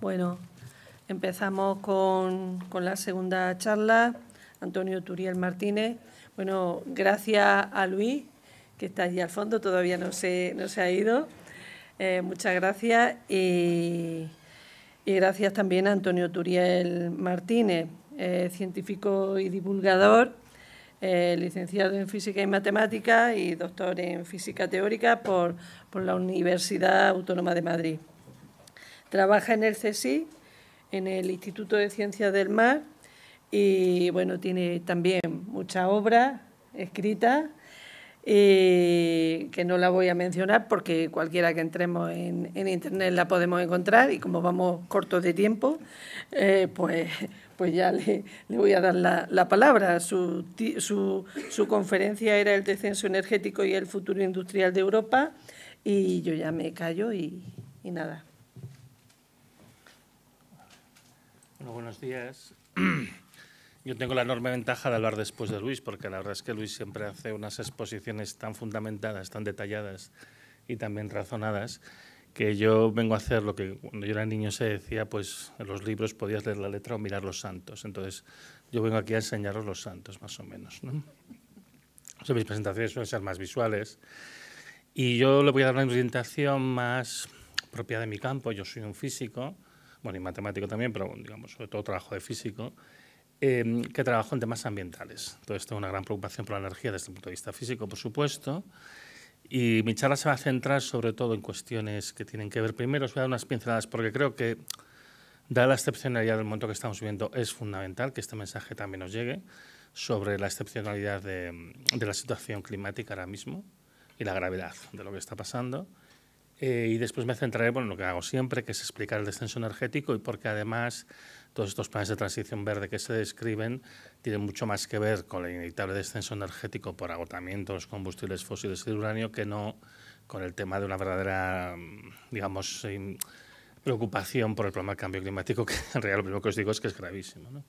Bueno, empezamos con, la segunda charla. Antonio Turiel Martínez. Bueno, gracias a Luis, que está allí al fondo, todavía no se, no se ha ido. Eh, muchas gracias. Y, gracias también a Antonio Turiel Martínez, eh, científico y divulgador eh, licenciado en Física y Matemáticas y doctor en Física Teórica por, la Universidad Autónoma de Madrid. Trabaja en el CSI, en el Instituto de Ciencias del Mar y bueno, tiene también mucha obra escrita eh, que no la voy a mencionar porque cualquiera que entremos en, Internet la podemos encontrar y como vamos cortos de tiempo, eh, pues pues ya le, voy a dar la, palabra. Su, conferencia era el descenso energético y el futuro industrial de Europa y yo ya me callo y, y nada. buenos días. Yo tengo la enorme ventaja de hablar después de Luis, porque la verdad es que Luis siempre hace unas exposiciones tan fundamentadas, tan detalladas y también razonadas, que yo vengo a hacer lo que cuando yo era niño se decía, pues en los libros podías leer la letra o mirar los santos. Entonces yo vengo aquí a enseñaros los santos, más o menos. ¿no? mis presentaciones suelen ser más visuales y yo le voy a dar una presentación más propia de mi campo. Yo soy un físico, bueno, y matemático también, pero digamos, sobre todo trabajo de físico. Em, que trabajo en temas ambientales. Entonces, tengo una gran preocupación por la energía desde el punto de vista físico, por supuesto, y mi charla se va a centrar sobre todo en cuestiones que tienen que ver. Primero os voy a dar unas pinceladas porque creo que, dada la excepcionalidad del momento que estamos viviendo, es fundamental que este mensaje también nos llegue sobre la excepcionalidad de, la situación climática ahora mismo y la gravedad de lo que está pasando. Eh, y después me centraré en lo que hago siempre, que es explicar el descenso energético y porque además todos estos planes de transición verde que se describen tienen mucho más que ver con el inevitable descenso energético por agotamiento de los combustibles fósiles y uranio que no con el tema de una verdadera, mm, digamos, preocupación por el problema del cambio climático, que en realidad lo primero que os digo es que es gravísimo. ¿no?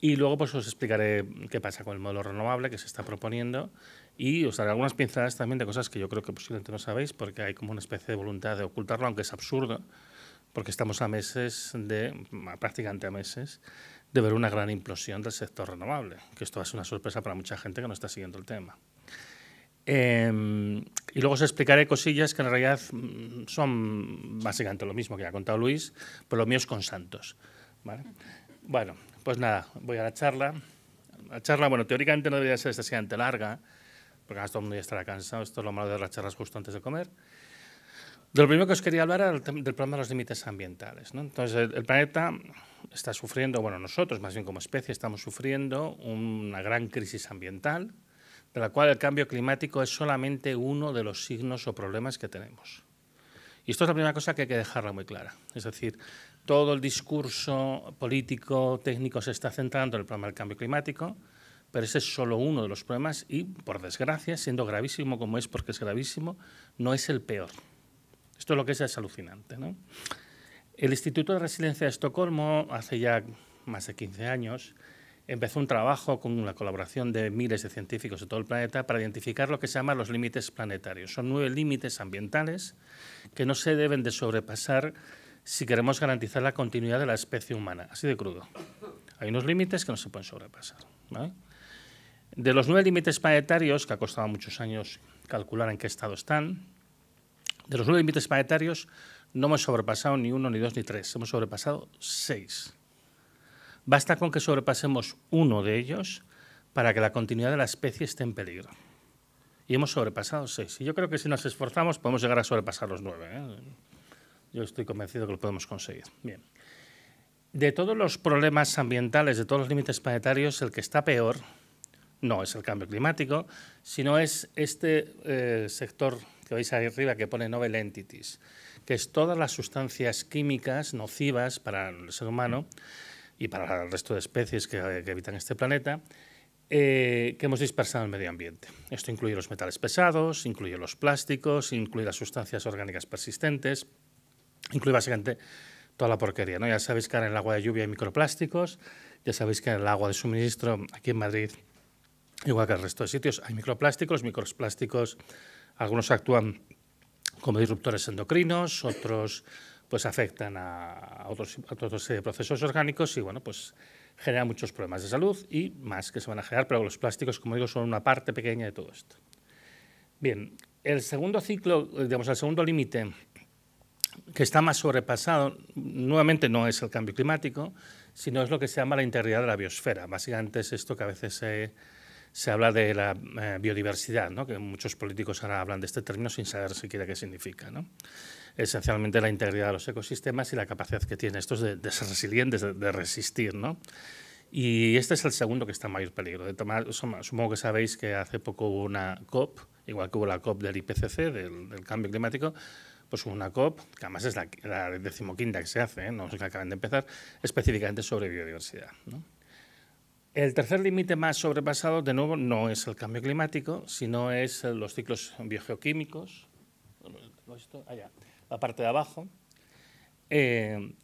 Y luego pues, os explicaré qué pasa con el modelo renovable que se está proponiendo y os daré algunas pinceladas también de cosas que yo creo que posiblemente no sabéis, porque hay como una especie de voluntad de ocultarlo, aunque es absurdo porque estamos a meses de, prácticamente a meses, de ver una gran implosión del sector renovable, que esto va a ser una sorpresa para mucha gente que no está siguiendo el tema. Em, y luego os explicaré cosillas que en realidad mm, son básicamente lo mismo que ha contado Luis, pero lo mío es con Santos. ¿vale? Bueno, pues nada, voy a la charla. La charla, bueno, teóricamente no debería ser excesivamente larga, porque además todo el mundo ya estará cansado, esto es lo malo de las charlas justo antes de comer lo primero que os quería hablar era del problema de los límites ambientales. Entonces, el, planeta está sufriendo, bueno, nosotros más bien como especie estamos sufriendo una gran crisis ambiental, de la cual el cambio climático es solamente uno de los signos o problemas que tenemos. Y esto es la primera cosa que hay que dejarla muy clara. Es decir, todo el discurso político, técnico se está centrando en el problema del cambio climático, pero ese es solo uno de los problemas y, por desgracia, siendo gravísimo como es, porque es gravísimo, no es el peor. Esto es lo que es, es alucinante. ¿no? El Instituto de Resiliencia de Estocolmo, hace ya más de 15 años, empezó un trabajo con la colaboración de miles de científicos de todo el planeta para identificar lo que se llama los límites planetarios. Son nueve límites ambientales que no se deben de sobrepasar si queremos garantizar la continuidad de la especie humana, así de crudo. Hay unos límites que no se pueden sobrepasar. De los nueve límites planetarios, que ha costado muchos años calcular en qué estado están, de los nueve límites planetarios no hemos sobrepasado ni uno, ni dos, ni tres. Hemos sobrepasado seis. Basta con que sobrepasemos uno de ellos para que la continuidad de la especie esté en peligro. Y hemos sobrepasado seis. Y yo creo que si nos esforzamos podemos llegar a sobrepasar los nueve. ¿eh? Yo estoy convencido que lo podemos conseguir. Bien. De todos los problemas ambientales, de todos los límites planetarios, el que está peor no es el cambio climático, sino es este eh, sector que veis ahí arriba que pone Novel Entities, que es todas las sustancias químicas nocivas para el ser humano y para el resto de especies que, habitan este planeta, eh, que hemos dispersado en el medio ambiente. Esto incluye los metales pesados, incluye los plásticos, incluye las sustancias orgánicas persistentes, incluye básicamente toda la porquería. ¿no? Ya sabéis que en el agua de lluvia hay microplásticos, ya sabéis que en el agua de suministro aquí en Madrid, igual que en el resto de sitios, hay microplásticos, microplásticos algunos actúan como disruptores endocrinos, otros pues afectan a otros, procesos orgánicos y bueno, pues genera muchos problemas de salud y más que se van a generar, pero los plásticos, como digo, son una parte pequeña de todo esto. Bien, el segundo ciclo, digamos, el segundo límite que está más sobrepasado, nuevamente no es el cambio climático, sino es lo que se llama la integridad de la biosfera. Básicamente es esto que a veces se se habla de la eh, biodiversidad, ¿no? que muchos políticos ahora hablan de este término sin saber siquiera qué significa. ¿no? Esencialmente la integridad de los ecosistemas y la capacidad que tienen estos de, ser resilientes, de, resistir. ¿no? Y este es el segundo que está en mayor peligro. De supongo que sabéis que hace poco hubo una COP, igual que hubo la COP del IPCC, del, cambio climático, pues hubo una COP, que además es la, decimoquinta que se hace, ¿eh? no es que acaban de empezar, específicamente sobre biodiversidad. ¿no? El tercer límite más sobrepasado, de nuevo, no es el cambio climático, sino es eh, los ciclos biogeoquímicos, la parte de abajo, eh,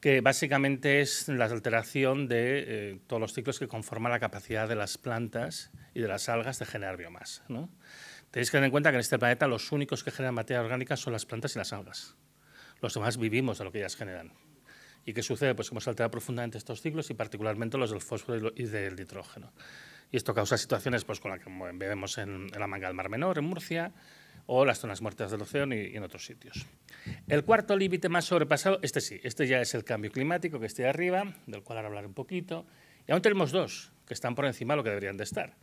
que básicamente es la alteración de eh, todos los ciclos que conforman la capacidad de las plantas y de las algas de generar biomasa. Tenéis que tener en cuenta que en este planeta los únicos que generan materia orgánica son las plantas y las algas. Los demás vivimos de lo que ellas generan. ¿Y qué sucede? Pues hemos alterado profundamente estos ciclos y particularmente los del fósforo y del nitrógeno. Y esto causa situaciones pues, con las que vemos en, la manga del Mar Menor, en Murcia, o las zonas muertas del océano y, en otros sitios. El cuarto límite más sobrepasado, este sí, este ya es el cambio climático que está arriba, del cual ahora hablaré un poquito, y aún tenemos dos que están por encima de lo que deberían de estar,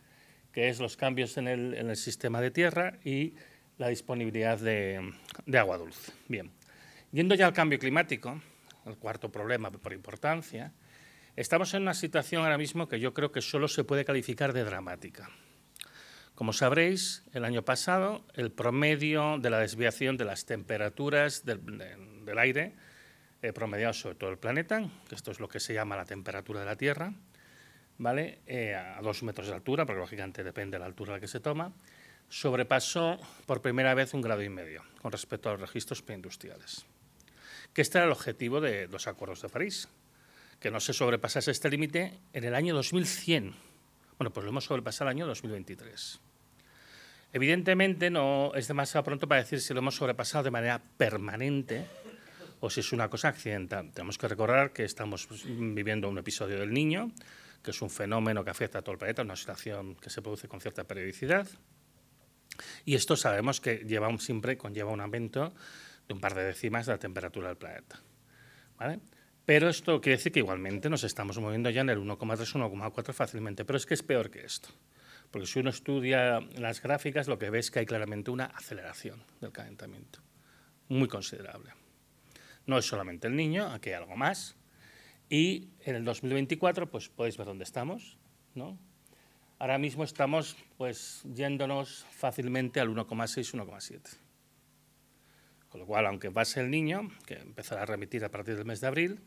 que es los cambios en el, sistema de tierra y la disponibilidad de agua dulce. Bien, yendo ya al cambio climático, el cuarto problema por importancia, estamos en una situación ahora mismo que yo creo que solo se puede calificar de dramática. Como sabréis, el año pasado el promedio de la desviación de las temperaturas del, aire, promediado sobre todo el planeta, que esto es lo que se llama la temperatura de la Tierra, ¿vale? Eh, a dos metros de altura, porque lógicamente depende de la altura a la que se toma, sobrepasó por primera vez un grado y medio con respecto a los registros preindustriales que este era el objetivo de los acuerdos de París, que no se sobrepasase este límite en el año 2100. Bueno, pues lo hemos sobrepasado el año 2023. Evidentemente no es demasiado pronto para decir si lo hemos sobrepasado de manera permanente o si es una cosa accidental. Tenemos que recordar que estamos pues, viviendo un episodio del niño, que es un fenómeno que afecta a todo el planeta, una situación que se produce con cierta periodicidad. Y esto sabemos que lleva un, siempre conlleva un aumento un par de décimas de la temperatura del planeta. Pero esto quiere decir que igualmente nos estamos moviendo ya en el 1,3 1,4 fácilmente, pero es que es peor que esto. Porque si uno estudia las gráficas, lo que ve es que hay claramente una aceleración del calentamiento, muy considerable. No es solamente el niño, aquí hay algo más. Y en el 2024, pues podéis ver dónde estamos, ¿no? Ahora mismo estamos pues yéndonos fácilmente al 1,6, 1,7. Con lo cual, aunque pase el niño, que empezará a remitir a partir del mes de abril,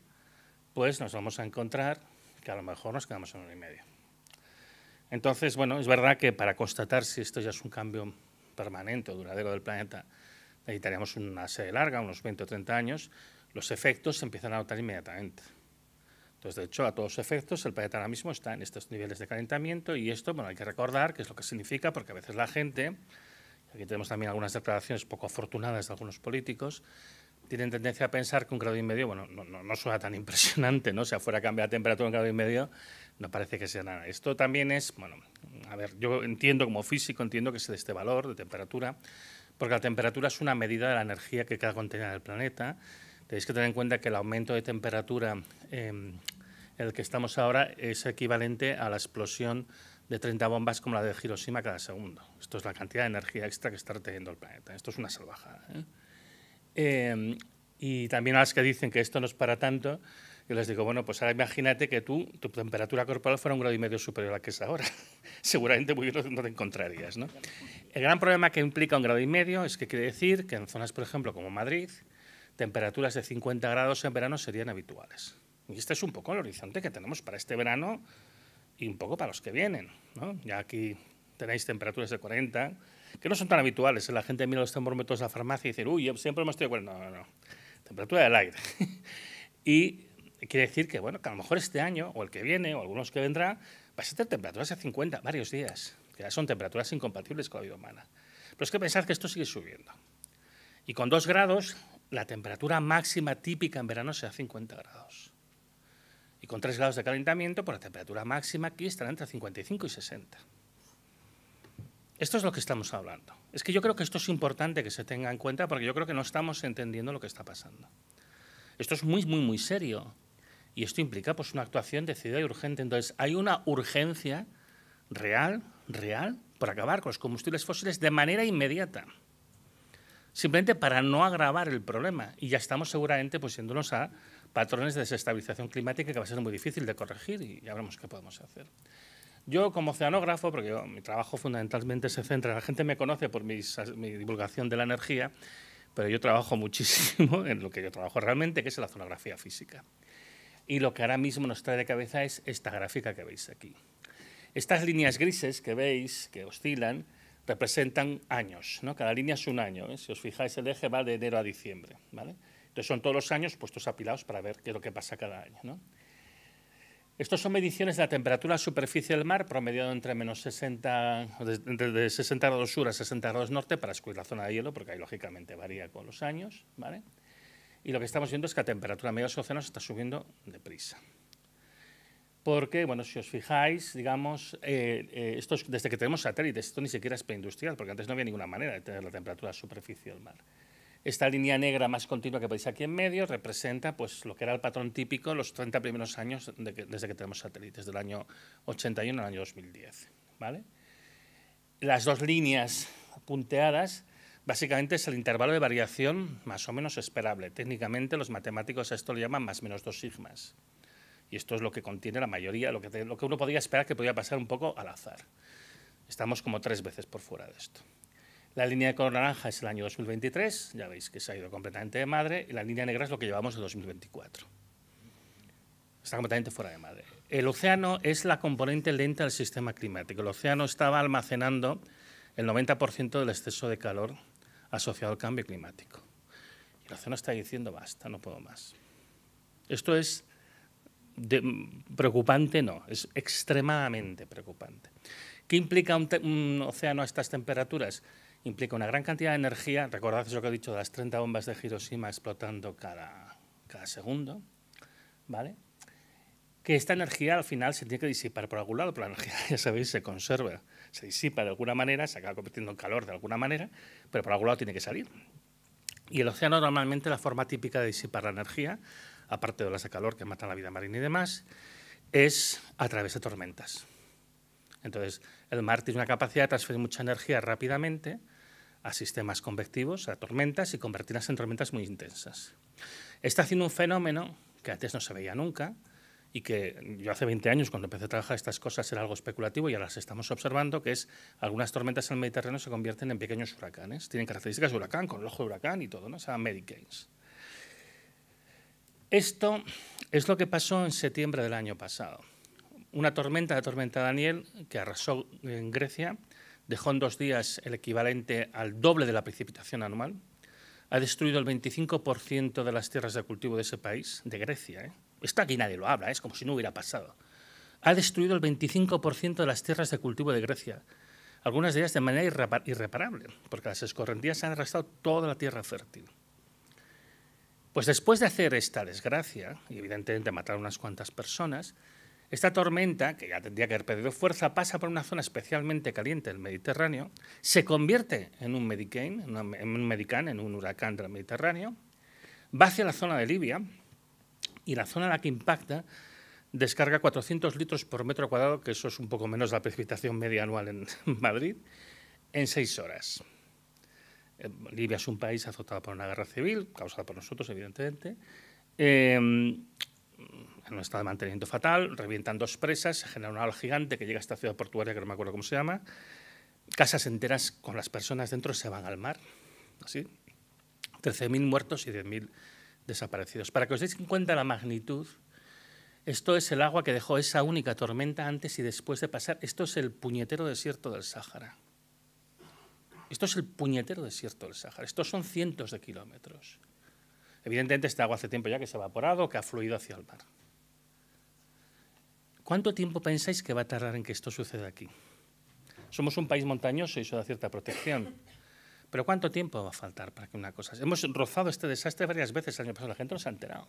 pues nos vamos a encontrar que a lo mejor nos quedamos en un y medio. Entonces, bueno, es verdad que para constatar si esto ya es un cambio permanente o duradero del planeta, necesitaríamos una serie larga, unos 20 o 30 años, los efectos se empiezan a notar inmediatamente. Entonces, de hecho, a todos los efectos, el planeta ahora mismo está en estos niveles de calentamiento y esto, bueno, hay que recordar qué es lo que significa, porque a veces la gente aquí tenemos también algunas declaraciones poco afortunadas de algunos políticos, tienen tendencia a pensar que un grado y medio, bueno, no, suena tan impresionante, ¿no? si afuera cambia la temperatura un grado y medio, no parece que sea nada. Esto también es, bueno, a ver, yo entiendo como físico, entiendo que es de este valor de temperatura, porque la temperatura es una medida de la energía que queda contenida en el planeta. Tenéis que tener en cuenta que el aumento de temperatura em, en el que estamos ahora es equivalente a la explosión de 30 bombas como la de Hiroshima cada segundo. Esto es la cantidad de energía extra que está reteniendo el planeta. Esto es una salvajada. ¿eh? Em, y también a las que dicen que esto no es para tanto, yo les digo, bueno, pues ahora imagínate que tú, tu temperatura corporal fuera un grado y medio superior a la que es ahora. Seguramente muy bien no te encontrarías. El gran problema que implica un grado y medio es que quiere decir que en zonas, por ejemplo, como Madrid, temperaturas de 50 grados en verano serían habituales. Y este es un poco el horizonte que tenemos para este verano y un poco para los que vienen. Ya aquí tenéis temperaturas de 40, que no son tan habituales. ¿eh? La gente mira los termómetros de la farmacia y dice, uy, yo siempre me estoy de No, no, no. Temperatura del aire. y quiere decir que, bueno, que a lo mejor este año, o el que viene, o algunos que vendrán, vas a tener temperaturas de 50 varios días, que ya son temperaturas incompatibles con la vida humana. Pero es que pensad que esto sigue subiendo. Y con 2 grados, la temperatura máxima típica en verano será 50 grados y con 3 grados de calentamiento, por pues la temperatura máxima aquí estará entre 55 y 60. Esto es lo que estamos hablando. Es que yo creo que esto es importante que se tenga en cuenta porque yo creo que no estamos entendiendo lo que está pasando. Esto es muy, muy, muy serio. Y esto implica pues, una actuación decidida y urgente. Entonces, hay una urgencia real, real, por acabar con los combustibles fósiles de manera inmediata. Simplemente para no agravar el problema. Y ya estamos seguramente pues, yéndonos a patrones de desestabilización climática que va a ser muy difícil de corregir y ya veremos qué podemos hacer. Yo como oceanógrafo, porque mi trabajo fundamentalmente se centra, la gente me conoce por mi divulgación de la energía, pero yo trabajo muchísimo en lo que yo trabajo realmente, que es la zonografía física. Y lo que ahora mismo nos trae de cabeza es esta gráfica que veis aquí. Estas líneas grises que veis, que oscilan, representan años. ¿no? Cada línea es un año. ¿eh? Si os fijáis, el eje va de enero a diciembre. ¿vale? Entonces son todos los años puestos apilados para ver qué es lo que pasa cada año. Estos son mediciones de la temperatura superficie del mar, promediado entre menos 60, de, 60 grados sur a 60 grados norte, para excluir la zona de hielo, porque ahí lógicamente varía con los años. Y lo que estamos viendo es que la temperatura media de los océanos está subiendo deprisa. Porque, bueno, si os fijáis, digamos, eh, eh, desde que tenemos satélites, esto ni siquiera es preindustrial, porque antes no había ninguna manera de tener la temperatura superficie del mar. Esta línea negra más continua que veis aquí en medio representa pues, lo que era el patrón típico los 30 primeros años desde que tenemos satélites, del año 81 al año 2010. ¿vale? Las dos líneas punteadas Básicamente es el intervalo de variación más o menos esperable. Técnicamente los matemáticos a esto lo llaman más o menos dos sigmas. Y esto es lo que contiene la mayoría, lo que, lo que uno podría esperar que podía pasar un poco al azar. Estamos como tres veces por fuera de esto. La línea de color naranja es el año 2023, ya veis que se ha ido completamente de madre, y la línea negra es lo que llevamos en 2024. Está completamente fuera de madre. El océano es la componente lenta del sistema climático. El océano estaba almacenando el 90% del exceso de calor asociado al cambio climático. Y el océano está diciendo, basta, no puedo más. Esto es preocupante, no, es extremadamente preocupante. ¿Qué implica un océano a estas temperaturas? implica una gran cantidad de energía, recordad eso que he dicho de las 30 bombas de Hiroshima explotando cada, segundo, ¿vale? que esta energía al final se tiene que disipar por algún lado, pero la energía, ya sabéis, se conserva, se disipa de alguna manera, se acaba convirtiendo en calor de alguna manera, pero por algún lado tiene que salir. Y el océano normalmente la forma típica de disipar la energía, aparte de las de calor que matan la vida marina y demás, es a través de tormentas. Entonces, el mar tiene una capacidad de transferir mucha energía rápidamente, a sistemas convectivos, a tormentas y convertirlas en tormentas muy intensas. Está haciendo un fenómeno que antes no se veía nunca y que yo hace 20 años cuando empecé a trabajar estas cosas era algo especulativo y ahora las estamos observando, que es algunas tormentas en el Mediterráneo se convierten en pequeños huracanes. Tienen características de huracán, con el ojo de huracán y todo, ¿no? sea llaman Medicains. Esto es lo que pasó en septiembre del año pasado. Una tormenta, la tormenta Daniel, que arrasó en Grecia dejó en dos días el equivalente al doble de la precipitación anual, ha destruido el 25% de las tierras de cultivo de ese país, de Grecia. ¿eh? Esto aquí nadie lo habla, es como si no hubiera pasado. Ha destruido el 25% de las tierras de cultivo de Grecia, algunas de ellas de manera irreparable, porque las escorrentías han arrastrado toda la tierra fértil. Pues después de hacer esta desgracia, y evidentemente matar unas cuantas personas, esta tormenta, que ya tendría que haber perdido fuerza, pasa por una zona especialmente caliente del Mediterráneo, se convierte en un Medican, en, un Medicán, en un huracán del Mediterráneo, va hacia la zona de Libia y la zona en la que impacta descarga 400 litros por metro cuadrado, que eso es un poco menos la precipitación media anual en Madrid, en seis horas. Eh, Libia es un país azotado por una guerra civil, causada por nosotros, evidentemente. Em, un estado de mantenimiento fatal, revientan dos presas, se genera un ola gigante que llega a esta ciudad portuaria que no me acuerdo cómo se llama, casas enteras con las personas dentro se van al mar, así, 13.000 muertos y 10.000 desaparecidos. Para que os deis cuenta la magnitud, esto es el agua que dejó esa única tormenta antes y después de pasar, esto es el puñetero desierto del Sáhara. Esto es el puñetero desierto del Sáhara, estos son cientos de kilómetros. Evidentemente, este agua hace tiempo ya que se ha evaporado, que ha fluido hacia el mar. ¿Cuánto tiempo pensáis que va a tardar en que esto suceda aquí? Somos un país montañoso y eso da cierta protección. Pero ¿cuánto tiempo va a faltar para que una cosa... Hemos rozado este desastre varias veces el año pasado, la gente no se ha enterado.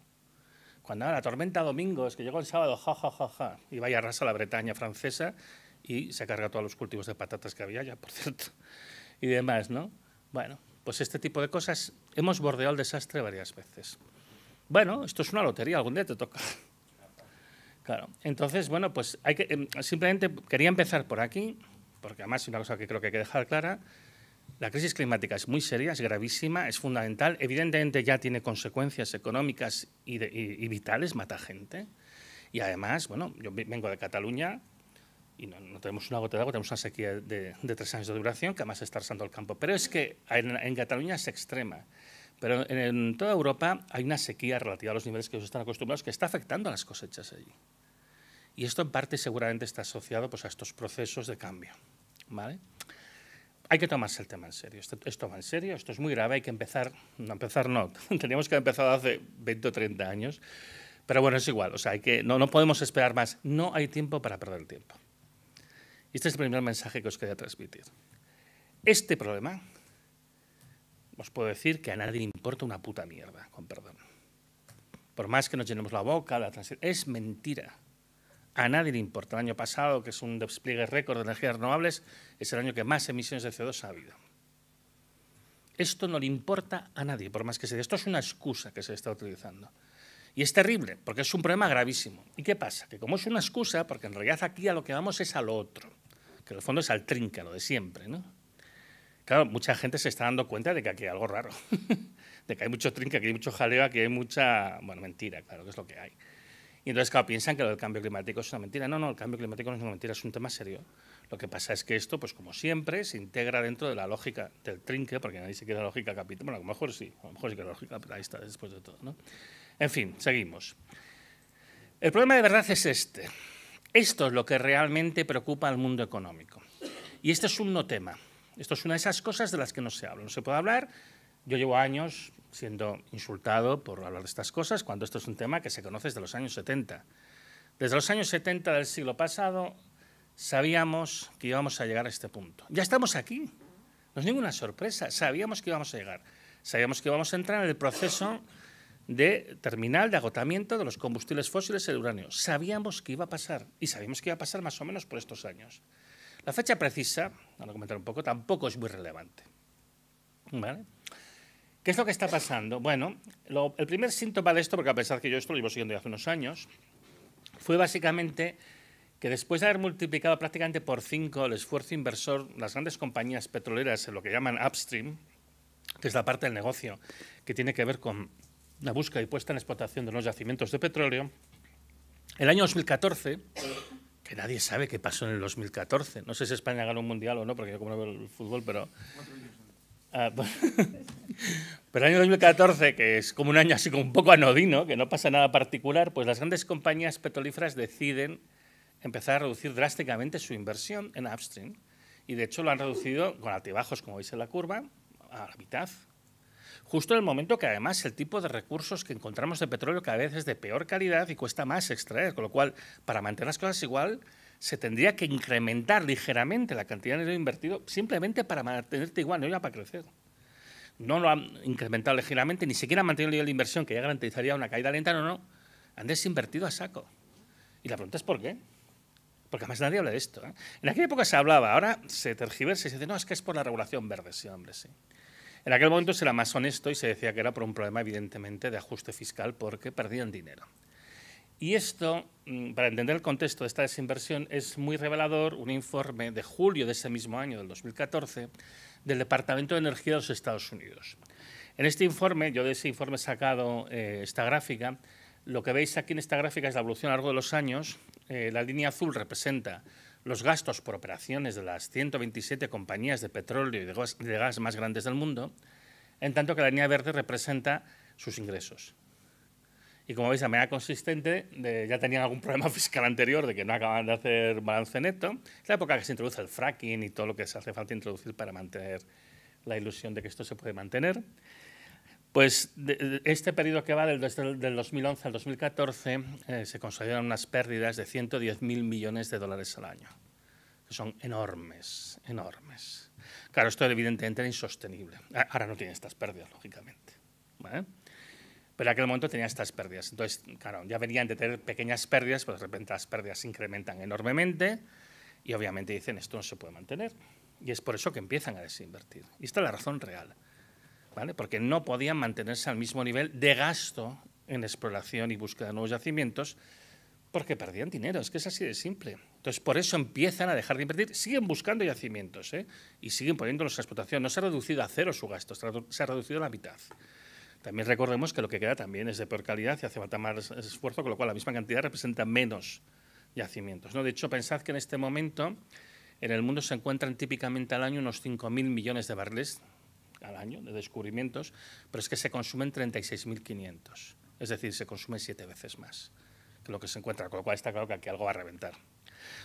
Cuando ahora la tormenta domingo, es que llegó el sábado, ja, ja, ja, ja, y vaya arrasa la Bretaña francesa y se carga todos los cultivos de patatas que había ya, por cierto, y demás, ¿no? Bueno, pues este tipo de cosas hemos bordeado el desastre varias veces. Bueno, esto es una lotería, algún día te toca. Claro. Entonces, bueno, pues hay que, em, simplemente quería empezar por aquí, porque además es una cosa que creo que hay que dejar clara. La crisis climática es muy seria, es gravísima, es fundamental. Evidentemente ya tiene consecuencias económicas y, vitales, mata gente. Y además, bueno, yo vengo de Cataluña y no, tenemos una gota de agua, tenemos una sequía de, tres años de duración que además está arrasando el campo. Pero es que en Cataluña es extrema. Pero en, toda Europa hay una sequía relativa a los niveles que ellos están acostumbrados que está afectando a las cosechas allí. Y esto en parte seguramente está asociado pues, a estos procesos de cambio. ¿vale? Hay que tomarse el tema en serio. Esto, en serio, esto es muy grave, hay que empezar, no empezar no, teníamos que haber empezado hace 20 o 30 años, pero bueno, es igual, o sea, hay que, no, no podemos esperar más, no hay tiempo para perder el tiempo. Y este es el primer mensaje que os quería transmitir. Este problema os puedo decir que a nadie le importa una puta mierda, con perdón. Por más que nos llenemos la boca, la es mentira. A nadie le importa. El año pasado, que es un despliegue récord de energías renovables, es el año que más emisiones de CO2 ha habido. Esto no le importa a nadie, por más que se Esto es una excusa que se está utilizando. Y es terrible, porque es un problema gravísimo. ¿Y qué pasa? Que como es una excusa, porque en realidad aquí a lo que vamos es a lo otro, que en el fondo es al trinca, de siempre, ¿no? Claro, mucha gente se está dando cuenta de que aquí hay algo raro, de que hay mucho trinque, que hay mucho jaleo, que hay mucha... Bueno, mentira, claro, que es lo que hay. Y entonces, claro, piensan que lo del cambio climático es una mentira. No, no, el cambio climático no es una mentira, es un tema serio. Lo que pasa es que esto, pues como siempre, se integra dentro de la lógica del trinque, porque nadie se quiere la lógica capital. Bueno, a lo mejor sí, a lo mejor sí que la lógica capitalista después de todo, ¿no? En fin, seguimos. El problema de verdad es este. Esto es lo que realmente preocupa al mundo económico. Y este es un no tema. Esto es una de esas cosas de las que no se habla. No se puede hablar. Yo llevo años siendo insultado por hablar de estas cosas cuando esto es un tema que se conoce desde los años 70. Desde los años 70 del siglo pasado sabíamos que íbamos a llegar a este punto. Ya estamos aquí. No es ninguna sorpresa. Sabíamos que íbamos a llegar. Sabíamos que íbamos a entrar en el proceso de terminal de agotamiento de los combustibles fósiles y el uranio. Sabíamos que iba a pasar y sabíamos que iba a pasar más o menos por estos años. La fecha precisa, lo comentar un poco, tampoco es muy relevante. ¿Vale? ¿Qué es lo que está pasando? Bueno, el primer síntoma de esto, porque a pesar que yo esto lo llevo siguiendo hace unos años, fue básicamente que después de haber multiplicado prácticamente por cinco el esfuerzo inversor, las grandes compañías petroleras en lo que llaman upstream, que es la parte del negocio que tiene que ver con la búsqueda y puesta en explotación de los yacimientos de petróleo, el año 2014 que nadie sabe qué pasó en el 2014. No sé si España ganó un mundial o no, porque yo como no veo el fútbol, pero... Ah, pues, pero el año 2014, que es como un año así como un poco anodino, que no pasa nada particular, pues las grandes compañías petrolíferas deciden empezar a reducir drásticamente su inversión en upstream. Y de hecho lo han reducido con altibajos, como veis en la curva, a la mitad, justo en el momento que además el tipo de recursos que encontramos de petróleo cada vez es de peor calidad y cuesta más extraer, con lo cual, para mantener las cosas igual, se tendría que incrementar ligeramente la cantidad de dinero invertido simplemente para mantenerte igual, no iba para crecer. No lo han incrementado ligeramente, ni siquiera han mantenido el nivel de inversión que ya garantizaría una caída lenta, no, no. Han desinvertido a saco. Y la pregunta es por qué. Porque además nadie habla de esto. ¿eh? En aquella época se hablaba, ahora se tergiversa y se dice, no, es que es por la regulación verde, sí, hombre, sí. En aquel momento se era más honesto y se decía que era por un problema, evidentemente, de ajuste fiscal porque perdían dinero. Y esto, mm, para entender el contexto de esta desinversión, es muy revelador un informe de julio de ese mismo año, del 2014, del Departamento de Energía de los Estados Unidos. En este informe, yo de ese informe he sacado eh, esta gráfica, lo que veis aquí en esta gráfica es la evolución a lo largo de los años. Eh, la línea azul representa los gastos por operaciones de las 127 compañías de petróleo y de gas, más grandes del mundo, en tanto que la línea verde representa sus ingresos. Y como veis, a manera consistente, ya tenían algún problema fiscal anterior de que no acababan de hacer balance neto. Es la época que se introduce el fracking y todo lo que se hace falta introducir para mantener la ilusión de que esto se puede mantener. Pues este periodo que va del, 2011 al 2014 eh, se consolidaron unas pérdidas de 110.000 millones de dólares al año, son enormes, enormes. Claro, esto evidentemente era insostenible. Ahora no tiene estas pérdidas, lógicamente. Pero en aquel momento tenía estas pérdidas. Entonces, claro, ya venían de tener pequeñas pérdidas, pero pues de repente las pérdidas se incrementan enormemente y obviamente dicen esto no se puede mantener. Y es por eso que empiezan a desinvertir. Y esta es la razón real porque no podían mantenerse al mismo nivel de gasto en exploración y búsqueda de nuevos yacimientos porque perdían dinero, es que es así de simple. Entonces, por eso empiezan a dejar de invertir, siguen buscando yacimientos ¿eh? y siguen poniéndolos a explotación. No se ha reducido a cero su gasto, se ha reducido a la mitad. También recordemos que lo que queda también es de peor calidad y hace falta más esfuerzo, con lo cual la misma cantidad representa menos yacimientos. ¿no? De hecho, pensad que en este momento en el mundo se encuentran típicamente al año unos 5.000 millones de barriles al año de descubrimientos, pero es que se consumen 36.500, es decir, se consumen siete veces más que lo que se encuentra, con lo cual está claro que aquí algo va a reventar.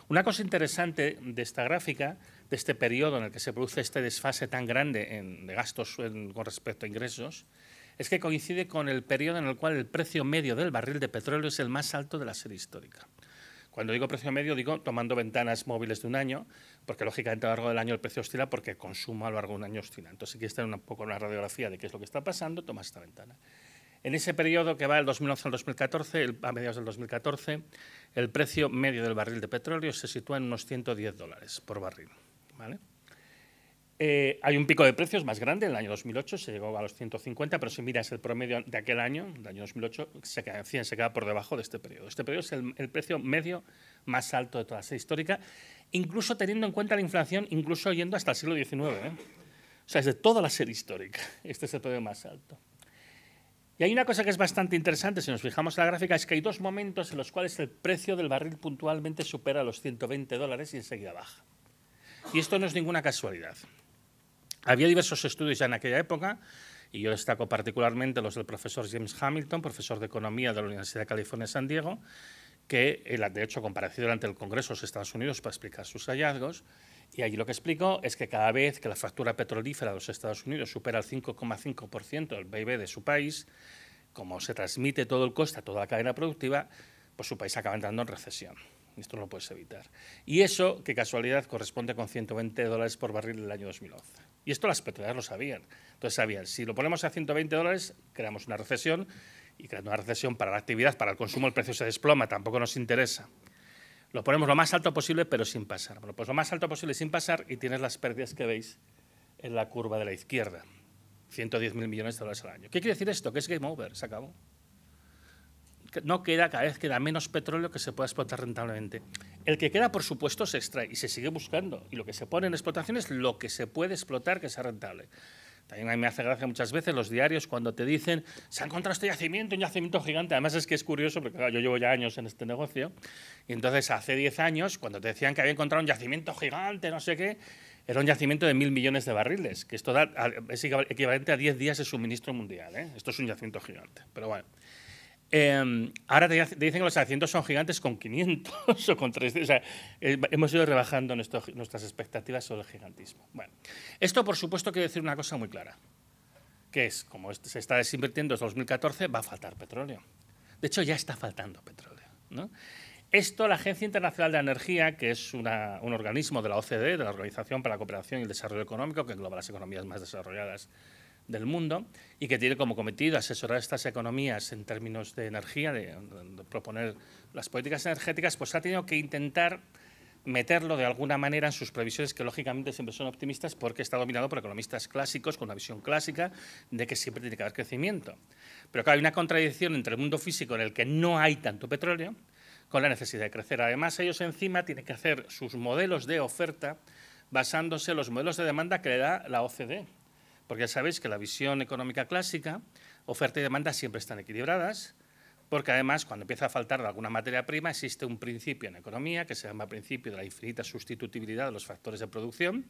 Una cosa interesante de esta gráfica, de este periodo en el que se produce este desfase tan grande en, de gastos con respecto a ingresos, es que coincide con el periodo en el cual el precio medio del barril de petróleo es el más alto de la serie histórica. Cuando digo precio medio, digo tomando ventanas móviles de un año, porque lógicamente a lo largo del año el precio oscila porque consumo a lo largo de un año oscila. Entonces, si quieres tener un poco una radiografía de qué es lo que está pasando, tomas esta ventana. En ese periodo que va del 2011 al 2014, a mediados del 2014, el precio medio del barril de petróleo se sitúa en unos 110 dólares por barril. ¿vale? Eh, hay un pico de precios más grande, en el año 2008 se llegó a los 150, pero si miras el promedio de aquel año, del año 2008, se queda, se queda por debajo de este periodo. Este periodo es el, precio medio más alto de toda la serie histórica, incluso teniendo en cuenta la inflación, incluso yendo hasta el siglo XIX. ¿eh? O sea, es de toda la serie histórica. Este es el periodo más alto. Y hay una cosa que es bastante interesante, si nos fijamos en la gráfica, es que hay dos momentos en los cuales el precio del barril puntualmente supera los 120 dólares y enseguida baja. Y esto no es ninguna casualidad. Había diversos estudios ya en aquella época, y yo destaco particularmente los del profesor James Hamilton, profesor de Economía de la Universidad de California San Diego, que eh, de hecho compareció durante el Congreso de los Estados Unidos para explicar sus hallazgos. Y allí lo que explico es que cada vez que la factura petrolífera de los Estados Unidos supera el 5,5% del PIB de su país, como se transmite todo el coste a toda la cadena productiva, pues su país acaba entrando en recesión. Esto no lo puedes evitar. Y eso, qué casualidad, corresponde con 120 dólares por barril el año 2011. Y esto las petroleras lo sabían. Entonces sabían, si lo ponemos a 120 dólares, creamos una recesión y creamos una recesión para la actividad, para el consumo, el precio se desploma, tampoco nos interesa. Lo ponemos lo más alto posible, pero sin pasar. Bueno, pues lo más alto posible sin pasar y tienes las pérdidas que veis en la curva de la izquierda. 110.000 millones de dólares al año. ¿Qué quiere decir esto? Que es game over, se acabó no queda, cada vez queda menos petróleo que se pueda explotar rentablemente. El que queda, por supuesto, se extrae y se sigue buscando. Y lo que se pone en explotación es lo que se puede explotar que sea rentable. También a mí me hace gracia muchas veces los diarios cuando te dicen, se ha encontrado este yacimiento, un yacimiento gigante. Además es que es curioso, porque yo llevo ya años en este negocio. Y entonces hace 10 años, cuando te decían que había encontrado un yacimiento gigante, no sé qué, era un yacimiento de mil millones de barriles, que esto es equivalente a 10 días de suministro mundial. ¿eh? Esto es un yacimiento gigante. Pero bueno. Em, ahora te, dicen que los asientos son gigantes con 500 o con 300. Eh, hemos ido rebajando nuestras expectativas sobre el gigantismo. esto por supuesto quiere decir una cosa muy clara, que es, como se está desinvirtiendo desde 2014, va a faltar petróleo. De hecho, ya está faltando petróleo. Esto la Agencia Internacional de Energía, que es un organismo de la OCDE, de la Organización para la Cooperación y el Desarrollo Económico, que engloba las economías más desarrolladas del mundo y que tiene como cometido asesorar estas economías en términos de energía, de, proponer las políticas energéticas, pues ha tenido que intentar meterlo de alguna manera en sus previsiones, que lógicamente siempre son optimistas porque está dominado por economistas clásicos con una visión clásica de que siempre tiene que haber crecimiento. Pero claro, hay una contradicción entre el mundo físico en el que no hay tanto petróleo con la necesidad de crecer. Además, ellos encima tienen que hacer sus modelos de oferta basándose en los modelos de demanda que le da la OCDE, porque ya sabéis que la visión económica clásica, oferta y demanda siempre están equilibradas, porque además cuando empieza a faltar alguna materia prima existe un principio en economía que se llama principio de la infinita sustitutibilidad de los factores de producción.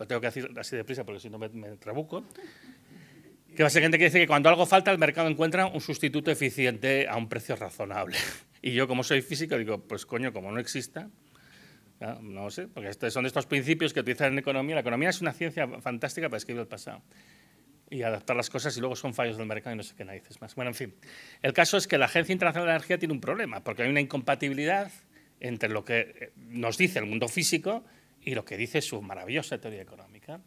Lo tengo que decir así deprisa porque si no me, me trabuco. Que básicamente quiere decir que cuando algo falta el mercado encuentra un sustituto eficiente a un precio razonable. Y yo como soy físico digo, pues coño, como no exista, Ah, ¿no? sé, porque estos son estos principios que utilizan en economía. La economía es una ciencia fantástica para escribir el pasado y adaptar las cosas y luego son fallos del mercado y no sé qué narices más. Bueno, en fin, el caso es que la Agencia Internacional de Energía tiene un problema porque hay una incompatibilidad entre lo que eh, nos dice el mundo físico y lo que dice su maravillosa teoría económica.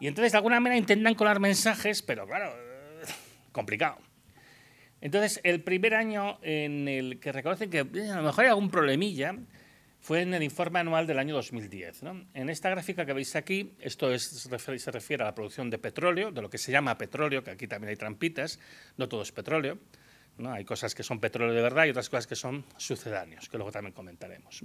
Y entonces, de alguna manera, intentan colar mensajes, pero claro, eh, complicado. Entonces, el primer año en el que reconocen que eh, a lo mejor hay algún problemilla, fue en el informe anual del año 2010. En esta gráfica que veis aquí, esto se, refiere, a la producción de petróleo, de lo que se llama petróleo, que aquí también hay trampitas, no todo es petróleo. ¿no? Hay cosas que son petróleo de verdad y otras cosas que son sucedáneos, que luego también comentaremos.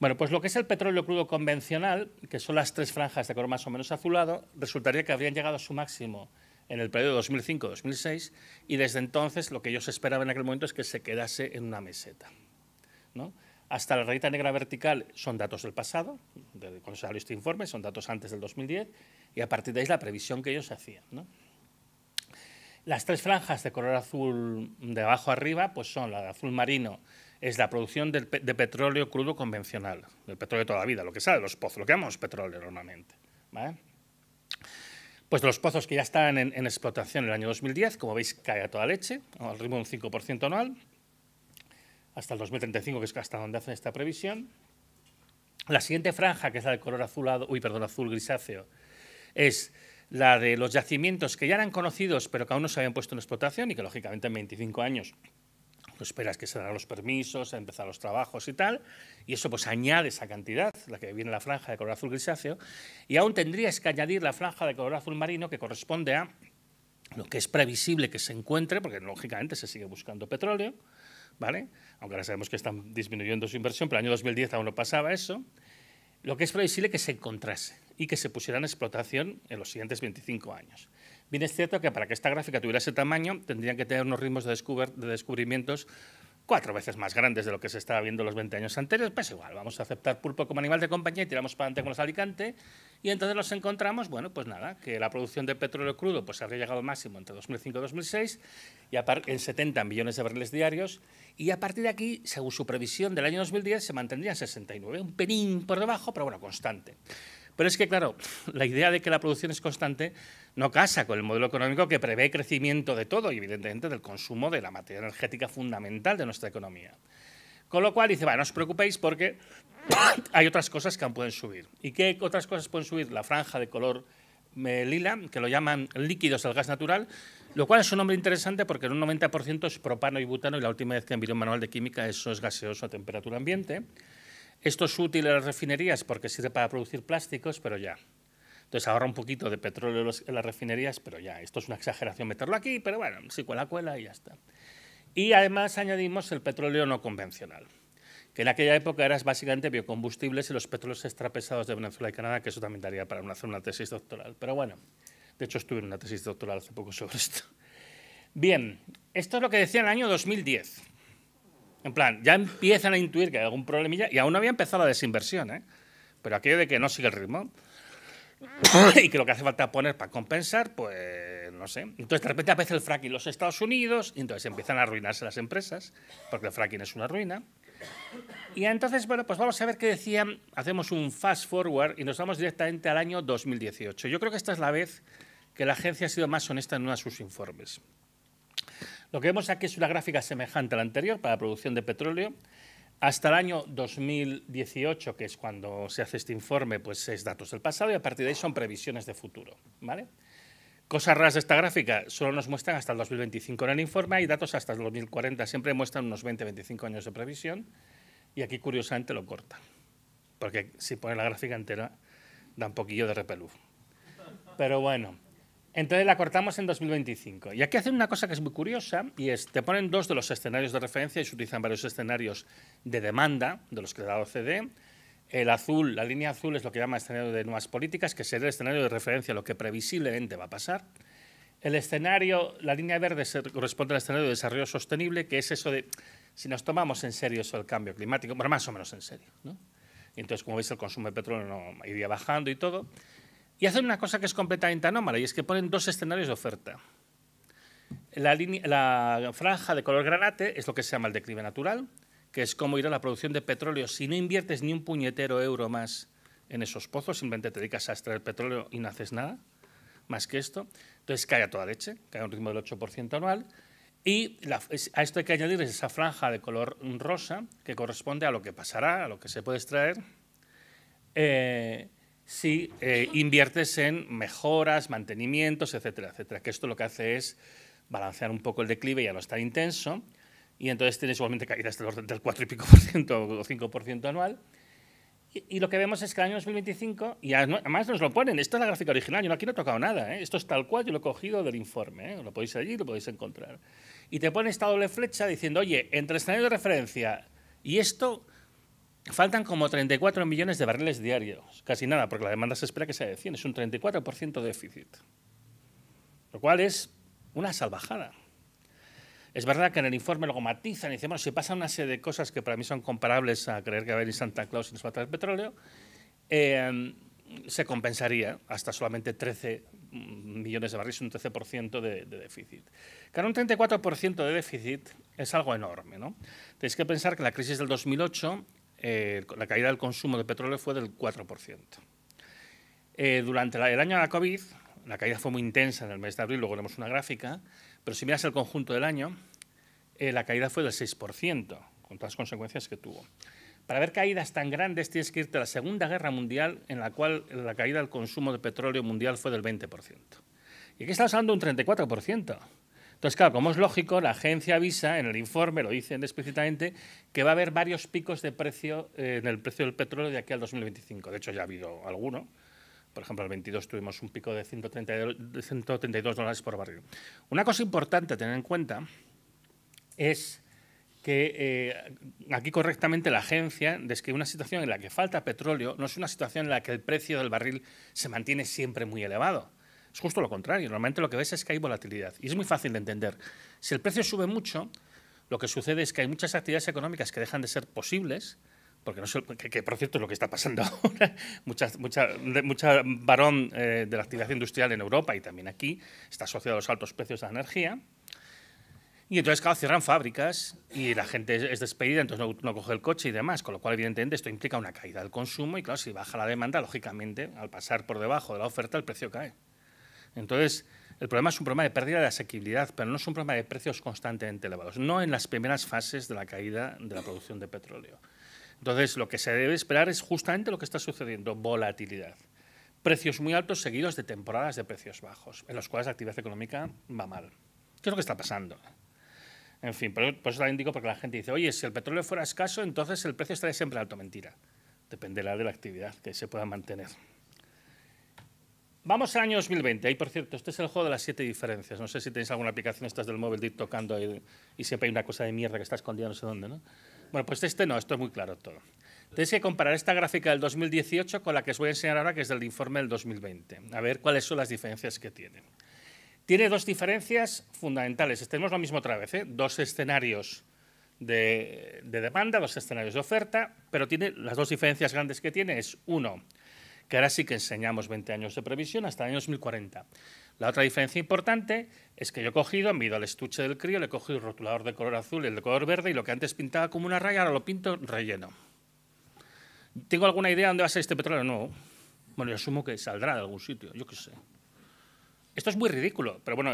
Bueno, pues lo que es el petróleo crudo convencional, que son las tres franjas de color más o menos azulado, resultaría que habrían llegado a su máximo en el periodo 2005-2006 y desde entonces lo que ellos esperaban en aquel momento es que se quedase en una meseta. ¿no? hasta la rayita negra vertical son datos del pasado, de cuando salió este informe, son datos antes del 2010, y a partir de ahí es la previsión que ellos hacían. Las tres franjas de color azul de abajo arriba pues son la de azul marino, es la producción de, petróleo crudo convencional, del petróleo de toda la vida, lo que sale de los pozos, lo que llamamos petróleo normalmente. Pues los pozos que ya están en, en, explotación en el año 2010, como veis, cae a toda leche, al ritmo de un 5% anual hasta el 2035, que es hasta donde hacen esta previsión. La siguiente franja, que es la de color azulado, uy, perdón, azul grisáceo, es la de los yacimientos que ya eran conocidos, pero que aún no se habían puesto en explotación y que, lógicamente, en 25 años pues, esperas que se darán los permisos, empezar los trabajos y tal, y eso pues añade esa cantidad, la que viene la franja de color azul grisáceo, y aún tendrías que añadir la franja de color azul marino que corresponde a lo que es previsible que se encuentre, porque lógicamente se sigue buscando petróleo, ¿vale? aunque ahora sabemos que están disminuyendo su inversión, pero el año 2010 aún no pasaba eso, lo que es previsible que se encontrase y que se pusiera en explotación en los siguientes 25 años. Bien es cierto que para que esta gráfica tuviera ese tamaño tendrían que tener unos ritmos de, descubrimientos cuatro veces más grandes de lo que se estaba viendo los 20 años anteriores, pues igual, vamos a aceptar pulpo como animal de compañía y tiramos para adelante con los Alicante y entonces nos encontramos, bueno, pues nada, que la producción de petróleo crudo pues habría llegado máximo entre 2005 y 2006, y en 70 millones de barriles diarios, y a partir de aquí, según su previsión del año 2010, se mantendría en 69, un pelín por debajo, pero bueno, constante. Pero es que, claro, la idea de que la producción es constante no casa con el modelo económico que prevé crecimiento de todo y, evidentemente, del consumo de la materia energética fundamental de nuestra economía. Con lo cual dice, bueno, no os preocupéis porque hay otras cosas que pueden subir. ¿Y qué otras cosas pueden subir? La franja de color eh, que lo llaman líquidos del gas natural, lo cual es un nombre interesante porque en un 90% es propano y butano y la última vez que envió un manual de química eso es gaseoso a temperatura ambiente. Esto es útil en las refinerías porque sirve para producir plásticos, pero ya. Entonces ahorra un poquito de petróleo en las refinerías, pero ya. Esto es una exageración meterlo aquí, pero bueno, si cuela, cuela y ya está. Y además añadimos el petróleo no convencional, que en aquella época era básicamente biocombustibles y los petróleos extrapesados de Venezuela y Canadá, que eso también daría para hacer una tesis doctoral. Pero bueno, de hecho estuve en una tesis doctoral hace poco sobre esto. Bien, esto es lo que decía en el año 2010. En plan, ya empiezan a intuir que hay algún problemilla y aún no había empezado la desinversión, ¿eh? pero aquello de que no sigue el ritmo y que lo que hace falta poner para compensar, pues entonces, de repente aparece el fracking en los Estados Unidos y entonces empiezan a arruinarse las empresas, porque el fracking es una ruina. Y entonces, bueno, pues vamos a ver qué decían. Hacemos un fast forward y nos vamos directamente al año 2018. Yo creo que esta es la vez que la agencia ha sido más honesta en uno de sus informes. Lo que vemos aquí es una gráfica semejante a la anterior para la producción de petróleo. Hasta el año 2018, que es cuando se hace este informe, pues es datos del pasado y a partir de ahí son previsiones de futuro. ¿vale? Cosas raras de esta gráfica, solo nos muestran hasta el 2025 en el informe hay datos hasta el 2040, siempre muestran unos 20-25 años de previsión y aquí curiosamente lo cortan, porque si ponen la gráfica entera da un poquillo de repelú. Pero bueno, entonces la cortamos en 2025 y aquí hacen una cosa que es muy curiosa y es, te ponen dos de los escenarios de referencia y se utilizan varios escenarios de demanda de los que da OCDE, el azul, la línea azul es lo que llama escenario de nuevas políticas, que sería el escenario de referencia a lo que previsiblemente va a pasar. El escenario, la línea verde corresponde al escenario de desarrollo sostenible, que es eso de si nos tomamos en serio el cambio climático, más o menos en serio. ¿no? Entonces, como veis, el consumo de petróleo no iría bajando y todo. Y hacen una cosa que es completamente anómala, y es que ponen dos escenarios de oferta. la franja de color granate es lo que se llama el declive natural, que es cómo irá la producción de petróleo si no inviertes ni un puñetero euro más en esos pozos, simplemente te dedicas a extraer petróleo y no haces nada más que esto. Entonces cae a toda leche, cae a un ritmo del 8% anual. Y a esto hay que añadir esa franja de color rosa que corresponde a lo que pasará, a lo que se puede extraer, eh, si eh, inviertes en mejoras, mantenimientos, etcétera, etcétera. Que esto lo que hace es balancear un poco el declive, ya no estar intenso, y entonces tienes igualmente caídas del 4 y pico por ciento o 5 por ciento anual. Y, lo que vemos es que el año 2025, y además nos lo ponen, esta es la gráfica original, yo aquí no he tocado nada, ¿eh? esto es tal cual, yo lo he cogido del informe, ¿eh? lo podéis allí, lo podéis encontrar. Y te pone esta doble flecha diciendo, oye, entre escenario de referencia y esto, faltan como 34 millones de barriles diarios, casi nada, porque la demanda se espera que sea de 100, es un 34% de déficit, lo cual es una salvajada. Es verdad que en el informe lo matizan y dicen, bueno, si pasa una serie de cosas que para mí son comparables a creer que va a venir Santa Claus y nos va a petróleo, em, se compensaría hasta solamente 13 millones de barriles, un 13% de, de, déficit. Claro, un 34% de déficit es algo enorme. ¿no? Tenéis que pensar que la crisis del 2008, eh, la caída del consumo de petróleo fue del 4%. Eh, durante el año de la COVID, la caída fue muy intensa en el mes de abril, luego vemos una gráfica, pero si miras el conjunto del año, eh, la caída fue del 6%, con todas las consecuencias que tuvo. Para ver caídas tan grandes tienes que irte a la Segunda Guerra Mundial, en la cual la caída del consumo de petróleo mundial fue del 20%. Y aquí estamos hablando de un 34%. Entonces, claro, como es lógico, la agencia avisa, en el informe lo dicen explícitamente, que va a haber varios picos de precio eh, en el precio del petróleo de aquí al 2025. De hecho, ya ha habido alguno, por ejemplo, el 22 tuvimos un pico de 132, dólares por barril. Una cosa importante a tener en cuenta es que eh, aquí correctamente la agencia describe una situación en la que falta petróleo, no es una situación en la que el precio del barril se mantiene siempre muy elevado. Es justo lo contrario. Normalmente lo que ves es que hay volatilidad y es muy fácil de entender. Si el precio sube mucho, lo que sucede es que hay muchas actividades económicas que dejan de ser posibles porque no sé, que, por cierto es lo que está pasando ahora, mucha, mucha, varón eh, de la actividad industrial en Europa y también aquí, está asociado a los altos precios de la energía. Y entonces, claro, cierran fábricas y la gente es, despedida, entonces no, no, coge el coche y demás, con lo cual, evidentemente, esto implica una caída del consumo y, claro, si baja la demanda, lógicamente, al pasar por debajo de la oferta, el precio cae. Entonces, el problema es un problema de pérdida de asequibilidad, pero no es un problema de precios constantemente elevados, no en las primeras fases de la caída de la producción de petróleo. Entonces, lo que se debe esperar es justamente lo que está sucediendo, volatilidad. Precios muy altos seguidos de temporadas de precios bajos, en los cuales la actividad económica va mal. ¿Qué es lo que está pasando? En fin, por, eso también digo porque la gente dice, oye, si el petróleo fuera escaso, entonces el precio estaría siempre alto. Mentira. Dependerá de la actividad que se pueda mantener. Vamos al año 2020. Ahí, por cierto, este es el juego de las siete diferencias. No sé si tenéis alguna aplicación estas del móvil de tocando y, y siempre hay una cosa de mierda que está escondida no sé dónde, ¿no? Bueno, pues este no, esto es muy claro todo. Tenéis que comparar esta gráfica del 2018 con la que os voy a enseñar ahora, que es del informe del 2020, a ver cuáles son las diferencias que tiene. Tiene dos diferencias fundamentales. Tenemos lo mismo otra vez, ¿eh? dos escenarios de, de, demanda, dos escenarios de oferta, pero tiene las dos diferencias grandes que tiene es uno, que ahora sí que enseñamos 20 años de previsión hasta el año 2040. La otra diferencia importante es que yo he cogido, he ido al estuche del crío, le he cogido el rotulador de color azul y el de color verde y lo que antes pintaba como una raya ahora lo pinto relleno. ¿Tengo alguna idea de dónde va a ser este petróleo? No. Bueno, yo asumo que saldrá de algún sitio, yo qué sé. Esto es muy ridículo, pero bueno,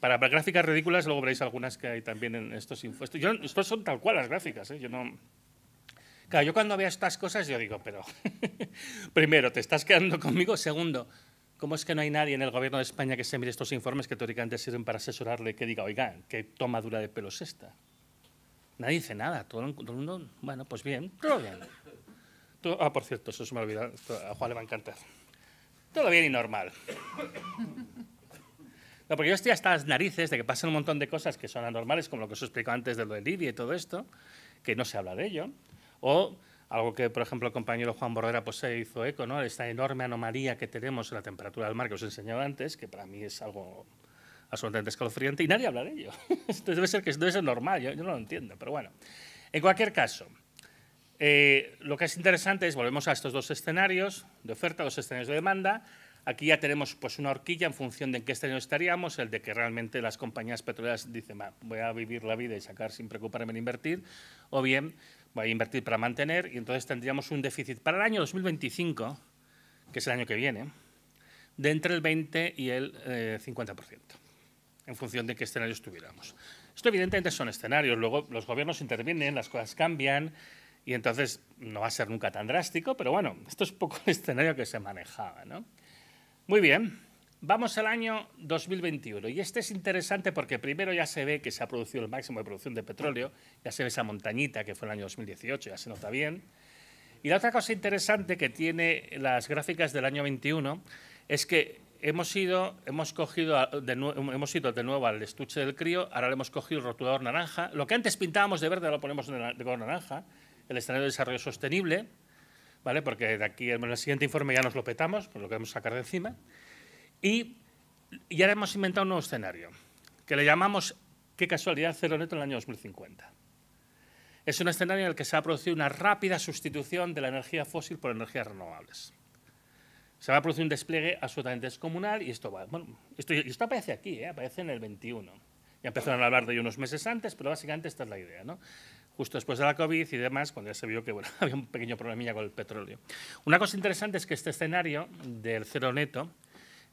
para, gráficas ridículas luego veréis algunas que hay también en estos impuestos. Yo, estos son tal cual las gráficas, ¿eh? yo no... Claro, yo cuando veo estas cosas yo digo, pero primero, te estás quedando conmigo, segundo, ¿Cómo es que no hay nadie en el gobierno de España que se mire estos informes que teóricamente sirven para asesorarle que diga, oigan qué tomadura de pelos esta? Nadie dice nada, todo el mundo, bueno, pues bien, todo bien. ah, por cierto, eso se me ha olvidado, a Juan le va a encantar. Todo bien y normal. No, porque yo estoy hasta las narices de que pasen un montón de cosas que son anormales, como lo que os explicado antes de lo de Lidia y todo esto, que no se habla de ello, o algo que, por ejemplo, el compañero Juan Bordera pues, se hizo eco, ¿no? esta enorme anomalía que tenemos en la temperatura del mar que os he enseñado antes, que para mí es algo absolutamente escalofriante y nadie habla de ello. Esto debe ser que debe ser normal, yo, no lo entiendo, pero bueno. En cualquier caso, eh, lo que es interesante es, volvemos a estos dos escenarios de oferta, los escenarios de demanda. Aquí ya tenemos pues, una horquilla en función de en qué escenario estaríamos, el de que realmente las compañías petroleras dicen, voy a vivir la vida y sacar sin preocuparme en invertir, o bien voy a invertir para mantener y entonces tendríamos un déficit para el año 2025, que es el año que viene, de entre el 20 y el 50%, eh, en función de qué escenario estuviéramos. Esto evidentemente son escenarios, luego los gobiernos intervienen, las cosas cambian y entonces no va a ser nunca tan drástico, pero bueno, esto es poco el escenario que se manejaba. ¿no? Muy bien. Vamos al año 2021 y este es interesante porque primero ya se ve que se ha producido el máximo de producción de petróleo, ya se ve esa montañita que fue el año 2018, ya se nota bien. Y la otra cosa interesante que tiene las gráficas del año 21 es que hemos ido, hemos cogido de hemos ido de nuevo al estuche del crío, ahora le hemos cogido el rotulador naranja, lo que antes pintábamos de verde lo ponemos de color naranja, el escenario de desarrollo sostenible, ¿vale? Porque de aquí en el siguiente informe ya nos lo petamos, por pues lo queremos sacar de encima. Y, y ahora hemos inventado un nuevo escenario, que le llamamos, qué casualidad, cero neto en el año 2050. Es un escenario en el que se ha producido una rápida sustitución de la energía fósil por energías renovables. Se va a producir un despliegue absolutamente descomunal y esto va. Bueno, esto, aparece aquí, ¿eh? aparece en el 21. Ya empezaron a hablar de ello unos meses antes, pero básicamente esta es la idea. ¿no? justo después de la COVID y demás, cuando ya se vio que había un pequeño problemilla con el petróleo. Una cosa interesante es que este escenario del cero neto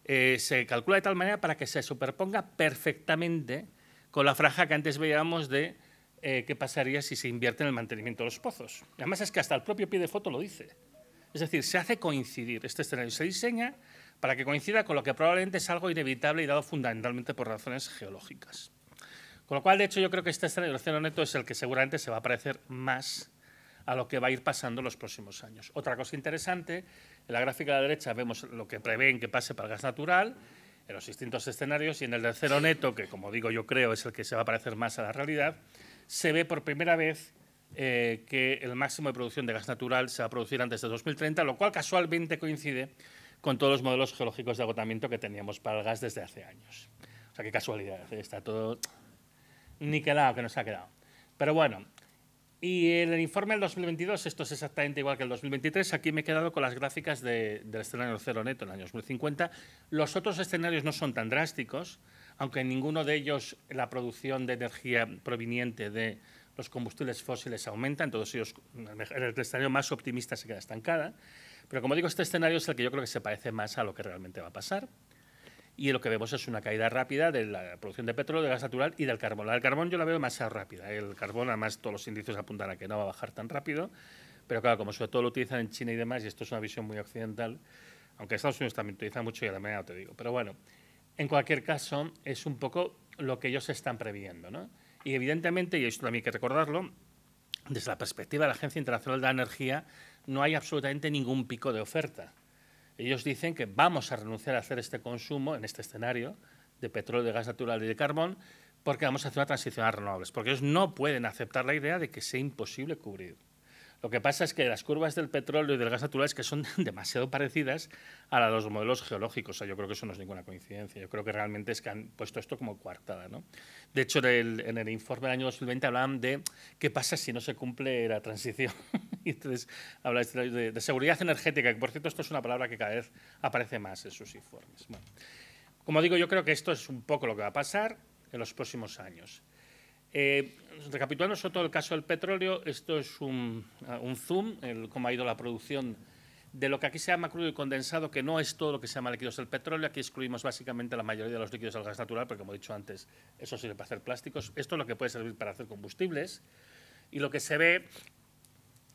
eh, se calcula de tal manera para que se superponga perfectamente con la franja que antes veíamos de eh, qué pasaría si se invierte en el mantenimiento de los pozos. Además es que hasta el propio pie de foto lo dice. Es decir, se hace coincidir, este escenario se diseña para que coincida con lo que probablemente es algo inevitable y dado fundamentalmente por razones geológicas. Con lo cual, de hecho, yo creo que este escenario del neto es el que seguramente se va a parecer más a lo que va a ir pasando en los próximos años. Otra cosa interesante en la gráfica de la derecha vemos lo que prevén que pase para el gas natural en los distintos escenarios y en el tercero neto, que como digo yo creo es el que se va a parecer más a la realidad, se ve por primera vez eh, que el máximo de producción de gas natural se va a producir antes de 2030, lo cual casualmente coincide con todos los modelos geológicos de agotamiento que teníamos para el gas desde hace años. O sea, qué casualidad, ¿eh? está todo niquelado que nos ha quedado. Pero bueno, y en el informe del 2022, esto es exactamente igual que el 2023, aquí me he quedado con las gráficas del escenario cero neto en el año 2050. Los otros escenarios no son tan drásticos, aunque en ninguno de ellos la producción de energía proveniente de los combustibles fósiles aumenta, en todos ellos el escenario más optimista se queda estancada. Pero como digo, este escenario es el que yo creo que se parece más a lo que realmente va a pasar y lo que vemos es una caída rápida de la producción de petróleo, de gas natural y del carbón. La del carbón yo la veo demasiado rápida. ¿eh? El carbón, además, todos los indicios apuntan a que no va a bajar tan rápido, pero claro, como sobre todo lo utilizan en China y demás, y esto es una visión muy occidental, aunque Estados Unidos también utiliza mucho y Alemania, te digo. Pero bueno, en cualquier caso, es un poco lo que ellos están previendo. Y evidentemente, y esto también hay que recordarlo, desde la perspectiva de la Agencia Internacional de la Energía, no hay absolutamente ningún pico de oferta. Ellos dicen que vamos a renunciar a hacer este consumo en este escenario de petróleo, de gas natural y de carbón porque vamos a hacer una transición a renovables, porque ellos no pueden aceptar la idea de que sea imposible cubrir. Lo que pasa es que las curvas del petróleo y del gas natural es que son demasiado parecidas a las de los modelos geológicos. O yo creo que eso no es ninguna coincidencia. Yo creo que realmente es que han puesto esto como coartada. De hecho, en el, informe del año 2020 hablaban de qué pasa si no se cumple la transición. y entonces hablaban de, seguridad energética, que por cierto esto es una palabra que cada vez aparece más en sus informes. como digo, yo creo que esto es un poco lo que va a pasar en los próximos años. Eh, recapitulando sobre todo el caso del petróleo, esto es un, zoom, cómo ha ido la producción de lo que aquí se llama crudo y condensado, que no es todo lo que se llama líquidos del petróleo, aquí excluimos básicamente la mayoría de los líquidos del gas natural, porque como he dicho antes, eso sirve para hacer plásticos, esto es lo que puede servir para hacer combustibles, y lo que se ve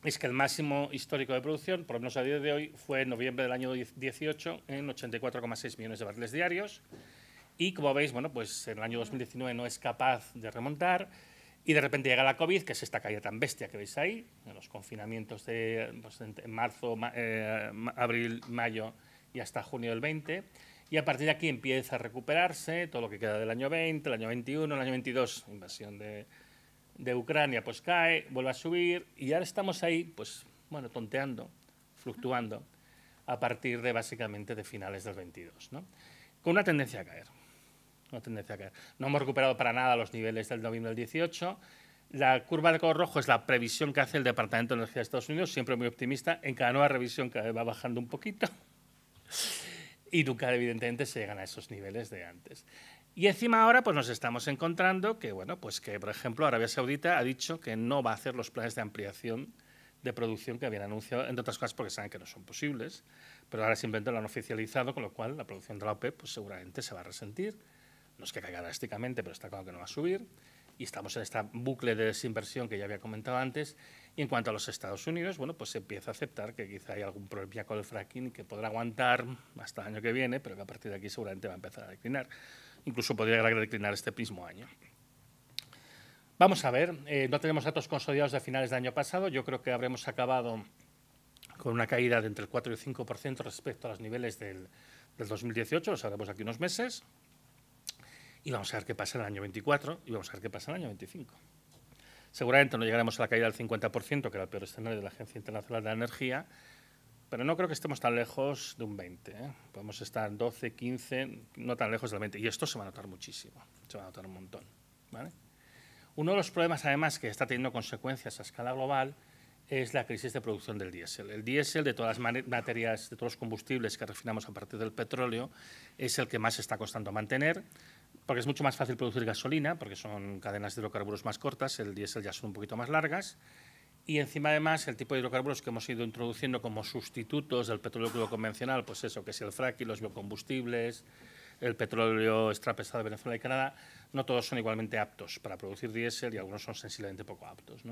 es que el máximo histórico de producción, por lo menos a día de hoy, fue en noviembre del año 18, en 84,6 millones de barriles diarios, y como veis, bueno, pues en el año 2019 no es capaz de remontar y de repente llega la COVID, que es esta caída tan bestia que veis ahí, en los confinamientos de pues, marzo, eh, abril, mayo y hasta junio del 20. Y a partir de aquí empieza a recuperarse todo lo que queda del año 20, el año 21, el año 22, invasión de, Ucrania, pues cae, vuelve a subir y ya estamos ahí, pues, bueno, tonteando, fluctuando a partir de básicamente de finales del 22, ¿no? Con una tendencia a caer tendencia a No hemos recuperado para nada los niveles del 2018. La curva de color rojo es la previsión que hace el Departamento de Energía de Estados Unidos, siempre muy optimista, en cada nueva revisión que va bajando un poquito. Y nunca, evidentemente, se llegan a esos niveles de antes. Y encima ahora pues nos estamos encontrando que, bueno, pues que, por ejemplo, Arabia Saudita ha dicho que no va a hacer los planes de ampliación de producción que habían anunciado, entre otras cosas porque saben que no son posibles, pero ahora simplemente lo han oficializado, con lo cual la producción de la OPEP e, pues, seguramente se va a resentir no es que caiga drásticamente, pero está claro que no va a subir. Y estamos en esta bucle de desinversión que ya había comentado antes. Y en cuanto a los Estados Unidos, bueno, pues se empieza a aceptar que quizá hay algún problema con el fracking que podrá aguantar hasta el año que viene, pero que a partir de aquí seguramente va a empezar a declinar. Incluso podría llegar a declinar este mismo año. Vamos a ver, eh, no tenemos datos consolidados de finales de año pasado. Yo creo que habremos acabado con una caída de entre el 4 y el 5% respecto a los niveles del, 2018, los sabremos aquí unos meses, y vamos a ver qué pasa en el año 24 y vamos a ver qué pasa en el año 25. Seguramente no llegaremos a la caída del 50%, que era el peor escenario de la Agencia Internacional de la Energía, pero no creo que estemos tan lejos de un 20. ¿eh? Podemos estar 12, 15, no tan lejos del 20. Y esto se va a notar muchísimo, se va a notar un montón. Uno de los problemas, además, que está teniendo consecuencias a escala global es la crisis de producción del diésel. El diésel, de todas las materias, de todos los combustibles que refinamos a partir del petróleo, es el que más está costando mantener porque es mucho más fácil producir gasolina, porque son cadenas de hidrocarburos más cortas, el diésel ya son un poquito más largas, y encima además el tipo de hidrocarburos que hemos ido introduciendo como sustitutos del petróleo crudo convencional, pues eso, que es el fracking, los biocombustibles, el petróleo extrapesado de Venezuela y Canadá, no todos son igualmente aptos para producir diésel y algunos son sensiblemente poco aptos.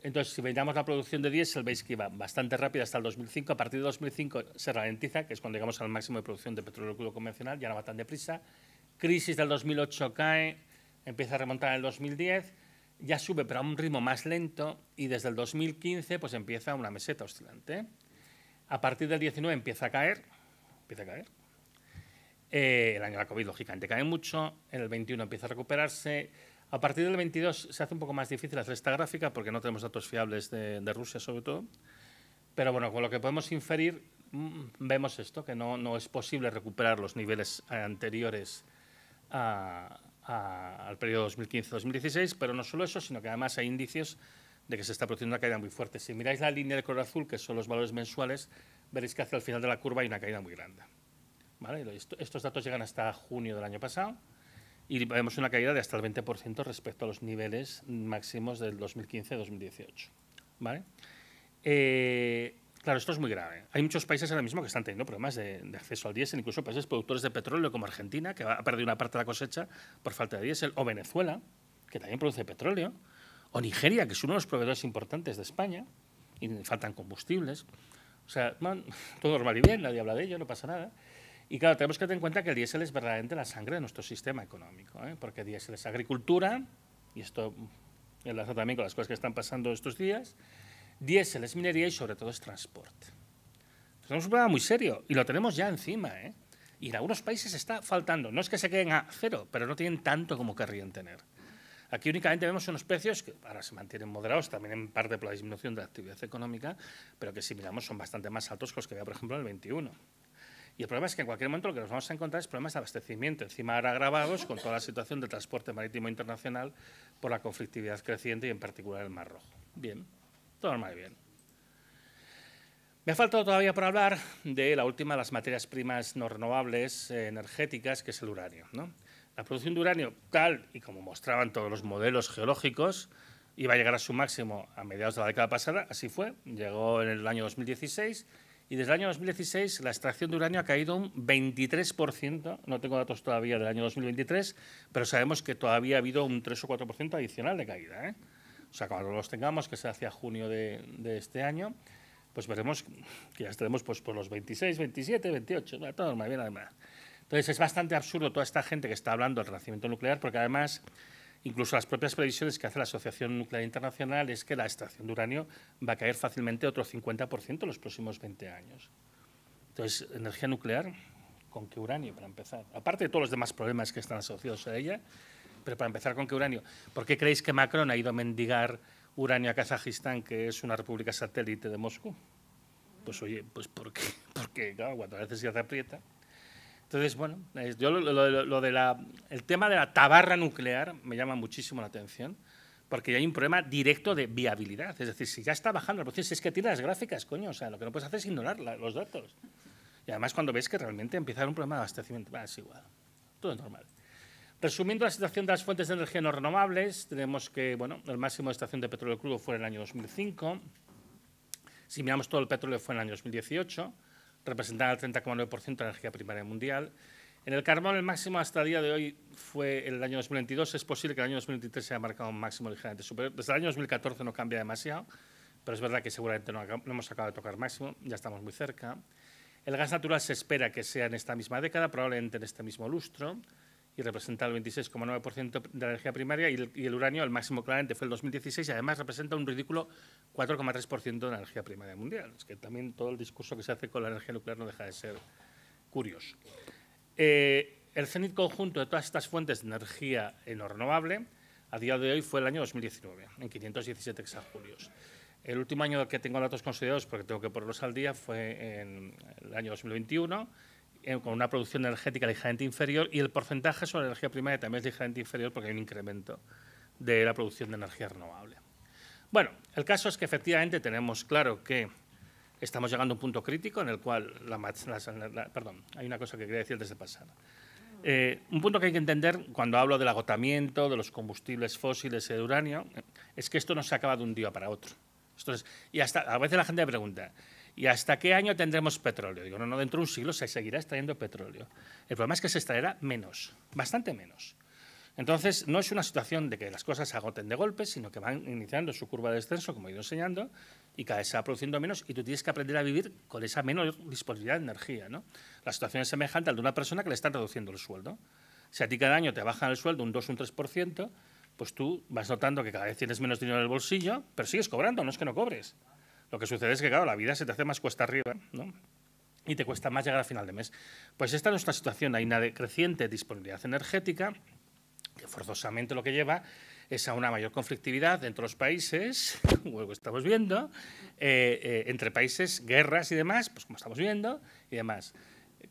Entonces, si veíamos la producción de diésel, veis que iba bastante rápida hasta el 2005. A partir de 2005 se ralentiza, que es cuando llegamos al máximo de producción de petróleo crudo convencional, ya no va tan deprisa, crisis del 2008 cae, empieza a remontar en el 2010, ya sube pero a un ritmo más lento y desde el 2015 pues empieza una meseta oscilante. A partir del 19 empieza a caer, empieza a caer. Eh, el año de la COVID lógicamente cae mucho, en el 21 empieza a recuperarse. A partir del 22 se hace un poco más difícil hacer esta gráfica porque no tenemos datos fiables de, Rusia sobre todo. Pero bueno, con lo que podemos inferir, mm, vemos esto, que no, no es posible recuperar los niveles anteriores al periodo 2015-2016, pero no solo eso, sino que además hay indicios de que se está produciendo una caída muy fuerte. Si miráis la línea de color azul, que son los valores mensuales, veréis que hacia el final de la curva hay una caída muy grande. estos datos llegan hasta junio del año pasado y vemos una caída de hasta el 20% respecto a los niveles máximos del 2015-2018. ¿Vale? Eh, Claro, esto es muy grave. Hay muchos países ahora mismo que están teniendo problemas de, de, acceso al diésel, incluso países productores de petróleo como Argentina, que ha perdido una parte de la cosecha por falta de diésel, o Venezuela, que también produce petróleo, o Nigeria, que es uno de los proveedores importantes de España, y faltan combustibles. O sea, todo normal y bien, nadie habla de ello, no pasa nada. Y claro, tenemos que tener en cuenta que el diésel es verdaderamente la sangre de nuestro sistema económico, ¿eh? porque el diésel es agricultura, y esto enlaza también con las cosas que están pasando estos días, diésel, es minería y sobre todo es transporte. Pues tenemos un problema muy serio y lo tenemos ya encima. ¿eh? Y en algunos países está faltando. No es que se queden a cero, pero no tienen tanto como querrían tener. Aquí únicamente vemos unos precios que ahora se mantienen moderados, también en parte por la disminución de la actividad económica, pero que si miramos son bastante más altos que los que había, por ejemplo, en el 21. Y el problema es que en cualquier momento lo que nos vamos a encontrar es problemas de abastecimiento, encima ahora agravados con toda la situación del transporte marítimo internacional por la conflictividad creciente y en particular el Mar Rojo. Bien. Todo normal y bien. Me ha faltado todavía por hablar de la última de las materias primas no renovables eh, energéticas, que es el uranio. La producción de uranio, tal y como mostraban todos los modelos geológicos, iba a llegar a su máximo a mediados de la década pasada, así fue, llegó en el año 2016, y desde el año 2016 la extracción de uranio ha caído un 23%, no tengo datos todavía del año 2023, pero sabemos que todavía ha habido un 3 o 4% adicional de caída. ¿eh? O sea, cuando los tengamos, que sea hacia junio de, este año, pues veremos que ya estaremos pues, por los 26, 27, 28, todo normal, bien además. Entonces es bastante absurdo toda esta gente que está hablando del renacimiento nuclear, porque además incluso las propias previsiones que hace la Asociación Nuclear Internacional es que la extracción de uranio va a caer fácilmente otro 50% en los próximos 20 años. Entonces, energía nuclear, ¿con qué uranio para empezar? Aparte de todos los demás problemas que están asociados a ella, pero para empezar, ¿con qué uranio? ¿Por qué creéis que Macron ha ido a mendigar uranio a Kazajistán, que es una república satélite de Moscú? Pues oye, pues porque, porque claro, cuando a veces se aprieta. Entonces, bueno, yo lo, de la, el tema de la tabarra nuclear me llama muchísimo la atención, porque hay un problema directo de viabilidad. Es decir, si ya está bajando la producción, si es que tiene las gráficas, coño, o sea, lo que no puedes hacer es ignorar los datos. Y además cuando ves que realmente empieza a haber un problema de abastecimiento, va, es igual, todo es normal. Resumiendo la situación de las fuentes de energía no renovables, tenemos que bueno, el máximo de estación de petróleo crudo fue en el año 2005. Si miramos todo el petróleo fue en el año 2018, representaba el 30,9% de la energía primaria mundial. En el carbón el máximo hasta el día de hoy fue en el año 2022. Es posible que el año 2023 se haya marcado un máximo ligeramente superior. Desde el año 2014 no cambia demasiado, pero es verdad que seguramente no hemos acabado de tocar máximo, ya estamos muy cerca. El gas natural se espera que sea en esta misma década, probablemente en este mismo lustro y representa el 26,9% de la energía primaria y el, uranio, el máximo claramente fue el 2016 y además representa un ridículo 4,3% de la energía primaria mundial. Es que también todo el discurso que se hace con la energía nuclear no deja de ser curioso. Eh, el cenit conjunto de todas estas fuentes de energía lo renovable a día de hoy fue el año 2019, en 517 exajulios. El último año que tengo datos considerados, porque tengo que ponerlos al día, fue en el año 2021 eh, con una producción energética ligeramente inferior y el porcentaje sobre energía primaria también es ligeramente inferior porque hay un incremento de la producción de energía renovable. Bueno, el caso es que efectivamente tenemos claro que estamos llegando a un punto crítico en el cual la, perdón, hay una cosa que quería decir desde el pasado. Eh, un punto que hay que entender cuando hablo del agotamiento de los combustibles fósiles y de uranio eh, es que esto no se acaba de un día para otro. Entonces, y hasta a veces la gente me pregunta, ¿Y hasta qué año tendremos petróleo? Digo, no, no, dentro de un siglo se seguirá extrayendo petróleo. El problema es que se extraerá menos, bastante menos. Entonces, no es una situación de que las cosas se agoten de golpe, sino que van iniciando su curva de descenso, como he ido enseñando, y cada vez se va produciendo menos, y tú tienes que aprender a vivir con esa menor disponibilidad de energía. La situación es semejante al de una persona que le están reduciendo el sueldo. Si a ti cada año te bajan el sueldo un 2 o un 3%, pues tú vas notando que cada vez tienes menos dinero en el bolsillo, pero sigues cobrando, no es que no cobres. Lo que sucede es que, claro, la vida se te hace más cuesta arriba, Y te cuesta más llegar al final de mes. Pues esta es nuestra situación. Hay una creciente disponibilidad energética, que forzosamente lo que lleva es a una mayor conflictividad entre los países, como estamos viendo, eh, eh, entre países, guerras y demás, pues como estamos viendo, y demás.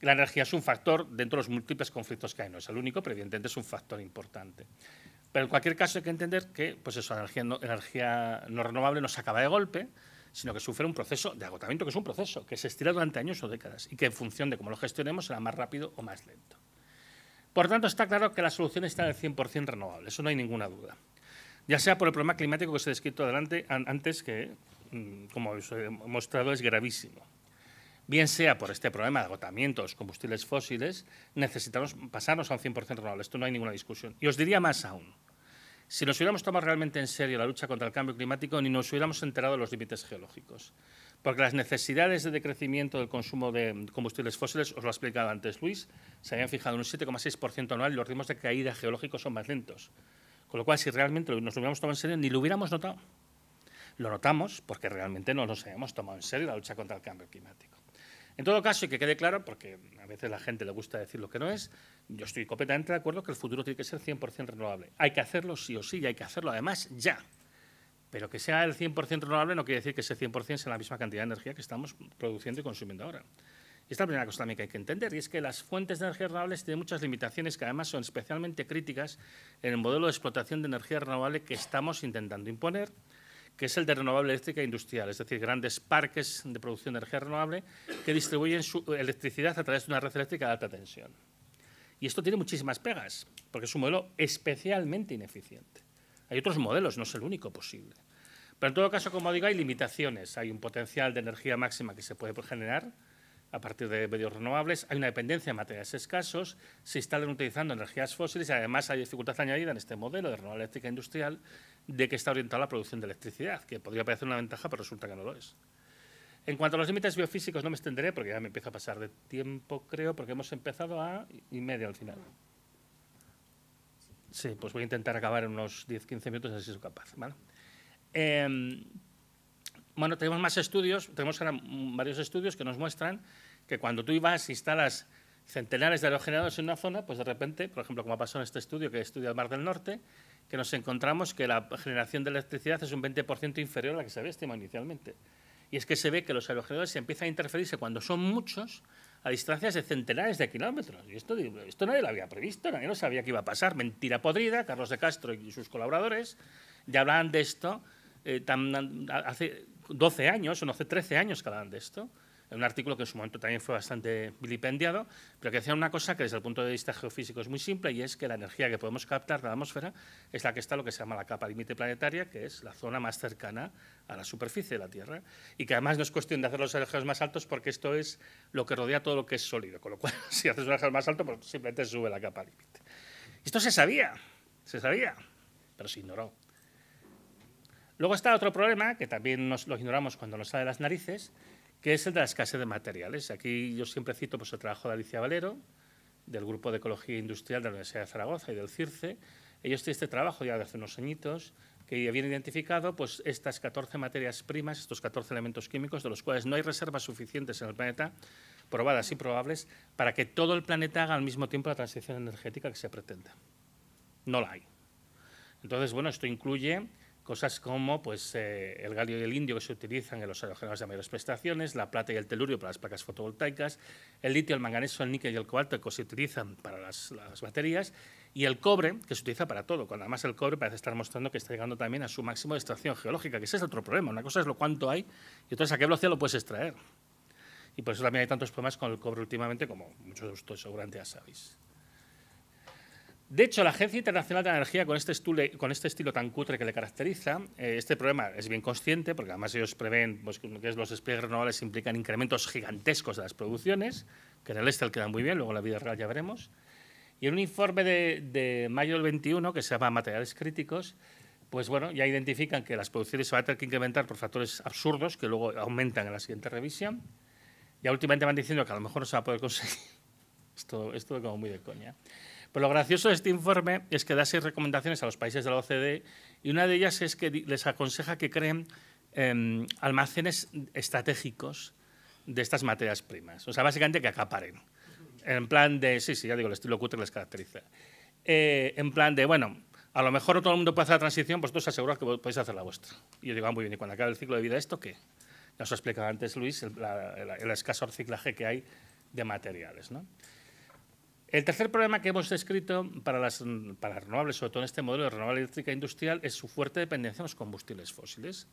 La energía es un factor dentro de los múltiples conflictos que hay, no es el único, pero evidentemente es un factor importante. Pero en cualquier caso hay que entender que pues eso, la energía energía no renovable no se acaba de golpe, sino que sufre un proceso de agotamiento, que es un proceso que se estira durante años o décadas y que en función de cómo lo gestionemos será más rápido o más lento. Por tanto, está claro que la solución está en el 100% renovable, eso no hay ninguna duda. Ya sea por el problema climático que se ha descrito adelante, antes, que, mm, como os he mostrado, es gravísimo. Bien sea por este problema de agotamiento de los combustibles fósiles, necesitamos pasarnos a un 100% renovable, esto no hay ninguna discusión. Y os diría más aún. Si nos hubiéramos tomado realmente en serio la lucha contra el cambio climático, ni nos hubiéramos enterado de los límites geológicos. Porque las necesidades de decrecimiento del consumo de combustibles fósiles, os lo ha explicado antes Luis, se habían fijado en un 7,6% anual y los ritmos de caída geológicos son más lentos. Con lo cual, si realmente nos hubiéramos tomado en serio, ni lo hubiéramos notado. Lo notamos porque realmente no nos habíamos tomado en serio la lucha contra el cambio climático. En todo caso, y que quede claro, porque a veces la gente le gusta decir lo que no es, yo estoy completamente de acuerdo que el futuro tiene que ser 100% renovable. Hay que hacerlo sí o sí y hay que hacerlo además ya. Pero que sea el 100% renovable no quiere decir que ese 100% sea la misma cantidad de energía que estamos produciendo y consumiendo ahora. Y esta es la primera cosa también que hay que entender, y es que las fuentes de energía renovables tienen muchas limitaciones que además son especialmente críticas en el modelo de explotación de energía renovable que estamos intentando imponer que es el de renovable eléctrica industrial, es decir, grandes parques de producción de energía renovable que distribuyen su electricidad a través de una red eléctrica de alta tensión. Y esto tiene muchísimas pegas, porque es un modelo especialmente ineficiente. Hay otros modelos, no es el único posible. Pero en todo caso, como digo, hay limitaciones. Hay un potencial de energía máxima que se puede generar, a partir de medios renovables, hay una dependencia en materiales escasos, se instalan utilizando energías fósiles y además hay dificultad añadida en este modelo de renovable eléctrica industrial de que está orientado a la producción de electricidad, que podría parecer una ventaja, pero resulta que no lo es. En cuanto a los límites biofísicos, no me extenderé porque ya me empiezo a pasar de tiempo, creo, porque hemos empezado a y media al final. Sí, pues voy a intentar acabar en unos 10-15 minutos, así si soy capaz. ¿vale? Em, bueno, tenemos más estudios, tenemos varios estudios que nos muestran que cuando tú ibas, instalas centenares de aerogeneradores en una zona, pues de repente, por ejemplo, como ha pasado en este estudio que estudia el Mar del Norte, que nos encontramos que la generación de electricidad es un 20% inferior a la que se había estimado inicialmente. Y es que se ve que los aerogeneradores empiezan a interferirse cuando son muchos a distancias de centenares de kilómetros. Y esto, esto nadie lo había previsto, nadie lo sabía que iba a pasar. Mentira podrida, Carlos de Castro y sus colaboradores ya hablaban de esto eh, hace 12 años, o no hace 13 años que hablaban de esto, en un artículo que en su momento también fue bastante vilipendiado, pero que decía una cosa que desde el punto de vista geofísico es muy simple y es que la energía que podemos captar de la atmósfera es la que está lo que se llama la capa límite planetaria, que es la zona más cercana a la superficie de la Tierra, y que además no es cuestión de hacer los ejes más altos porque esto es lo que rodea todo lo que es sólido, con lo cual si haces un eje más alto pues simplemente sube la capa límite. Esto se sabía, se sabía, pero se ignoró. Luego está otro problema, que también nos lo ignoramos cuando nos sale de las narices, que es el de la escasez de materiales. Aquí yo siempre cito pues, el trabajo de Alicia Valero, del Grupo de Ecología e Industrial de la Universidad de Zaragoza y del CIRCE. Ellos tienen este trabajo ya de hace unos añitos, que ya identificado pues, estas 14 materias primas, estos 14 elementos químicos, de los cuales no hay reservas suficientes en el planeta, probadas y probables, para que todo el planeta haga al mismo tiempo la transición energética que se pretende. No la hay. Entonces, bueno, esto incluye Cosas como pues, eh, el galio y el indio que se utilizan en los aerógenos de mayores prestaciones, la plata y el telurio para las placas fotovoltaicas, el litio, el manganeso, el níquel y el cobalto que se utilizan para las, baterías y el cobre, que se utiliza para todo, cuando además el cobre parece estar mostrando que está llegando también a su máximo de extracción geológica, que ese es otro problema. Una cosa es lo cuánto hay y otra es a qué velocidad lo puedes extraer. Y por eso también hay tantos problemas con el cobre últimamente, como muchos de ustedes seguramente ya sabéis. De hecho, la Agencia Internacional de Energía, con este, con este estilo tan cutre que le caracteriza, eh, este problema es bien consciente, porque además ellos prevén pues, que los despliegues renovables implican incrementos gigantescos de las producciones, que en el Estel quedan muy bien, luego en la vida real ya veremos. Y en un informe de, mayo del 21, que se llama Materiales Críticos, pues bueno, ya identifican que las producciones se van a tener que incrementar por factores absurdos que luego aumentan en la siguiente revisión. Ya últimamente van diciendo que a lo mejor no se va a poder conseguir. Esto, es como muy de coña. Pero pues lo gracioso de este informe es que da seis recomendaciones a los países de la OCDE y una de ellas es que les aconseja que creen em, almacenes estratégicos de estas materias primas. O sea, básicamente que acaparen. En plan de, sí, sí, ya digo, el estilo cutre les caracteriza. Eh, en plan de, bueno, a lo mejor no todo el mundo puede hacer la transición, vosotros aseguraos que podéis hacer la vuestra. Y yo digo, ah, muy bien, ¿y cuando acabe el ciclo de vida esto qué? Ya os lo explicado antes Luis, el, el escaso reciclaje que hay de materiales. ¿no? El tercer problema que hemos descrito para las, para renovables, sobre todo en este modelo de renovable eléctrica industrial, es su fuerte dependencia de los combustibles fósiles.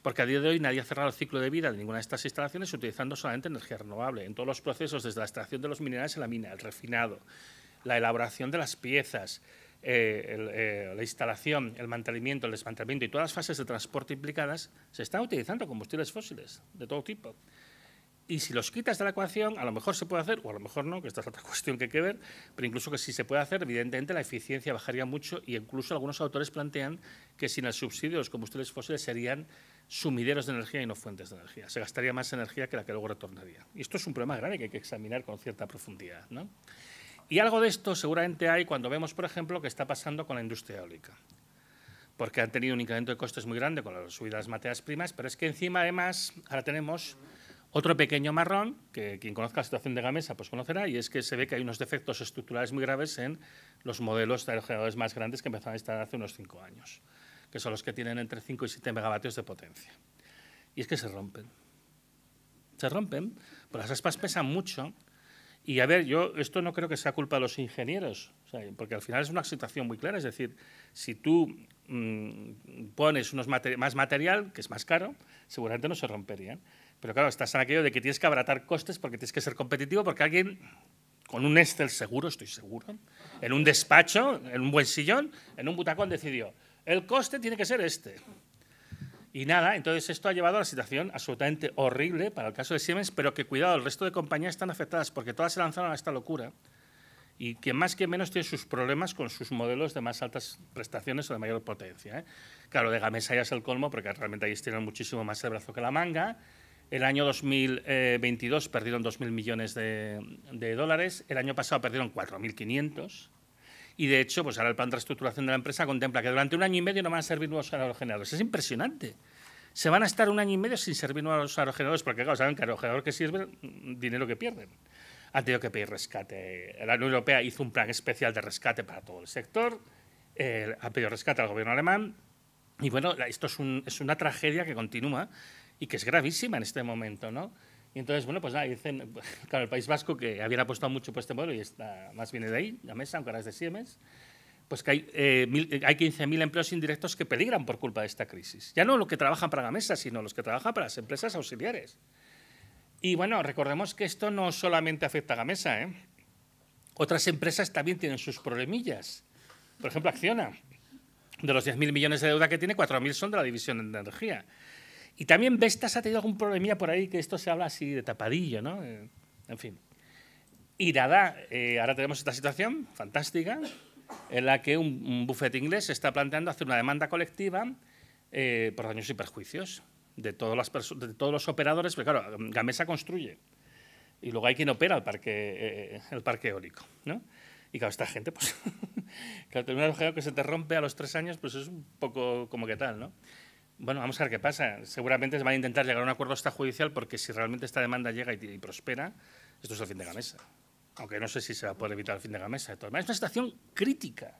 Porque a día de hoy nadie ha cerrado el ciclo de vida de ninguna de estas instalaciones utilizando solamente energía renovable. En todos los procesos, desde la extracción de los minerales en la mina, el refinado, la elaboración de las piezas, eh, eh, la instalación, el mantenimiento, el desmantelamiento y todas las fases de transporte implicadas, se están utilizando combustibles fósiles de todo tipo y si los quitas de la ecuación, a lo mejor se puede hacer, o a lo mejor no, que esta es otra cuestión que hay que ver, pero incluso que si se puede hacer, evidentemente la eficiencia bajaría mucho y incluso algunos autores plantean que sin el subsidio los combustibles fósiles serían sumideros de energía y no fuentes de energía. Se gastaría más energía que la que luego retornaría. Y esto es un problema grave que hay que examinar con cierta profundidad. ¿no? Y algo de esto seguramente hay cuando vemos, por ejemplo, que está pasando con la industria eólica porque han tenido un incremento de costes muy grande con la subida de materias primas, pero es que encima además ahora tenemos otro pequeño marrón, que quien conozca la situación de Gamesa pues conocerá, y es que se ve que hay unos defectos estructurales muy graves en los modelos de aerogeneradores más grandes que empezaron a instalar hace unos cinco años, que son los que tienen entre 5 y 7 megavatios de potencia. Y es que se rompen. Se rompen, porque las aspas pesan mucho. Y a ver, yo esto no creo que sea culpa de los ingenieros, porque al final es una situación muy clara. Es decir, si tú mm, pones unos más material, que es más caro, seguramente no se romperían. Pero claro, estás en aquello de que tienes que abratar costes porque tienes que ser competitivo, porque alguien con un Excel seguro, estoy seguro, en un despacho, en un buen sillón, en un butacón decidió, el coste tiene que ser este. Y nada, entonces esto ha llevado a la situación absolutamente horrible para el caso de Siemens, pero que cuidado, el resto de compañías están afectadas porque todas se lanzaron a esta locura y que más que menos tiene sus problemas con sus modelos de más altas prestaciones o de mayor potencia. ¿eh? Claro, de Gamesa ya es el colmo porque realmente ahí tienen muchísimo más el brazo que la manga el año 2022 perdieron 2.000 millones de, dólares, el año pasado perdieron 4.500 y de hecho pues ahora el plan de reestructuración de la empresa contempla que durante un año y medio no van a servir nuevos aerogeneradores. Es impresionante. Se van a estar un año y medio sin servir nuevos aerogeneradores porque claro, saben que aerogenerador que sirve, dinero que pierden. Han tenido que pedir rescate. La Unión Europea hizo un plan especial de rescate para todo el sector, ha pedido rescate al gobierno alemán y bueno, esto es, es una tragedia que continúa y que es gravísima en este momento, ¿no? Y entonces, bueno, pues nada, dicen, claro, el País Vasco, que habían apostado mucho por este modelo, y está, más viene de ahí, la mesa, aunque ahora es de Siemens, pues que hay, 15.000 eh, eh, empleos indirectos que peligran por culpa de esta crisis. Ya no los que trabajan para la mesa, sino los que trabajan para las empresas auxiliares. Y bueno, recordemos que esto no solamente afecta a Gamesa, ¿eh? Otras empresas también tienen sus problemillas. Por ejemplo, Acciona. De los 10.000 millones de deuda que tiene, 4.000 son de la división de energía. Y también Vestas ha tenido algún problemilla por ahí, que esto se habla así de tapadillo, ¿no? Eh, en fin. Y nada, eh, ahora tenemos esta situación fantástica en la que un, bufete inglés está planteando hacer una demanda colectiva eh, por daños y perjuicios de, todos los operadores, pero claro, Gamesa construye y luego hay quien opera el parque, el parque eólico, ¿no? Y claro, esta gente, pues, claro, tener un que se te rompe a los tres años, pues es un poco como que tal, ¿no? Bueno, vamos a ver qué pasa. Seguramente se van a intentar llegar a un acuerdo extrajudicial porque si realmente esta demanda llega y, prospera, esto es el fin de la mesa. Aunque no sé si se va a poder evitar el fin de la mesa. es una situación crítica.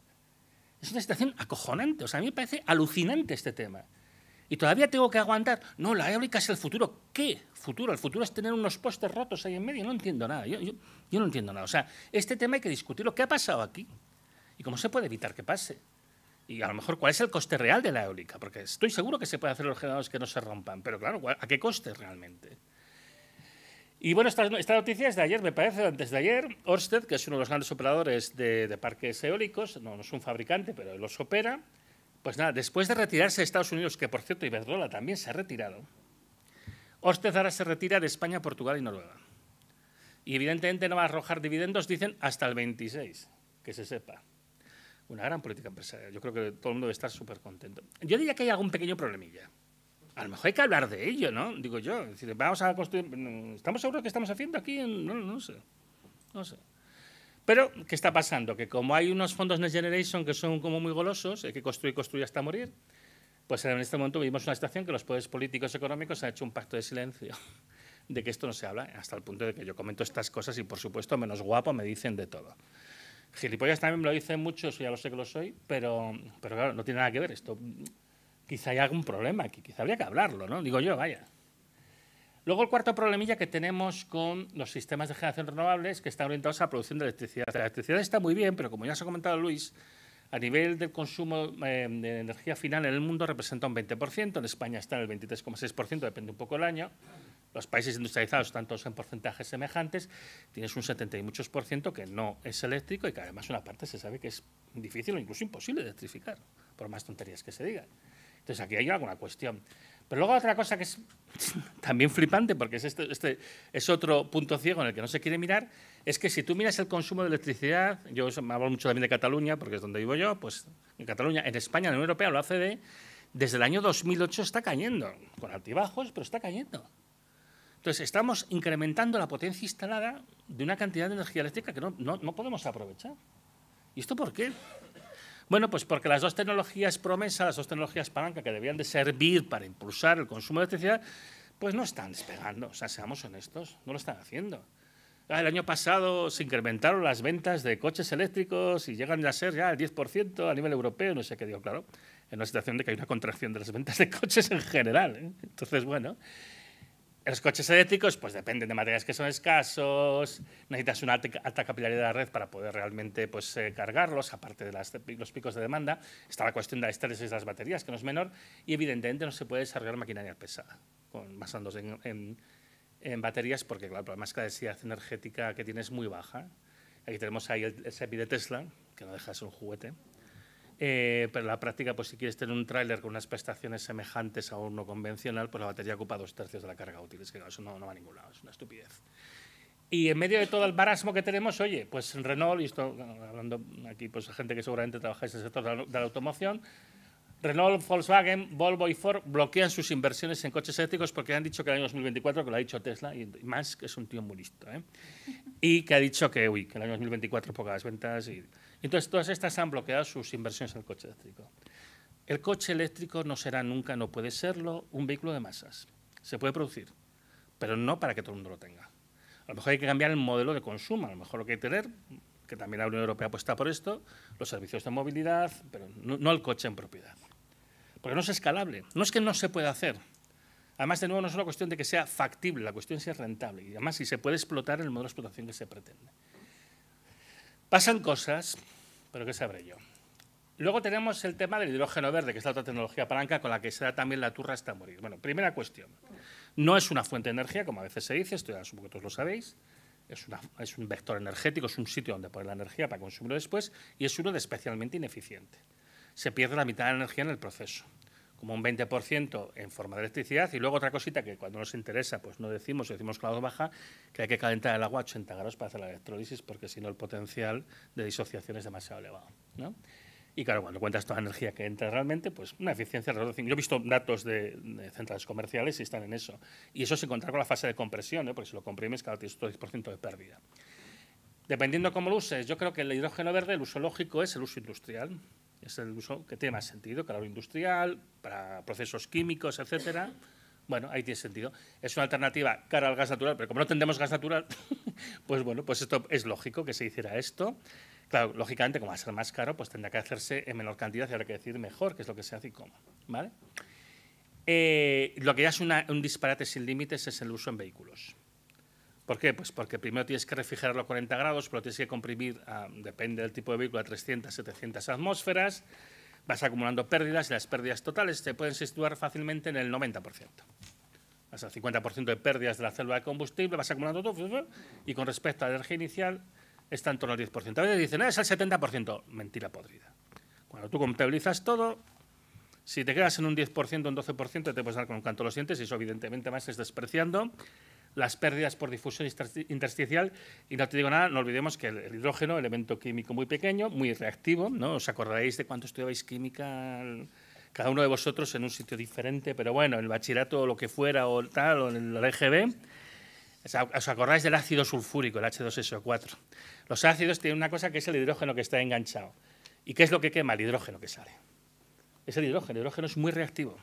Es una situación acojonante. O sea, a mí me parece alucinante este tema. Y todavía tengo que aguantar. No, la eólica es el futuro. ¿Qué futuro? El futuro es tener unos postes rotos ahí en medio. No entiendo nada. Yo, no entiendo nada. O sea, este tema hay que discutir lo que ha pasado aquí y cómo se puede evitar que pase y a lo mejor cuál es el coste real de la eólica, porque estoy seguro que se puede hacer los generadores que no se rompan, pero claro, ¿a qué coste realmente? Y bueno, esta, noticia es de ayer, me parece, antes de ayer. Orsted, que es uno de los grandes operadores de, parques eólicos, no, es un fabricante, pero los opera, pues nada, después de retirarse de Estados Unidos, que por cierto Iberdrola también se ha retirado, Orsted ahora se retira de España, Portugal y Noruega. Y evidentemente no va a arrojar dividendos, dicen, hasta el 26, que se sepa una gran política empresarial. Yo creo que todo el mundo debe estar súper contento. Yo diría que hay algún pequeño problemilla. A lo mejor hay que hablar de ello, ¿no? Digo yo. Es vamos a construir. ¿Estamos seguros de que estamos haciendo aquí? No, no sé. No sé. Pero, ¿qué está pasando? Que como hay unos fondos Next Generation que son como muy golosos, hay que construir, construir hasta morir, pues en este momento vivimos una situación que los poderes políticos económicos han hecho un pacto de silencio de que esto no se habla, hasta el punto de que yo comento estas cosas y, por supuesto, menos guapo me dicen de todo. Gilipollas también me lo dicen muchos, ya lo sé que lo soy, pero, pero claro, no tiene nada que ver esto. Quizá hay algún problema aquí, quizá habría que hablarlo, ¿no? Digo yo, vaya. Luego el cuarto problemilla que tenemos con los sistemas de generación renovables que están orientados a la producción de electricidad. La electricidad está muy bien, pero como ya os ha comentado Luis, a nivel del consumo eh, de energía final en el mundo representa un 20%, en España está en el 23,6%, depende un poco del año los países industrializados están todos en porcentajes semejantes, tienes un 70 y muchos por ciento que no es eléctrico y que además una parte se sabe que es difícil o incluso imposible electrificar, por más tonterías que se digan. Entonces aquí hay alguna cuestión. Pero luego otra cosa que es también flipante, porque es, este, este, es otro punto ciego en el que no se quiere mirar, es que si tú miras el consumo de electricidad, yo me hablo mucho también de Cataluña, porque es donde vivo yo, pues en Cataluña, en España, en la Unión Europea, lo hace desde el año 2008 está cayendo, con altibajos, pero está cayendo. Entonces, estamos incrementando la potencia instalada de una cantidad de energía eléctrica que no, podemos aprovechar. ¿Y esto por qué? Bueno, pues porque las dos tecnologías promesas, las dos tecnologías palanca que debían de servir para impulsar el consumo de electricidad, pues no están despegando. O sea, seamos honestos, no lo están haciendo. Ah, el año pasado se incrementaron las ventas de coches eléctricos y llegan a ser ya el 10% a nivel europeo, no sé qué digo, claro, en una situación de que hay una contracción de las ventas de coches en general. ¿eh? Entonces, bueno, los coches eléctricos pues dependen de materiales que son escasos, necesitas una alta capilaridad de la red para poder realmente pues, eh, cargarlos, aparte de los picos de demanda. Está la cuestión de la estérilidad de las baterías, que no es menor, y evidentemente no se puede desarrollar maquinaria pesada, con, basándose en, en, baterías, porque claro, el problema es que la densidad energética que tiene es muy baja. Aquí tenemos ahí el, el SEPI de Tesla, que no deja de ser un juguete. Eh, pero en la práctica, pues si quieres tener un tráiler con unas prestaciones semejantes a uno convencional, pues la batería ocupa dos tercios de la carga útil. Es que eso no, va a ningún lado, es una estupidez. Y en medio de todo el barasmo que tenemos, oye, pues Renault, y esto hablando aquí, pues gente que seguramente trabaja en el sector de la, automoción, Renault, Volkswagen, Volvo y Ford bloquean sus inversiones en coches eléctricos porque han dicho que el año 2024, que lo ha dicho Tesla, y Musk es un tío muy listo, ¿eh? y que ha dicho que, que el año 2024 pocas ventas y entonces, todas estas han bloqueado sus inversiones en el coche eléctrico. El coche eléctrico no será nunca, no puede serlo, un vehículo de masas. Se puede producir, pero no para que todo el mundo lo tenga. A lo mejor hay que cambiar el modelo de consumo, a lo mejor lo que hay que tener, que también la Unión Europea apuesta por esto, los servicios de movilidad, pero no, el coche en propiedad. Porque no es escalable. No es que no se pueda hacer, Además, de nuevo, no es una cuestión de que sea factible, la cuestión es si es rentable y además si se puede explotar el modelo de explotación que se pretende. Pasan cosas, pero qué sabré yo. Luego tenemos el tema del hidrógeno verde, que es la otra tecnología palanca con la que se da también la turra hasta morir. Bueno, primera cuestión. No es una fuente de energía, como a veces se dice, esto ya supongo que todos lo sabéis. Es, un vector energético, es un sitio donde poner la energía para consumirlo después y es uno de especialmente ineficiente. Se pierde la mitad de la energía en el proceso como un 20% en forma de electricidad y luego otra cosita que cuando nos interesa pues no decimos, decimos claudo baja, que hay que calentar el agua a 80 grados para hacer la electrólisis porque si no el potencial de disociación es demasiado elevado. ¿no? Y claro, cuando cuentas toda la energía que entra realmente, pues una eficiencia de Yo he visto datos de, centrales comerciales y están en eso. Y eso se encuentra con la fase de compresión, ¿eh? porque si lo comprimes, cada 10% de pérdida. Dependiendo cómo lo uses, yo creo que el hidrógeno verde, el uso lógico es el uso industrial es el uso que tiene más sentido, calor industrial, para procesos químicos, etcétera. Bueno, ahí tiene sentido. Es una alternativa cara al gas natural, pero como no tendremos gas natural, pues bueno, pues esto es lógico que se hiciera esto. Claro, lógicamente, como va a ser más caro, pues tendrá que hacerse en menor cantidad y habrá que decir mejor qué es lo que se hace y cómo. ¿Vale? Eh, lo que ya es un disparate sin límites es el uso en vehículos. ¿Por qué? Pues porque primero tienes que refrigerarlo a 40 grados, pero tienes que comprimir, depende del tipo de vehículo, a 300, 700 atmósferas, vas acumulando pérdidas y las pérdidas totales se pueden situar fácilmente en el 90%. Vas al 50% de pérdidas de la célula de combustible, vas acumulando todo, y con respecto a la energía inicial está en los 10%. A veces dicen, ah, es el 70%. Mentira podrida. Cuando tú contabilizas todo, si te quedas en un 10%, un 12%, te puedes dar con un canto los dientes, y eso evidentemente más es despreciando las pérdidas por difusión intersticial. Y no te digo nada, no olvidemos que el hidrógeno, elemento químico muy pequeño, muy reactivo, ¿no? Os acordaréis de cuánto estudiabais química cada uno de vosotros en un sitio diferente, pero bueno, el bachillerato o lo que fuera o tal, o en el EGB. Os acordáis del ácido sulfúrico, el H2SO4. Los ácidos tienen una cosa que es el hidrógeno que está enganchado. ¿Y qué es lo que quema? El hidrógeno que sale. Es el hidrógeno. El hidrógeno es muy reactivo.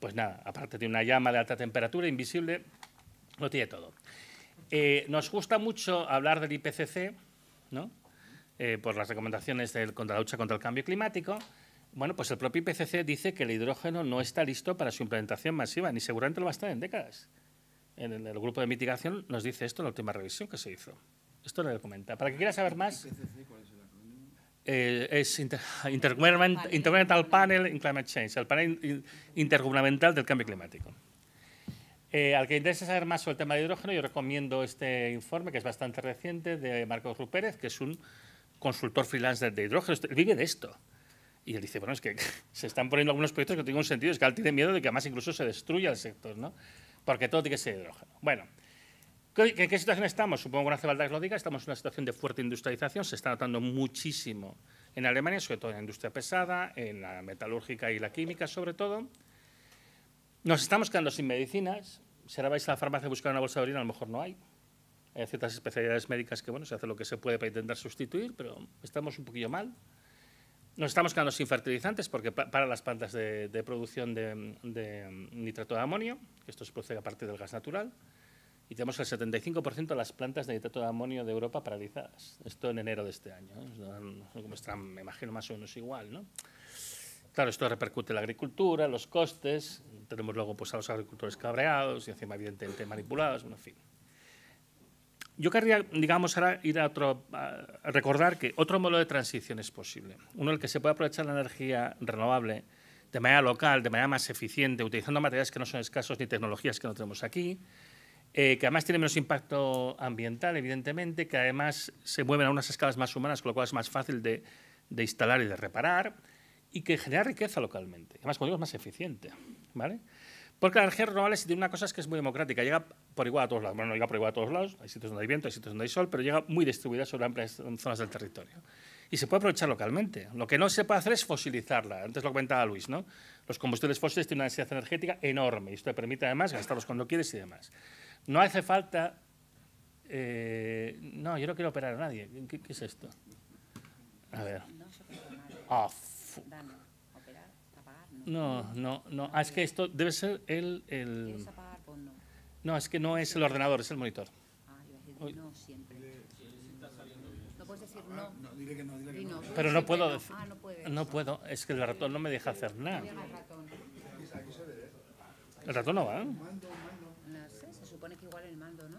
Pues nada, aparte de una llama de alta temperatura invisible lo tiene todo. Eh, nos gusta mucho hablar del IPCC, ¿no? Eh, por las recomendaciones del, contra la lucha contra el cambio climático. Bueno, pues el propio IPCC dice que el hidrógeno no está listo para su implementación masiva, ni seguramente lo va a estar en décadas. En el, grupo de mitigación nos dice esto en la última revisión que se hizo. Esto lo comenta. Para que quiera saber más... es Panel in Climate Change, el panel intergubernamental del cambio climático. Eh, al que interese saber más sobre el tema de hidrógeno, yo recomiendo este informe, que es bastante reciente, de Marcos Rupérez, que es un consultor freelancer de hidrógeno. Vive de esto. Y él dice, bueno, es que se están poniendo algunos proyectos que no tienen un sentido, es que él tiene miedo de que además incluso se destruya el sector, ¿no? Porque todo tiene que ser hidrógeno. Bueno, ¿en qué situación estamos? Supongo que no hace falta que lo diga, estamos en una situación de fuerte industrialización, se está notando muchísimo en Alemania, sobre todo en la industria pesada, en la metalúrgica y la química, sobre todo. Nos estamos quedando sin medicinas. Si ahora vais a la farmacia a buscar una bolsa de orina, a lo mejor no hay. Hay ciertas especialidades médicas que, bueno, se hace lo que se puede para intentar sustituir, pero estamos un poquillo mal. Nos estamos quedando sin fertilizantes porque para las plantas de, producción de, nitrato de amonio, que esto se produce a partir del gas natural, y tenemos el 75% de las plantas de nitrato de amonio de Europa paralizadas. Esto en enero de este año. ¿eh? me imagino, más o menos igual, ¿no? Claro, esto repercute en la agricultura, los costes, tenemos luego pues, a los agricultores cabreados y encima evidentemente manipulados, en fin. Yo querría, digamos, ahora ir a otro, recordar que otro modelo de transición es posible. Uno en el que se puede aprovechar la energía renovable de manera local, de manera más eficiente, utilizando materiales que no son escasos ni tecnologías que no tenemos aquí, eh, que además tiene menos impacto ambiental, evidentemente, que además se mueven a unas escalas más humanas, con lo cual es más fácil de instalar y de reparar, y que genera riqueza localmente. Además, como digo, es más eficiente. ¿vale? Porque energía energía si tiene una cosa es que es muy democrática, llega por igual a todos lados. Bueno, no llega por igual a todos lados, hay sitios donde hay viento, hay sitios donde hay sol, pero llega muy distribuida sobre amplias zonas del territorio. Y se puede aprovechar localmente. Lo que no se puede hacer es fosilizarla. Antes lo comentaba Luis, ¿no? Los combustibles fósiles tienen una densidad energética enorme y esto te permite además gastarlos cuando quieres y demás. No hace falta... Eh, no, yo no quiero operar a nadie. ¿Qué, qué es esto? A ver. Off. No, no, no. Ah, es que esto debe ser el... No, es que no es el ordenador, es el monitor. Ah, no siempre. No puedes decir ah, no. Pero no puedo decir... no ah, No puedo, es que el ratón no me deja hacer nada. El ratón no va. No sé, se supone que igual el mando, ¿no?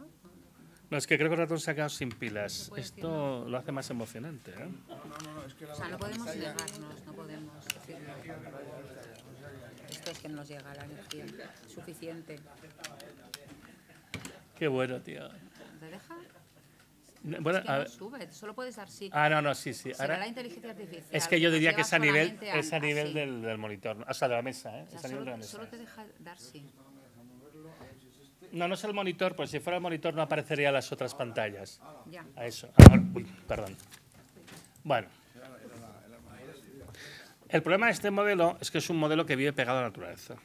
No, es que creo que el ratón se ha quedado sin pilas. Esto lo hace más emocionante. ¿eh? No, no, no, es que o sea, no podemos negarnos, no podemos decirlo. Esto es que nos llega la energía suficiente. Qué bueno, tío. ¿Te deja? Bueno, sube, solo puedes dar sí. Ah, no, no, sí, sí. Ahora, la inteligencia artificial. Es que yo diría que es a nivel, nivel del, del, monitor, o sea, de la mesa, ¿eh? de la mesa. Solo te deja dar sí. No, no es el monitor, pues si fuera el monitor no aparecerían las otras pantallas. Ya. A eso. perdón. Bueno. El problema de este modelo es que es un modelo que vive pegado a la naturaleza.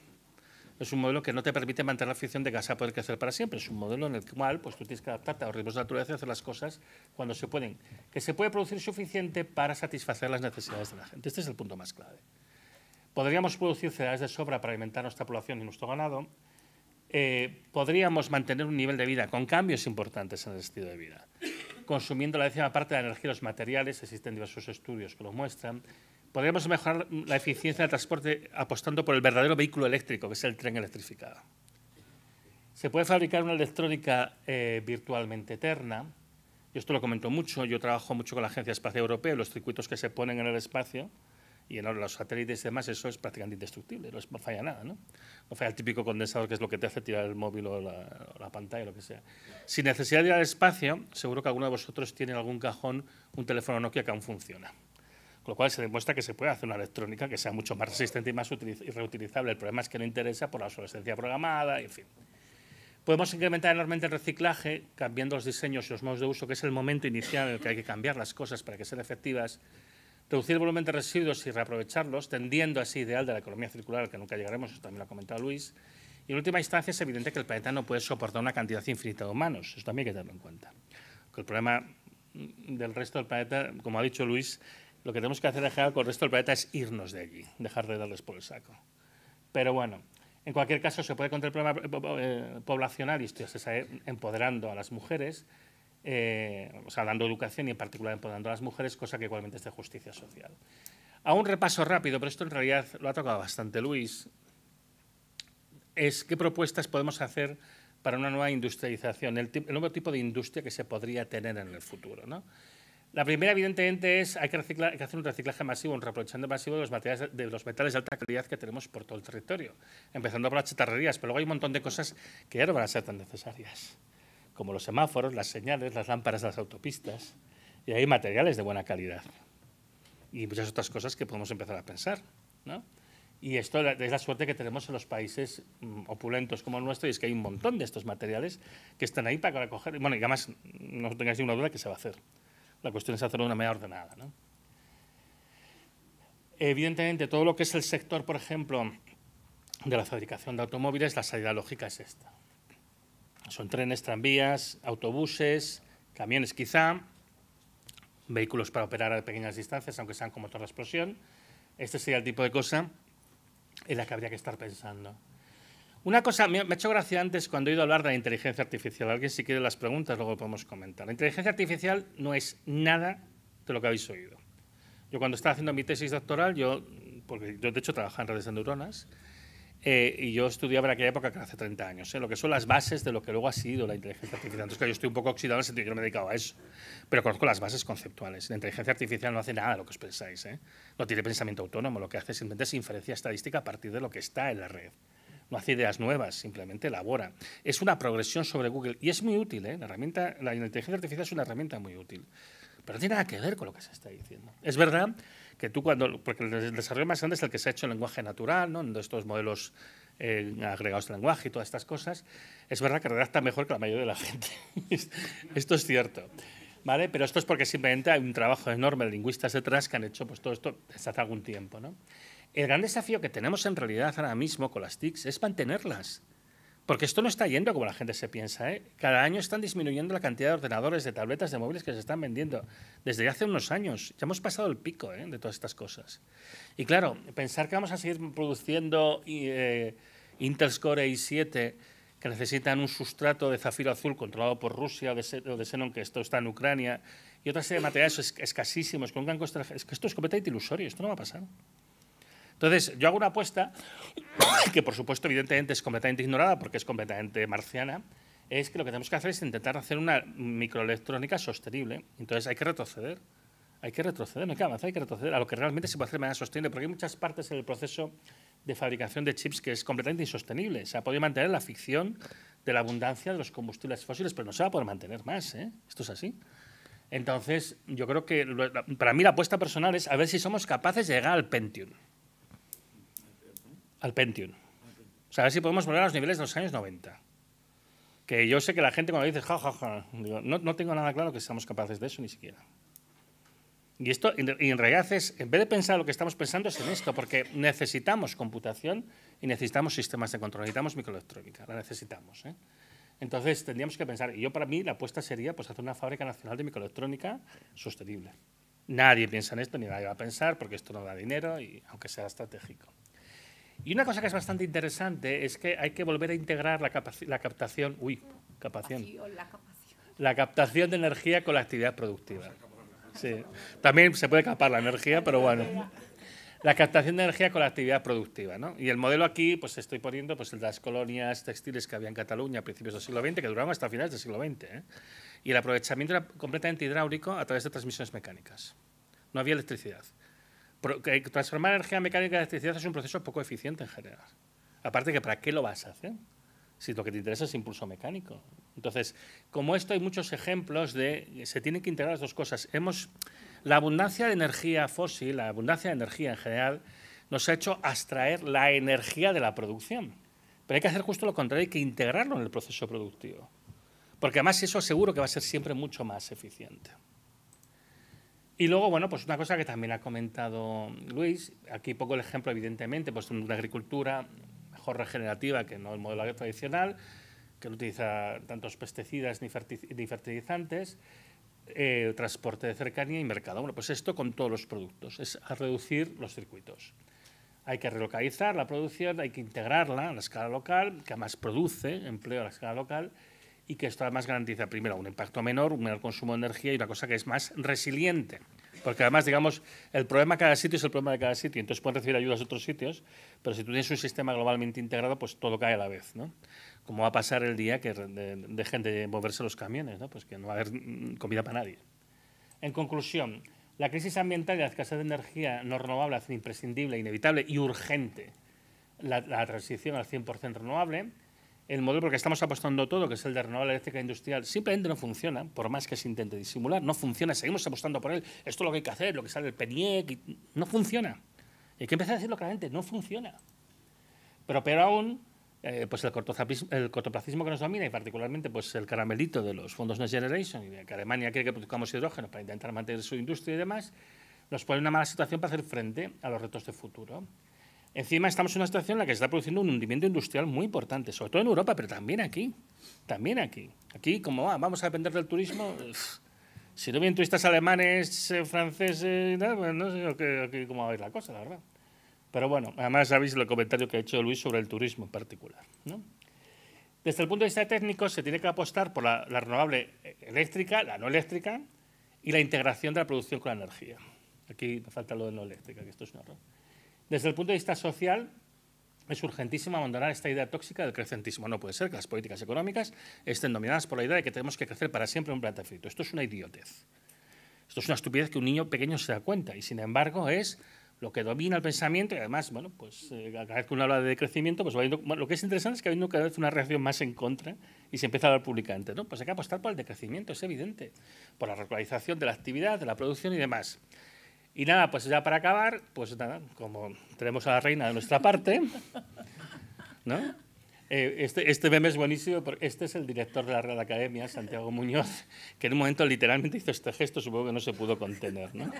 Es un modelo que no te permite mantener la ficción de que vas a poder crecer para siempre. Es un modelo en el cual pues, tú tienes que adaptarte a los ritmos de la naturaleza y hacer las cosas cuando se pueden. Que se puede producir suficiente para satisfacer las necesidades de la gente. Este es el punto más clave. Podríamos producir ciudades de sobra para alimentar nuestra población y nuestro ganado, eh, podríamos mantener un nivel de vida con cambios importantes en el estilo de vida, consumiendo la décima parte de la energía y los materiales, existen diversos estudios que lo muestran, podríamos mejorar la eficiencia del transporte apostando por el verdadero vehículo eléctrico, que es el tren electrificado. Se puede fabricar una electrónica eh, virtualmente eterna, yo esto lo comento mucho, yo trabajo mucho con la Agencia Espacial Europea, los circuitos que se ponen en el espacio, y en los satélites y demás eso es prácticamente indestructible, no, falla nada, ¿no? falla el típico condensador que es lo que te hace tirar el móvil o la, o pantalla, lo que sea. Sin necesidad de ir al espacio, seguro que alguno de vosotros tiene en algún cajón un teléfono Nokia que aún funciona. Con lo cual se demuestra que se puede hacer una electrónica que sea mucho más resistente y más y reutilizable. El problema es que no interesa por la obsolescencia programada, en fin. Podemos incrementar enormemente el reciclaje cambiando los diseños y los modos de uso, que es el momento inicial en el que hay que cambiar las cosas para que sean efectivas reducir el volumen de residuos y reaprovecharlos, tendiendo a ese ideal de la economía circular, que nunca llegaremos, eso también lo ha comentado Luis. Y en última instancia es evidente que el planeta no puede soportar una cantidad infinita de humanos, eso también hay que tenerlo en cuenta. Que el problema del resto del planeta, como ha dicho Luis, lo que tenemos que hacer general con el resto del planeta es irnos de allí, dejar de darles por el saco. Pero bueno, en cualquier caso se puede contra el problema eh, eh, poblacional, y esto se está empoderando a las mujeres, eh, o sea, dando educación y en particular empoderando a las mujeres, cosa que igualmente es de justicia social. A un repaso rápido, pero esto en realidad lo ha tocado bastante Luis, es qué propuestas podemos hacer para una nueva industrialización, el, nuevo tipo de industria que se podría tener en el futuro. ¿no? La primera, evidentemente, es hay que, hay que hacer un reciclaje masivo, un reaprovechamiento masivo de los, de los metales de alta calidad que tenemos por todo el territorio, empezando por las chatarrerías, pero luego hay un montón de cosas que ya no van a ser tan necesarias como los semáforos, las señales, las lámparas de las autopistas, y hay materiales de buena calidad y muchas pues otras cosas que podemos empezar a pensar. ¿no? Y esto es la suerte que tenemos en los países mm, opulentos como el nuestro, y es que hay un montón de estos materiales que están ahí para coger, Bueno, y además no tengáis ninguna duda que se va a hacer. La cuestión es hacerlo de una manera ordenada. ¿no? Evidentemente, todo lo que es el sector, por ejemplo, de la fabricación de automóviles, la salida lógica es esta. Son trenes, tranvías, autobuses, camiones quizá, vehículos para operar a pequeñas distancias, aunque sean como motor de explosión. Este sería el tipo de cosa en la que habría que estar pensando. Una cosa, me ha hecho gracia antes cuando he ido a hablar de la inteligencia artificial. Alguien si quiere las preguntas, luego podemos comentar. La inteligencia artificial no es nada de lo que habéis oído. Yo cuando estaba haciendo mi tesis doctoral, yo, porque yo de hecho trabajaba en redes de neuronas, eh, y yo estudiaba en aquella época, que hace 30 años, ¿eh? lo que son las bases de lo que luego ha sido la inteligencia artificial. Entonces, yo estoy un poco oxidado en el sentido que no me he dedicado a eso, pero conozco las bases conceptuales. La inteligencia artificial no hace nada de lo que os pensáis, ¿eh? no tiene pensamiento autónomo, lo que hace simplemente es inferencia estadística a partir de lo que está en la red. No hace ideas nuevas, simplemente elabora. Es una progresión sobre Google y es muy útil. La, herramienta, la inteligencia artificial es una herramienta muy útil, pero no tiene nada que ver con lo que se está diciendo. Es verdad tú cuando, porque el desarrollo más grande es el que se ha hecho en lenguaje natural, ¿no? en estos modelos eh, agregados de lenguaje y todas estas cosas, es verdad que redacta mejor que la mayoría de la gente. esto es cierto. ¿Vale? Pero esto es porque simplemente hay un trabajo enorme de lingüistas detrás que han hecho pues, todo esto desde hace algún tiempo. ¿no? El gran desafío que tenemos en realidad ahora mismo con las TICs es mantenerlas. Porque esto no está yendo como la gente se piensa. ¿eh? Cada año están disminuyendo la cantidad de ordenadores, de tabletas, de móviles que se están vendiendo. Desde hace unos años. Ya hemos pasado el pico ¿eh? de todas estas cosas. Y claro, pensar que vamos a seguir produciendo eh, Intel Core i7 que necesitan un sustrato de zafiro azul controlado por Rusia o de, Xenon, que esto está en Ucrania, y otra serie de materiales escasísimos, con gran coste. Es que esto es completamente ilusorio, esto no va a pasar. Entonces, yo hago una apuesta, que por supuesto, evidentemente, es completamente ignorada porque es completamente marciana, es que lo que tenemos que hacer es intentar hacer una microelectrónica sostenible. Entonces, hay que retroceder. Hay que retroceder, no hay que avanzar, hay que retroceder a lo que realmente se puede hacer de manera sostenible, porque hay muchas partes en el proceso de fabricación de chips que es completamente insostenible. Se ha podido mantener la ficción de la abundancia de los combustibles fósiles, pero no se va a poder mantener más. ¿eh? Esto es así. Entonces, yo creo que para mí la apuesta personal es a ver si somos capaces de llegar al Pentium al Pentium. O sea, a ver si podemos volver a los niveles de los años 90. Que yo sé que la gente cuando dice ja, ja, ja, no, tengo nada claro que seamos capaces de eso ni siquiera. Y esto, y en realidad, es, en vez de pensar lo que estamos pensando, es en esto, porque necesitamos computación y necesitamos sistemas de control, necesitamos microelectrónica, la necesitamos. ¿eh? Entonces, tendríamos que pensar, y yo para mí la apuesta sería pues, hacer una fábrica nacional de microelectrónica sostenible. Nadie piensa en esto, ni nadie va a pensar, porque esto no da dinero, y aunque sea estratégico. Y una cosa que es bastante interesante es que hay que volver a integrar la, captación, uy, captación, la captación de energía con la actividad productiva. También se puede capar la energía, pero bueno. La captación de energía con la actividad productiva, Y el modelo aquí, pues estoy poniendo pues, las colonias textiles que había en Cataluña a principios del siglo XX, que duraban hasta finales del siglo XX, ¿eh? Y el aprovechamiento era completamente hidráulico a través de transmisiones mecánicas. No había electricidad transformar energía mecánica en electricidad es un proceso poco eficiente en general. Aparte que, ¿para qué lo vas a hacer? Si lo que te interesa es impulso mecánico. Entonces, como esto hay muchos ejemplos de, se tienen que integrar las dos cosas. Hemos, la abundancia de energía fósil, la abundancia de energía en general, nos ha hecho abstraer la energía de la producción. Pero hay que hacer justo lo contrario, hay que integrarlo en el proceso productivo. Porque además eso seguro que va a ser siempre mucho más eficiente. Y luego, bueno, pues una cosa que también ha comentado Luis, aquí pongo el ejemplo, evidentemente, pues una agricultura mejor regenerativa que no el modelo tradicional, que no utiliza tantos pesticidas ni, fertilizantes, eh, transporte de cercanía y mercado. Bueno, pues esto con todos los productos, es reducir los circuitos. Hay que relocalizar la producción, hay que integrarla a la escala local, que además produce empleo a la escala local, y que esto además garantiza primero un impacto menor, un menor consumo de energía y una cosa que es más resiliente. Porque además, digamos, el problema de cada sitio es el problema de cada sitio. Entonces pueden recibir ayudas de otros sitios, pero si tú tienes un sistema globalmente integrado, pues todo cae a la vez, ¿no? Como va a pasar el día que dejen de moverse los camiones, ¿no? Pues que no va a haber mm, comida para nadie. En conclusión, la crisis ambiental y la escasez de energía no renovable hacen imprescindible, e inevitable y urgente la, la transición al 100% renovable el modelo, porque estamos apostando todo, que es el de renovable eléctrica industrial, simplemente no funciona, por más que se intente disimular, no funciona, seguimos apostando por él, esto es lo que hay que hacer, lo que sale el PENIEC, no funciona. Y hay que empezar a decirlo claramente, no funciona. Pero peor aún, eh, pues el, el, cortoplacismo que nos domina y particularmente pues el caramelito de los fondos Next Generation y que Alemania quiere que produzcamos hidrógeno para intentar mantener su industria y demás, nos pone en una mala situación para hacer frente a los retos de futuro. Encima estamos en una situación en la que se está produciendo un hundimiento industrial muy importante, sobre todo en Europa, pero también aquí. También aquí. Aquí, como ah, vamos a depender del turismo, si no vienen turistas alemanes, eh, franceses y pues no sé cómo va a ir la cosa, la verdad. Pero bueno, además sabéis el comentario que ha hecho Luis sobre el turismo en particular. Desde el punto de vista técnico, se tiene que apostar por la, renovable eléctrica, la no eléctrica, y la integración de la producción con la energía. Aquí me falta lo de no eléctrica, que esto es un error desde el punto de vista social, es urgentísimo abandonar esta idea tóxica del crecentismo. No puede ser que las políticas económicas estén dominadas por la idea de que tenemos que crecer para siempre en un planeta frito. Esto es una idiotez. Esto es una estupidez que un niño pequeño se da cuenta y, sin embargo, es lo que domina el pensamiento y además, bueno, pues eh, cada vez que uno habla de crecimiento, pues lo que es interesante es que hay habido cada vez una reacción más en contra y se empieza a hablar públicamente, ¿no? Pues hay que apostar por el decrecimiento, es evidente, por la regularización de la actividad, de la producción y demás. Y nada, pues ya para acabar, pues nada, como tenemos a la reina de nuestra parte, ¿no? Eh, este, este meme es buenísimo porque este es el director de la Real Academia, Santiago Muñoz, que en un momento literalmente hizo este gesto, supongo que no se pudo contener, ¿no?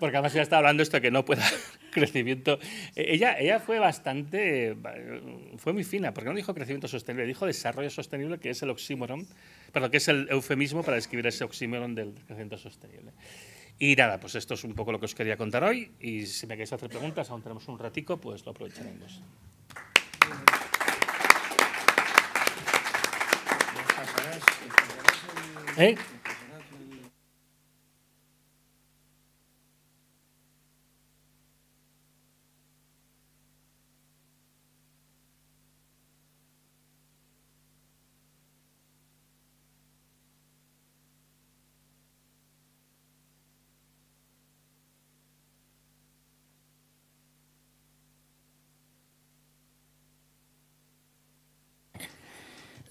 Porque además ya estaba hablando esto que no pueda crecimiento. Eh, ella, ella fue bastante, fue muy fina, porque no dijo crecimiento sostenible, dijo desarrollo sostenible, que es el oxímoron, pero que es el eufemismo para describir ese oxímoron del crecimiento sostenible. Y nada, pues esto es un poco lo que os quería contar hoy y si me queréis hacer preguntas, aún tenemos un ratico, pues lo aprovecharemos. ¿Eh?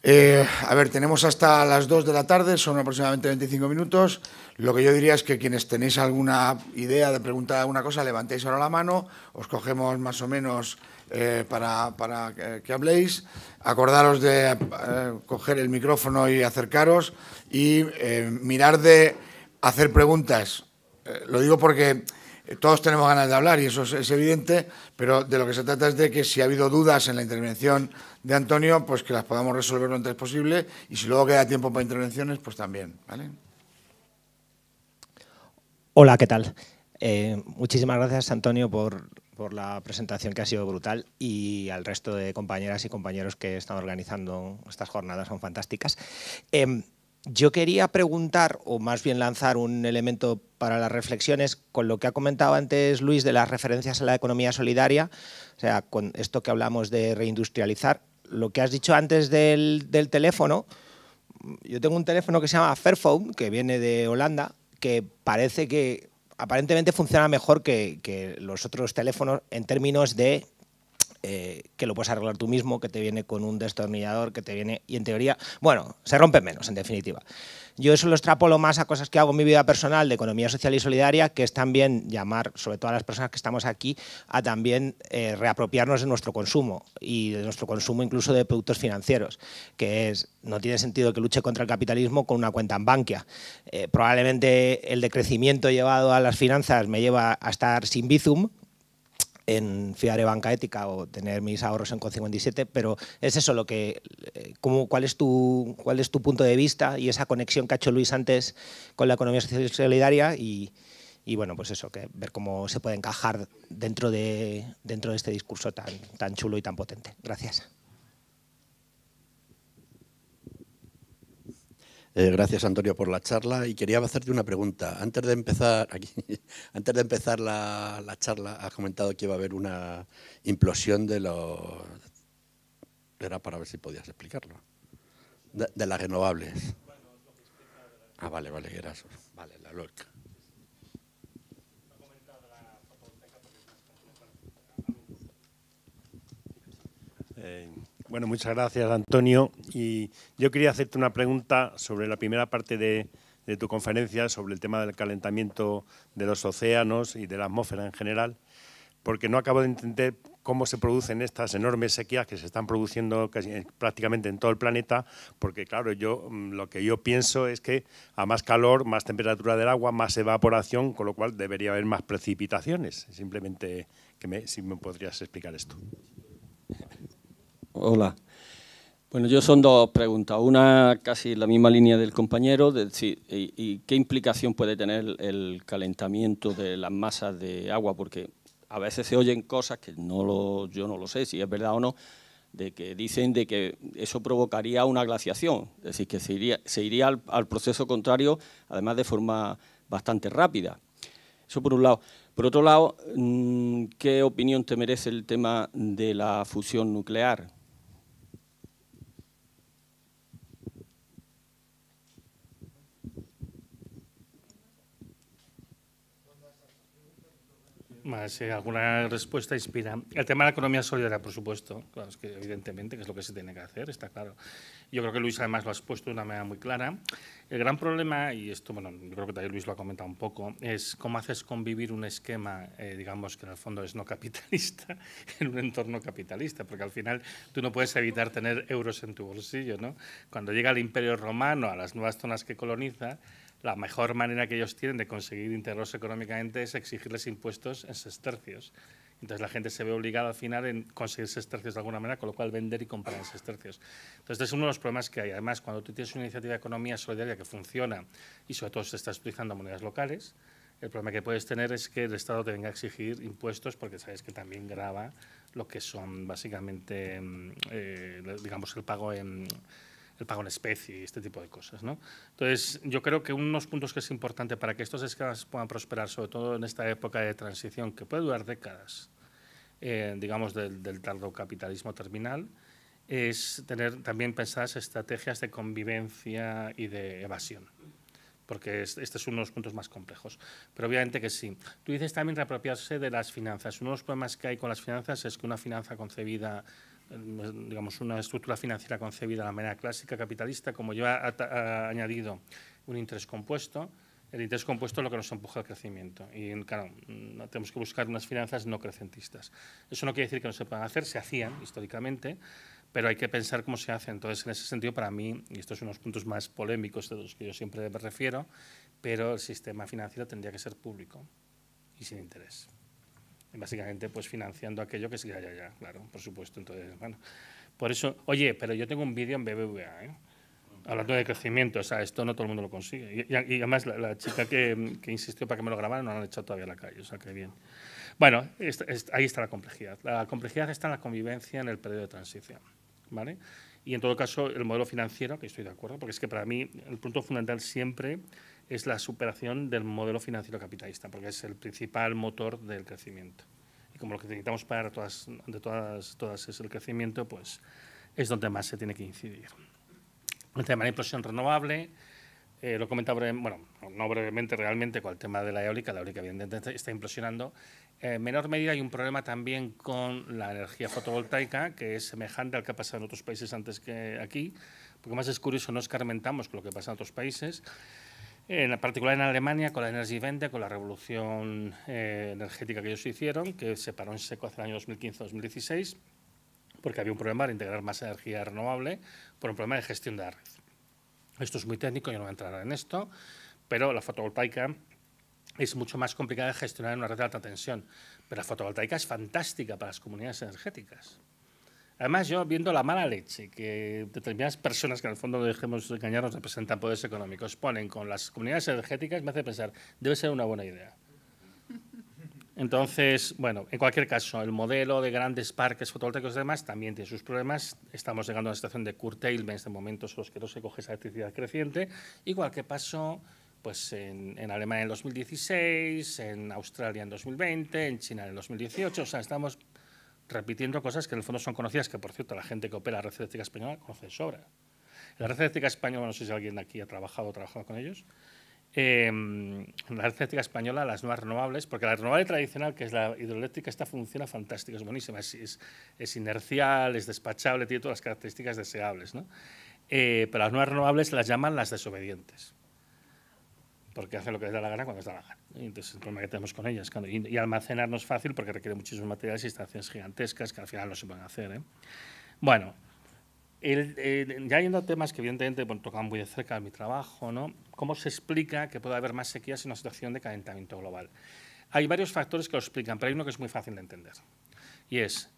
Eh, a ver, tenemos hasta las 2 de la tarde, son aproximadamente 25 minutos. Lo que yo diría es que quienes tenéis alguna idea de preguntar alguna cosa, levantéis ahora la mano, os cogemos más o menos eh, para, que, habléis. Acordaros de eh, coger el micrófono y acercaros y mirar de hacer preguntas. lo digo porque eh, todos tenemos ganas de hablar y eso es, evidente, pero de lo que se trata es de que si ha habido dudas en la intervención de Antonio, pues que las podamos resolver lo antes posible y si luego queda tiempo para intervenciones, pues también. ¿vale? Hola, ¿qué tal? Eh, muchísimas gracias, Antonio, por, la presentación que ha sido brutal y al resto de compañeras y compañeros que están organizando estas jornadas, son fantásticas. Em, yo quería preguntar, o más bien lanzar un elemento para las reflexiones con lo que ha comentado antes Luis de las referencias a la economía solidaria, o sea, con esto que hablamos de reindustrializar, lo que has dicho antes del, teléfono, yo tengo un teléfono que se llama Fairphone, que viene de Holanda, que parece que aparentemente funciona mejor que los otros teléfonos en términos de eh, que lo puedes arreglar tú mismo, que te viene con un destornillador, que te viene, y en teoría, bueno, se rompe menos, en definitiva. Yo eso lo extrapolo más a cosas que hago en mi vida personal de economía social y solidaria, que es también llamar, sobre todo a las personas que estamos aquí, a también eh, reapropiarnos de nuestro consumo y de nuestro consumo incluso de productos financieros, que es, no tiene sentido que luche contra el capitalismo con una cuenta en Bankia. Eh, probablemente el decrecimiento llevado a las finanzas me lleva a estar sin Bizum, en FIARE banca ética o tener mis ahorros en Con57, pero es eso lo que, eh, ¿cuál, es tu, cuál es tu punto de vista y esa conexión que ha hecho Luis antes con la economía social y solidaria y, y bueno, pues eso, que ver cómo se puede encajar dentro de, dentro de este discurso tan, tan chulo y tan potente. Gracias. Eh, gracias, Antonio, por la charla. Y quería hacerte una pregunta. Antes de empezar, aquí, antes de empezar la, charla, has comentado que iba a haber una implosión de los... Era para ver si podías explicarlo. De, las renovables. Ah, vale, vale, era eso. Vale, la loca. Bueno, muchas gracias, Antonio. Y yo quería hacerte una pregunta sobre la primera parte de, tu conferencia, sobre el tema del calentamiento de los océanos y de la atmósfera en general, porque no acabo de entender cómo se producen estas enormes sequías que se están produciendo eh, prácticamente en todo el planeta, porque claro, yo mm, lo que yo pienso es que a más calor, más temperatura del agua, más evaporación, con lo cual debería haber más precipitaciones. Simplemente si me podrías explicar esto. Hola. Bueno, yo son dos preguntas. Una casi la misma línea del compañero, y, qué implicación puede tener el calentamiento de las masas de agua? Porque a veces se oyen cosas que no lo, yo no lo sé si es verdad o no, de que dicen de que eso provocaría una glaciación, es decir, que se iría, al proceso contrario, además de forma bastante rápida. Eso por un lado. Por otro lado, mm, ¿qué opinión te merece el tema de la fusión nuclear? más eh, alguna respuesta inspira. El tema de la economía solidaria, por supuesto, que evidentemente que es lo que se tiene que hacer, está claro. Yo creo que Luis además lo ha expuesto de una manera muy clara. El gran problema, y esto, bueno, yo creo que también Luis lo ha comentado un poco, es cómo haces convivir un esquema, eh, digamos, que en el fondo es no capitalista, en un entorno capitalista, porque al final tú no puedes evitar tener euros en tu bolsillo, ¿no? Cuando llega el Imperio Romano a las nuevas zonas que coloniza, la mejor manera que ellos tienen de conseguir integrarse económicamente es exigirles impuestos en tercios. Entonces la gente se ve obligada al final en conseguir tercios de alguna manera, con lo cual vender y comprar en tercios. Entonces es uno de los problemas que hay. Además, cuando tú tienes una iniciativa de economía solidaria que funciona y sobre todo se está utilizando monedas locales, el problema que puedes tener es que el Estado te venga a exigir impuestos porque sabes que también grava lo que son básicamente, mm, eh, digamos, el pago en el pago en especie y este tipo de cosas. ¿no? Entonces, yo creo que unos puntos que es importante para que estos esquemas puedan prosperar, sobre todo en esta época de transición que puede durar décadas, eh, digamos, del, del capitalismo terminal, es tener también pensadas estrategias de convivencia y de evasión porque este es uno de los puntos más complejos. Pero obviamente que sí. Tú dices también reapropiarse de las finanzas. Uno de los problemas que hay con las finanzas es que una finanza concebida digamos, una estructura financiera concebida de la manera clásica capitalista, como yo he añadido un interés compuesto, el interés compuesto es lo que nos empuja al crecimiento. Y claro, mm, tenemos que buscar unas finanzas no crecentistas. Eso no quiere decir que no se puedan hacer, se hacían históricamente, pero hay que pensar cómo se hace. Entonces, en ese sentido, para mí, y estos son unos puntos más polémicos de los que yo siempre me refiero, pero el sistema financiero tendría que ser público y sin interés básicamente pues financiando aquello que se ya, ya, ya, claro, por supuesto. Entonces, bueno, por eso, oye, pero yo tengo un vídeo en BBVA, ¿eh? Hablando de crecimiento, o sea, esto no todo el mundo lo consigue. Y, además la, chica que, insistió para que me lo grabaran no lo han echado todavía a la calle, o sea, que bien. Bueno, ahí está la complejidad. La complejidad está en la convivencia en el periodo de transición, ¿vale? Y en todo caso, el modelo financiero, que estoy de acuerdo, porque es que para mí el punto fundamental siempre es la superación del modelo financiero capitalista, porque es el principal motor del crecimiento. Y como lo que necesitamos para todas, de todas, todas es el crecimiento, pues es donde más se tiene que incidir. El tema de la implosión renovable, eh, lo comentaba, bueno, no brevemente realmente con el tema de la eólica, la eólica evidentemente está implosionando. Eh, en menor medida hay un problema también con la energía fotovoltaica, que es semejante al que ha pasado en otros países antes que aquí, porque más es curioso, no escarmentamos con lo que pasa en otros países en particular en Alemania, con la Energiewende, con la revolución eh, energética que ellos hicieron, que se paró en seco hace el año 2015-2016, porque había un problema de integrar más energía renovable por un problema de gestión de la red. Esto es muy técnico, yo no voy a entrar en esto, pero la fotovoltaica es mucho más complicada de gestionar en una red de alta tensión. Pero la fotovoltaica es fantástica para las comunidades energéticas, Además, yo viendo la mala leche que determinadas personas que en el fondo no dejemos engañarnos representan poderes económicos ponen con las comunidades energéticas me hace pensar, debe ser una buena idea. Entonces, bueno, en cualquier caso, el modelo de grandes parques fotovoltaicos y demás también tiene sus problemas. Estamos llegando a una situación de curtailment en este momento, los que no se coge esa electricidad creciente. Igual que pasó pues, en, en, Alemania en 2016, en Australia en 2020, en China en 2018. O sea, estamos repitiendo cosas que en el fondo son conocidas, que por cierto la gente que opera la red eléctrica española conoce de sobra. La red eléctrica española, no sé si alguien de aquí ha trabajado o trabajado con ellos, em, en la red eléctrica española, las nuevas renovables, porque la renovable tradicional, que es la hidroeléctrica, esta funciona fantástica, es buenísima, es, es, inercial, es despachable, tiene todas las características deseables. Eh, pero las nuevas renovables las llaman las desobedientes porque hacen lo que les da la gana cuando les da la gana. entonces el problema que tenemos con ellas. y, almacenarnos almacenar no es fácil porque requiere muchísimos materiales y instalaciones gigantescas que al final no se pueden hacer. ¿eh? Bueno, ya yendo a temas que evidentemente bueno, tocan muy de cerca mi trabajo, ¿no? ¿cómo se explica que pueda haber más sequías en una situación de calentamiento global? Hay varios factores que lo explican, pero hay uno que es muy fácil de entender. Y es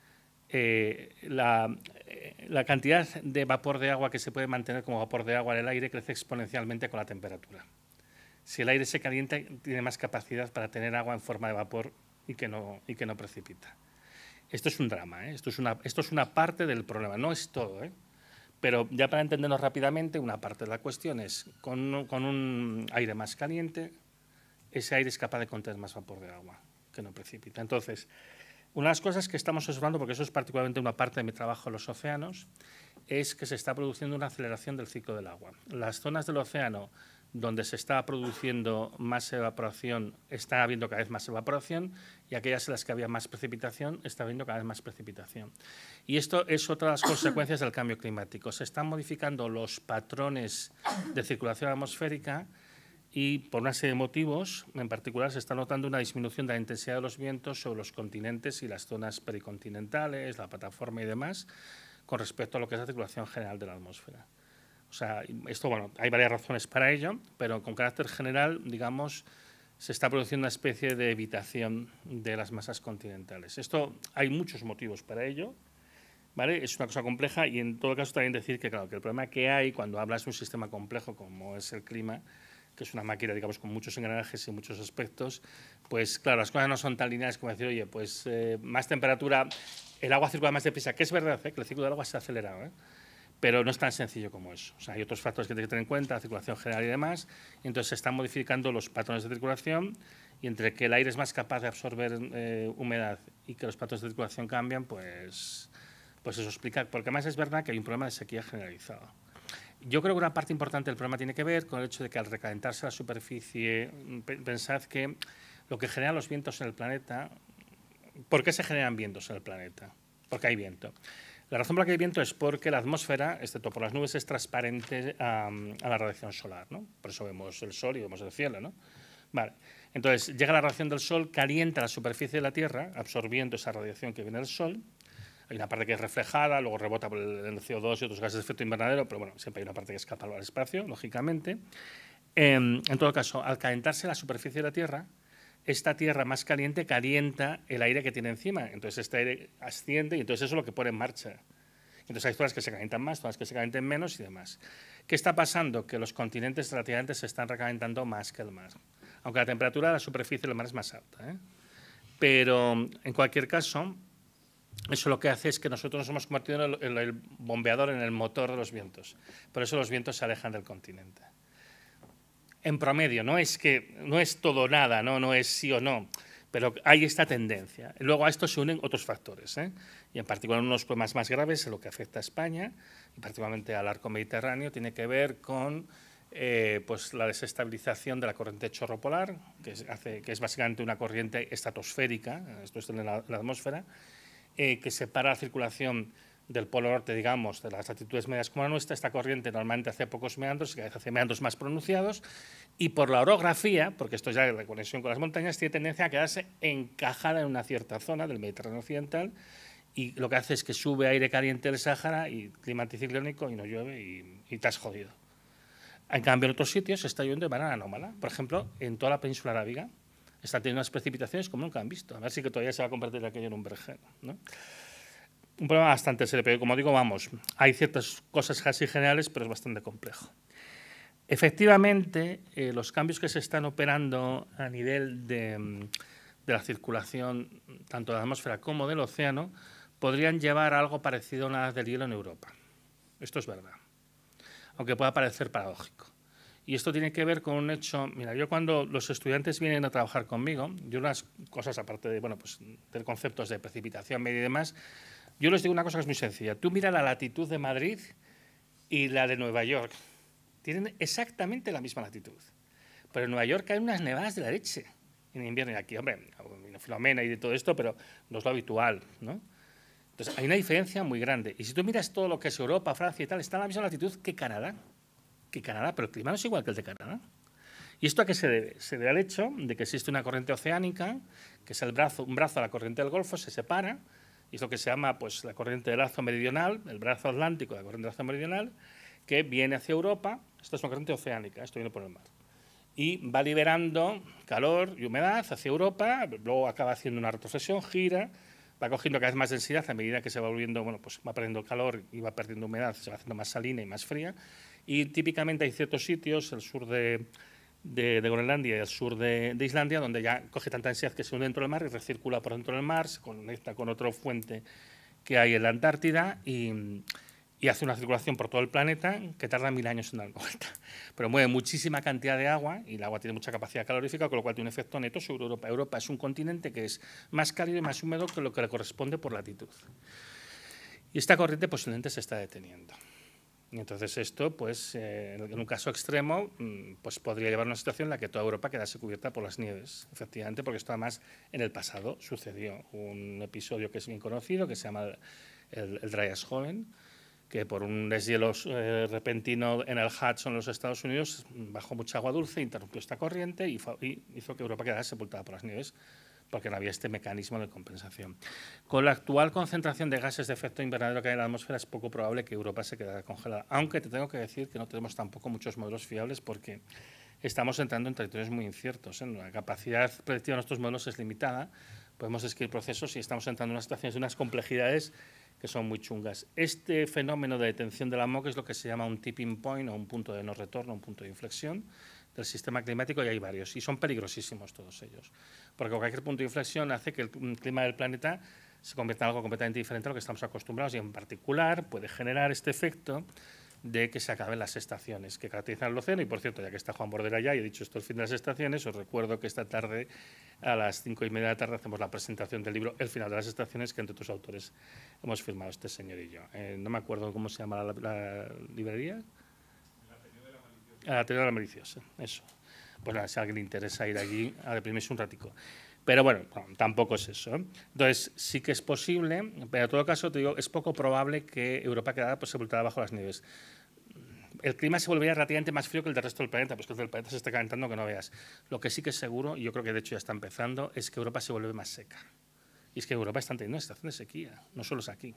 eh, eh, la, cantidad de vapor de agua que se puede mantener como vapor de agua en el aire crece exponencialmente con la temperatura si el aire se calienta, tiene más capacidad para tener agua en forma de vapor y que no, y que no precipita. Esto es un drama, ¿eh? esto, es una, esto es una parte del problema, no es todo. ¿eh? Pero ya para entendernos rápidamente, una parte de la cuestión es, con, con un aire más caliente, ese aire es capaz de contener más vapor de agua que no precipita. Entonces, una de las cosas que estamos observando, porque eso es particularmente una parte de mi trabajo en los océanos, es que se está produciendo una aceleración del ciclo del agua. Las zonas del océano donde se está produciendo más evaporación, está habiendo cada vez más evaporación y aquellas en las que había más precipitación, está habiendo cada vez más precipitación. Y esto es otra de las consecuencias del cambio climático. Se están modificando los patrones de circulación atmosférica y por una serie de motivos, en particular se está notando una disminución de la intensidad de los vientos sobre los continentes y las zonas pericontinentales, la plataforma y demás, con respecto a lo que es la circulación general de la atmósfera. O sea, esto, bueno, hay varias razones para ello, pero con carácter general, digamos, se está produciendo una especie de evitación de las masas continentales. Esto hay muchos motivos para ello, ¿vale? Es una cosa compleja y en todo caso también decir que, claro, que el problema que hay cuando hablas de un sistema complejo como es el clima, que es una máquina, digamos, con muchos engranajes y muchos aspectos, pues claro, las cosas no son tan lineales como decir, oye, pues eh, más temperatura, el agua circula más deprisa, que es verdad, ¿eh? que el ciclo del agua se ha acelerado, ¿eh? pero no es tan sencillo como eso. hay otros factores que hay que tener en cuenta, circulación general y demás. Y entonces se están modificando los patrones de circulación y entre que el aire es más capaz de absorber eh, humedad y que los patrones de circulación cambian, pues, pues eso explica. Porque además es verdad que hay un problema de sequía generalizado. Yo creo que una parte importante del problema tiene que ver con el hecho de que al recalentarse la superficie, mm, pensad que lo que generan los vientos en el planeta, ¿por qué se generan vientos en el planeta? Porque hay viento. La razón por la que hay viento es porque la atmósfera, excepto este por las nubes, es transparente a, la radiación solar. ¿no? Por eso vemos el sol y vemos el cielo. ¿no? Vale. Entonces, llega la radiación del sol, calienta la superficie de la Tierra, absorbiendo esa radiación que viene del sol. Hay una parte que es reflejada, luego rebota por el CO2 y otros gases de efecto invernadero, pero bueno, siempre hay una parte que escapa al espacio, lógicamente. Em, en todo caso, al calentarse la superficie de la Tierra, esta tierra más caliente calienta el aire que tiene encima. Entonces este aire asciende y entonces eso es lo que pone en marcha. Entonces hay zonas que se calientan más, zonas que se calientan menos y demás. ¿Qué está pasando? Que los continentes relativamente se están recalentando más que el mar. Aunque la temperatura de la superficie del mar es más alta. ¿eh? Pero en cualquier caso, eso lo que hace es que nosotros nos hemos convertido en el bombeador, en el motor de los vientos. Por eso los vientos se alejan del continente en promedio, no es que no es todo nada, no, no es sí o no, pero hay esta tendencia. Luego a esto se unen otros factores, ¿eh? y en particular unos problemas más graves, lo que afecta a España, y particularmente al arco mediterráneo, tiene que ver con eh, pues la desestabilización de la corriente chorro polar, que es, básicamente una corriente estratosférica, esto es en la, atmósfera, eh, que separa la circulación del polo norte, digamos, de las latitudes medias como la nuestra, esta corriente normalmente hace pocos meandros y cada vez hace meandros más pronunciados, y por la orografía, porque esto ya de conexión con las montañas, tiene tendencia a quedarse encajada en una cierta zona del Mediterráneo occidental, y lo que hace es que sube aire caliente del Sáhara y clima anticiclónico y no llueve y, te has jodido. En cambio, en otros sitios está lloviendo de manera anómala. Por ejemplo, en toda la península arábiga está teniendo unas precipitaciones como nunca han visto. A ver si todavía se va a convertir aquello en un vergel. ¿no? un problema bastante serio, pero como digo, vamos, hay ciertas cosas casi generales, pero es bastante complejo. Efectivamente, eh, los cambios que se están operando a nivel mm, de, la circulación, tanto de la atmósfera como del océano, podrían llevar a algo parecido a una edad del hielo en Europa. Esto es verdad, aunque pueda parecer paradójico. Y esto tiene que ver con un hecho, mira, yo cuando los estudiantes vienen a trabajar conmigo, yo unas cosas aparte de, bueno, pues, de conceptos de precipitación media y demás, yo les digo una cosa que es muy sencilla. Tú mira la latitud de Madrid y la de Nueva York. Tienen exactamente la misma latitud. Pero en Nueva York hay unas nevadas de la leche en invierno. Y aquí, hombre, Filomena y de todo esto, pero no es lo habitual, ¿no? Entonces, hay una diferencia muy grande. Y si tú miras todo lo que es Europa, Francia y tal, está a la misma latitud que Canadá. Que Canadá, pero el clima no es igual que el de Canadá. ¿Y esto a qué se debe? Se debe al hecho de que existe una corriente oceánica, que es el brazo, un brazo a la corriente del Golfo, se separa, y es lo que se llama pues, la corriente de lazo meridional, el brazo atlántico de la corriente de lazo meridional, que viene hacia Europa, esta es una corriente oceánica, esto viene por el mar, y va liberando calor y humedad hacia Europa, luego acaba haciendo una retrocesión, gira, va cogiendo cada vez más densidad a medida que se va volviendo, bueno, pues va perdiendo calor y va perdiendo humedad, se va haciendo más salina y más fría, y típicamente hay ciertos sitios, el sur de de, Groenlandia y al sur de, Islandia, donde ya coge tanta ansiedad que se hunde dentro del mar y recircula por dentro del mar, se conecta con otra fuente que hay en la Antártida y, hace una circulación por todo el planeta que tarda mil años en dar vuelta. Pero mueve muchísima cantidad de agua y el agua tiene mucha capacidad calorífica, con lo cual tiene un efecto neto sobre Europa. Europa es un continente que es más cálido y más húmedo que lo que le corresponde por latitud. Y esta corriente posiblemente se está deteniendo entonces esto, pues, eh, en un caso extremo, mm, pues podría llevar a una situación en la que toda Europa quedase cubierta por las nieves, efectivamente, porque esto además en el pasado sucedió. Un episodio que es bien conocido, que se llama el, el Dryas Joven, que por un deshielo eh, repentino en el Hudson, en los Estados Unidos, bajó mucha agua dulce, interrumpió esta corriente y, hizo que Europa quedase sepultada por las nieves porque no había este mecanismo de compensación. Con la actual concentración de gases de efecto invernadero que hay en la atmósfera es poco probable que Europa se quede congelada, aunque te tengo que decir que no tenemos tampoco muchos modelos fiables porque estamos entrando en territorios muy inciertos. ¿eh? La capacidad predictiva de nuestros modelos es limitada, podemos describir procesos y estamos entrando en unas situaciones de unas complejidades que son muy chungas. Este fenómeno de detención de la MOC es lo que se llama un tipping point o un punto de no retorno, un punto de inflexión, del sistema climático y hay varios, y son peligrosísimos todos ellos, porque cualquier punto de inflexión hace que el clima del planeta se convierta en algo completamente diferente a lo que estamos acostumbrados y en particular puede generar este efecto de que se acaben las estaciones que caracterizan el océano. Y por cierto, ya que está Juan Bordera allá y he dicho esto el fin de las estaciones, os recuerdo que esta tarde a las cinco y media de la tarde hacemos la presentación del libro El final de las estaciones, que entre tus autores hemos firmado este señor y yo. Eh, no me acuerdo cómo se llama la librería a la la eso. Pues nada, si a alguien le interesa ir allí a deprimirse un ratico. Pero bueno, tampoco es eso. ¿eh? Entonces, sí que es posible, pero en todo caso, te digo, es poco probable que Europa quedara pues, sepultada bajo las nieves. El clima se volvería relativamente más frío que el del resto del planeta, pues que el del planeta se está calentando que no veas. Lo que sí que es seguro, y yo creo que de hecho ya está empezando, es que Europa se vuelve más seca. Y es que Europa está teniendo una estación de sequía, no solo es aquí.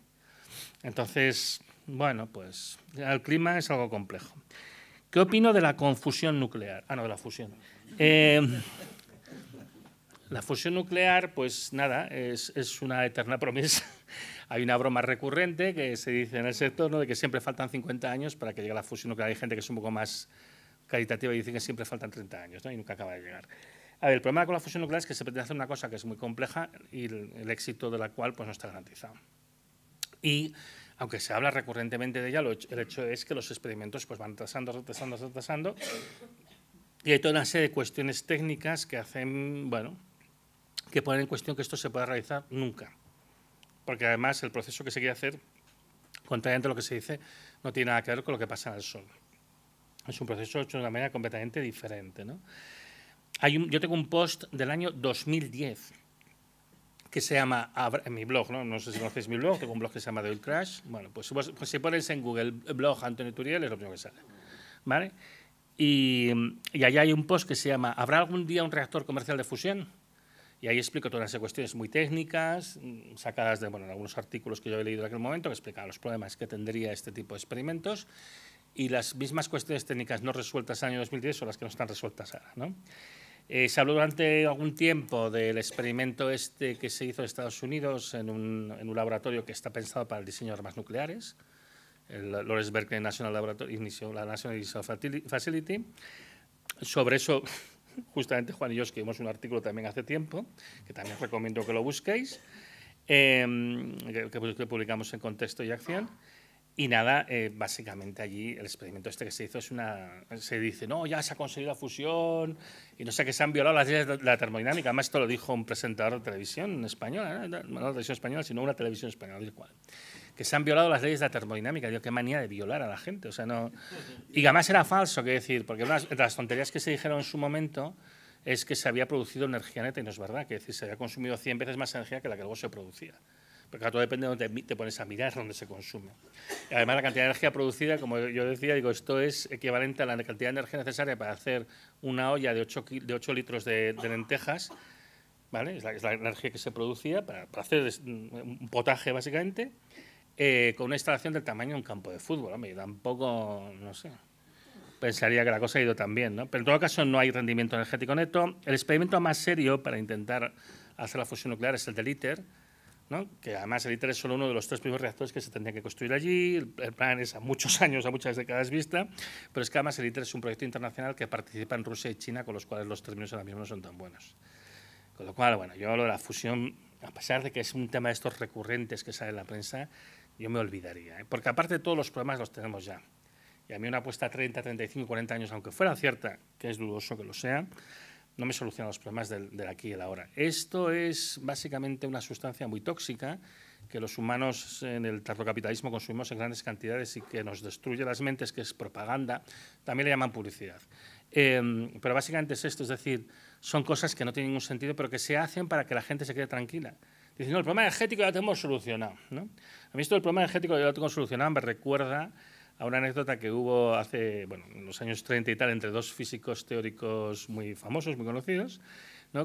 Entonces, bueno, pues el clima es algo complejo. ¿Qué opino de la confusión nuclear? Ah, no, de la fusión. Em, la fusión nuclear, pues nada, es, una eterna promesa. Hay una broma recurrente que se dice en el sector ¿no? de que siempre faltan 50 años para que llegue la fusión nuclear. Hay gente que es un poco más caritativa y dice que siempre faltan 30 años ¿no? y nunca acaba de llegar. A ver, el problema con la fusión nuclear es que se pretende hacer una cosa que es muy compleja y el, éxito de la cual pues, no está garantizado. Y aunque se habla recurrentemente de ella, el hecho es que los experimentos pues, van retrasando, trazando, retrasando. Y hay toda una serie de cuestiones técnicas que hacen, bueno, que ponen en cuestión que esto se pueda realizar nunca. Porque además el proceso que se quiere hacer, contrariamente a lo que se dice, no tiene nada que ver con lo que pasa en el Sol. Es un proceso hecho de una manera completamente diferente. ¿no? Hay un, yo tengo un post del año 2010 que se llama, en mi blog, ¿no? no sé si conocéis mi blog, tengo un blog que se llama The Oil Crash, bueno, pues, pues, si ponéis en Google blog Antonio Turiel es lo primero que sale, ¿vale? Y, y allá hay un post que se llama ¿Habrá algún día un reactor comercial de fusión? Y ahí explico todas las cuestiones muy técnicas, mm, sacadas de bueno, algunos artículos que yo había leído en aquel momento, que explicaba los problemas que tendría este tipo de experimentos y las mismas cuestiones técnicas no resueltas en el año 2010 son las que no están resueltas ahora. ¿no? Eh, se habló durante algún tiempo del experimento este que se hizo en Estados Unidos en un, laboratorio que está pensado para el diseño de armas nucleares, el Lawrence Berkeley National Laboratory, la National Facility. Sobre eso, justamente Juan y yo escribimos un artículo también hace tiempo, que también recomiendo que lo busquéis, em, que, publicamos en Contexto y Acción. Y nada, eh, básicamente allí el experimento este que se hizo es una... Se dice, no, ya se ha conseguido la fusión y no sé que se han violado las leyes de la termodinámica. Además, esto lo dijo un presentador de televisión española, ¿eh? no de televisión española, sino una televisión española, del cuál Que se han violado las leyes de la termodinámica. Digo, qué manía de violar a la gente. O sea, no... Y además era falso, que decir, porque una de las tonterías que se dijeron en su momento es que se había producido energía neta y no es verdad, que decir, se había consumido 100 veces más energía que la que luego se producía. Porque todo depende de dónde te pones a mirar, dónde se consume. Además, la cantidad de energía producida, como yo decía, digo, esto es equivalente a la cantidad de energía necesaria para hacer una olla de 8, litros de, lentejas, ¿vale? Es la, energía que se producía para, hacer un potaje, básicamente, eh, con una instalación del tamaño de un campo de fútbol. tampoco, no sé, pensaría que la cosa ha ido tan bien, ¿no? Pero en todo caso no hay rendimiento energético neto. El experimento más serio para intentar hacer la fusión nuclear es el del ITER, que además el ITER es solo uno de los tres primeros reactores que se tendría que construir allí, el plan es a muchos años, a muchas décadas vista, pero es que además el ITER es un proyecto internacional que participa en Rusia y China, con los cuales los términos ahora mismo no son tan buenos. Con lo cual, bueno, yo hablo de la fusión, a pesar de que es un tema de estos recurrentes que sale en la prensa, yo me olvidaría, ¿eh? porque aparte todos los problemas los tenemos ya. Y a mí una apuesta a 30, 35, 40 años, aunque fuera cierta, que es dudoso que lo sea, no me soluciona los problemas del, aquí y el ahora. Esto es básicamente una sustancia muy tóxica que los humanos en el terrocapitalismo consumimos en grandes cantidades y que nos destruye las mentes, que es propaganda, también le llaman publicidad. Em, pero básicamente es esto, es decir, son cosas que no tienen ningún sentido, pero que se hacen para que la gente se quede tranquila. Dicen, no, el problema energético ya lo tenemos solucionado. ¿no? A mí esto del problema energético ya lo tengo solucionado me recuerda a una anécdota que hubo hace, bueno, en los años 30 y tal, entre dos físicos teóricos muy famosos, muy conocidos,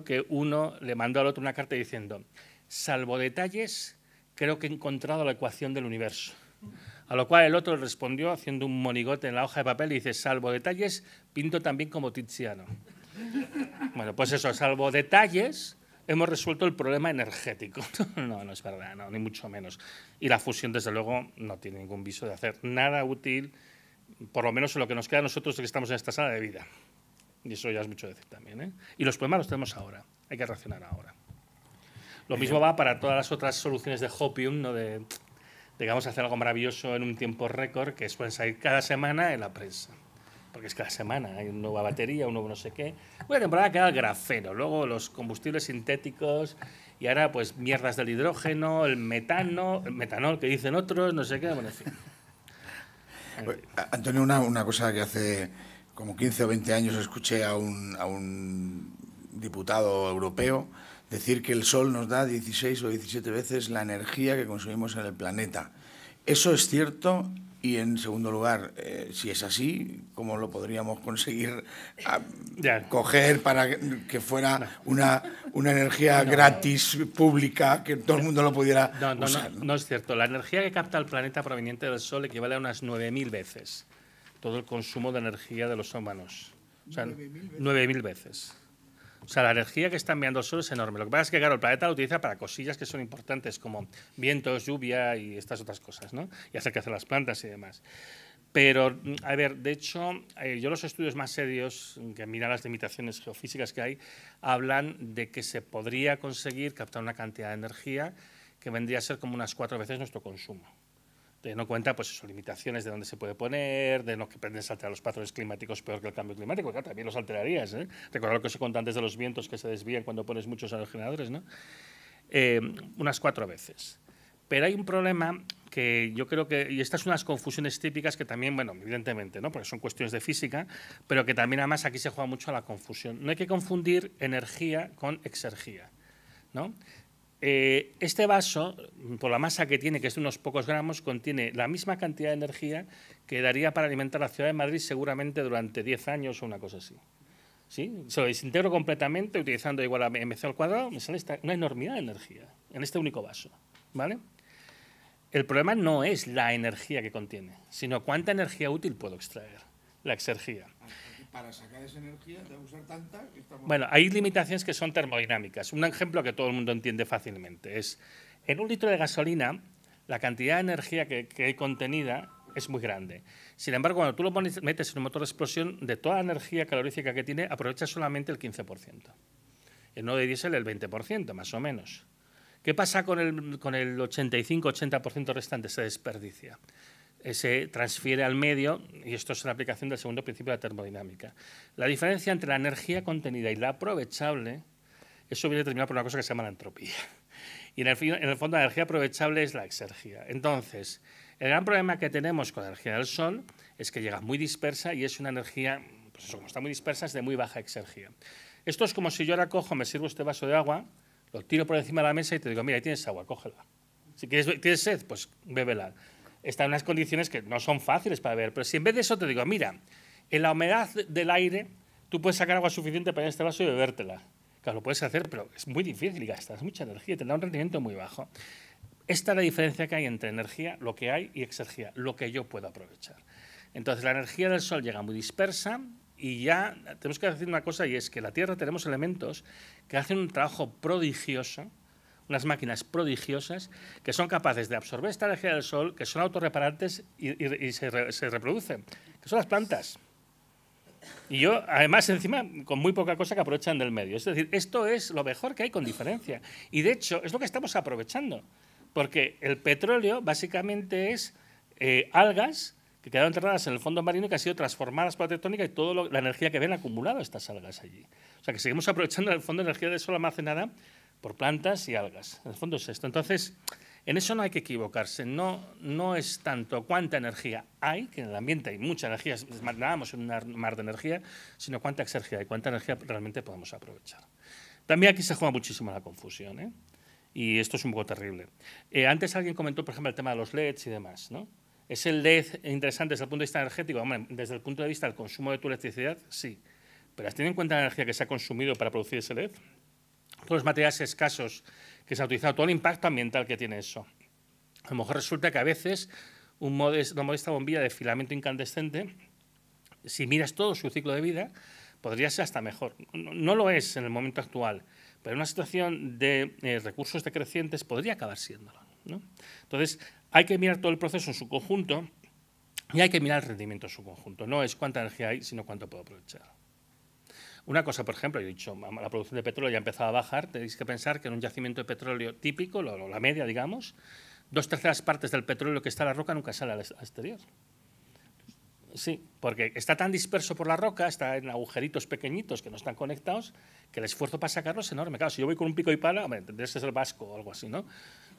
que uno le mandó al otro una carta diciendo, salvo detalles, creo que he encontrado la ecuación del universo. A lo cual el otro respondió haciendo un monigote en la hoja de papel y dice, salvo detalles, pinto también como Tiziano. Bueno, pues eso, salvo detalles, hemos resuelto el problema energético. no, no es verdad, no, ni mucho menos. Y la fusión, desde luego, no tiene ningún viso de hacer nada útil, por lo menos en lo que nos queda a nosotros que estamos en esta sala de vida. Y eso ya es mucho decir también. ¿eh? Y los problemas los tenemos ahora, hay que reaccionar ahora. Lo mismo va para todas las otras soluciones de Hopium, ¿no? de, digamos, hacer algo maravilloso en un tiempo récord, que pueden salir cada semana en la prensa porque es cada semana hay una nueva batería, un nuevo no sé qué. Una temporada que el grafeno, luego los combustibles sintéticos y ahora pues mierdas del hidrógeno, el metano, el metanol que dicen otros, no sé qué, bueno, en Antonio, una, cosa que hace como 15 o 20 años escuché a un, a un diputado europeo decir que el sol nos da 16 o 17 veces la energía que consumimos en el planeta. ¿Eso es cierto? Y en segundo lugar, eh, si es así, ¿cómo lo podríamos conseguir ah, coger para que, fuera una, energía gratis, pública, que todo el mundo lo pudiera no, usar? No, es cierto. La energía que capta el planeta proveniente del Sol equivale a unas 9.000 veces todo el consumo de energía de los humanos. O sea, 9.000 veces. O sea, la energía que está enviando el Sol es enorme. Lo que pasa es que, claro, el planeta lo utiliza para cosillas que son importantes, como vientos, lluvia y estas otras cosas, ¿no? Y hacer que hacen las plantas y demás. Pero, a ver, de hecho, eh, yo los estudios más serios, que miran las limitaciones geofísicas que hay, hablan de que se podría conseguir captar una cantidad de energía que vendría a ser como unas cuatro veces nuestro consumo teniendo en cuenta pues, eso, limitaciones de dónde se puede poner, de no que pretendes alterar los patrones climáticos peor que el cambio climático, que también los alterarías. ¿eh? Recordar lo que os contado antes de los vientos que se desvían cuando pones muchos aerogeneradores, ¿no? Eh, unas cuatro veces. Pero hay un problema que yo creo que, y estas son unas confusiones típicas que también, bueno, evidentemente, ¿no? porque son cuestiones de física, pero que también además aquí se juega mucho a la confusión. No hay que confundir energía con exergía. ¿no? Eh, este vaso, por la masa que tiene, que es de unos pocos gramos, contiene la misma cantidad de energía que daría para alimentar la ciudad de Madrid seguramente durante 10 años o una cosa así. ¿Sí? Se lo desintegro completamente utilizando igual a MC al cuadrado, me sale una enormidad de energía en este único vaso. ¿vale? El problema no es la energía que contiene, sino cuánta energía útil puedo extraer, la exergía para sacar esa energía de usar tanta. Bueno, hay limitaciones que son termodinámicas. Un ejemplo que todo el mundo entiende fácilmente es, en un litro de gasolina, la cantidad de energía que, hay contenida es muy grande. Sin embargo, cuando tú lo metes en un motor de explosión, de toda la energía calorífica que tiene, aprovecha solamente el 15%. En no de diésel el 20%, más o menos. ¿Qué pasa con el, con el 85-80% restante? Se desperdicia se transfiere al medio y esto es la aplicación del segundo principio de la termodinámica. La diferencia entre la energía contenida y la aprovechable, eso viene determinado por una cosa que se llama la entropía. Y en el, fondo la energía aprovechable es la exergia. Entonces, el gran problema que tenemos con la energía del Sol es que llega muy dispersa y es una energía, pues eso, como está muy dispersa, es de muy baja exergia. Esto es como si yo ahora cojo, me sirvo este vaso de agua, lo tiro por encima de la mesa y te digo, mira, ahí tienes agua, cógela. Si quieres, tienes sed, pues bébela está en unas condiciones que no son fáciles para ver. Pero si en vez de eso te digo, mira, en la humedad del aire tú puedes sacar agua suficiente para este vaso y bebértela. Claro, lo puedes hacer, pero es muy difícil y gastas mucha energía y te da un rendimiento muy bajo. Esta es la diferencia que hay entre energía, lo que hay, y exergía, lo que yo puedo aprovechar. Entonces, la energía del sol llega muy dispersa y ya tenemos que decir una cosa y es que la Tierra tenemos elementos que hacen un trabajo prodigioso unas máquinas prodigiosas que son capaces de absorber esta energía del sol, que son autorreparantes y, se, reproducen, que son las plantas. Y yo, además, encima, con muy poca cosa que aprovechan del medio. Es decir, esto es lo mejor que hay con diferencia. Y de hecho, es lo que estamos aprovechando, porque el petróleo básicamente es eh, algas que quedaron enterradas en el fondo marino y que han sido transformadas por la tectónica y toda la energía que ven acumulado estas algas allí. O sea, que seguimos aprovechando el fondo de energía del sol almacenada por plantas y algas. En el fondo es esto. Entonces, en eso no hay que equivocarse. No, no es tanto cuánta energía hay, que en el ambiente hay mucha energía, nadamos en un mar de energía, sino cuánta energía hay, cuánta energía realmente podemos aprovechar. También aquí se juega muchísimo la confusión, ¿eh? y esto es un poco terrible. Eh, antes alguien comentó, por ejemplo, el tema de los LEDs y demás. ¿no? ¿Es el LED interesante desde el punto de vista energético? Hombre, desde el punto de vista del consumo de tu electricidad, sí. Pero ¿has tenido en cuenta la energía que se ha consumido para producir ese LED? todos los materiales escasos que se ha utilizado, todo el impacto ambiental que tiene eso. A lo mejor resulta que a veces un una modesta bombilla de filamento incandescente, si miras todo su ciclo de vida, podría ser hasta mejor. No, lo es en el momento actual, pero en una situación de eh, recursos decrecientes podría acabar siéndolo. Entonces, hay que mirar todo el proceso en su conjunto y hay que mirar el rendimiento en su conjunto. No es cuánta energía hay, sino cuánto puedo aprovechar. Una cosa, por ejemplo, he dicho, la producción de petróleo ya ha empezado a bajar, tenéis que pensar que en un yacimiento de petróleo típico, la media, digamos, dos terceras partes del petróleo que está en la roca nunca sale al exterior. Sí, porque está tan disperso por la roca, está en agujeritos pequeñitos que no están conectados, que el esfuerzo para sacarlo es enorme. Claro, si yo voy con un pico y pala, hombre, tendrías que ser vasco o algo así, ¿no?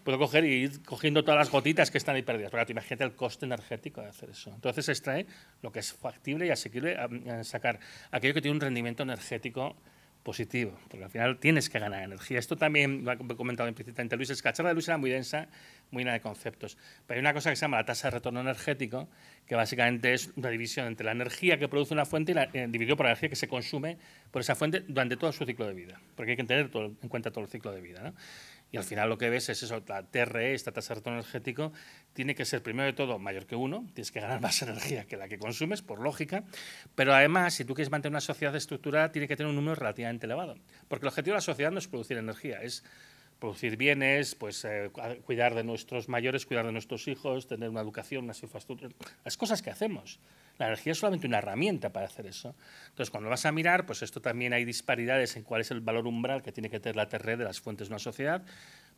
puedo coger y ir cogiendo todas las gotitas que están ahí perdidas. Pero imagínate el coste energético de hacer eso. Entonces se extrae lo que es factible y asequible eh, sacar aquello que tiene un rendimiento energético positivo, porque al final tienes que ganar energía. Esto también lo ha comentado implícitamente Luis, es que la charla de Luis era muy densa, muy llena de conceptos. Pero hay una cosa que se llama la tasa de retorno energético, que básicamente es una división entre la energía que produce una fuente y la, eh, dividido por la energía que se consume por esa fuente durante todo su ciclo de vida, porque hay que tener todo, en cuenta todo el ciclo de vida. ¿no? Y al final lo que ves es eso, la TRE, esta tasa de retorno energético, tiene que ser primero de todo mayor que uno, tienes que ganar más energía que la que consumes, por lógica, pero además, si tú quieres mantener una sociedad estructurada, tiene que tener un número relativamente elevado, porque el objetivo de la sociedad no es producir energía, es producir bienes, pues eh, cuidar de nuestros mayores, cuidar de nuestros hijos, tener una educación, unas infraestructuras, las cosas que hacemos. La energía es solamente una herramienta para hacer eso. Entonces, cuando vas a mirar, pues esto también hay disparidades en cuál es el valor umbral que tiene que tener la TRE de las fuentes de una sociedad,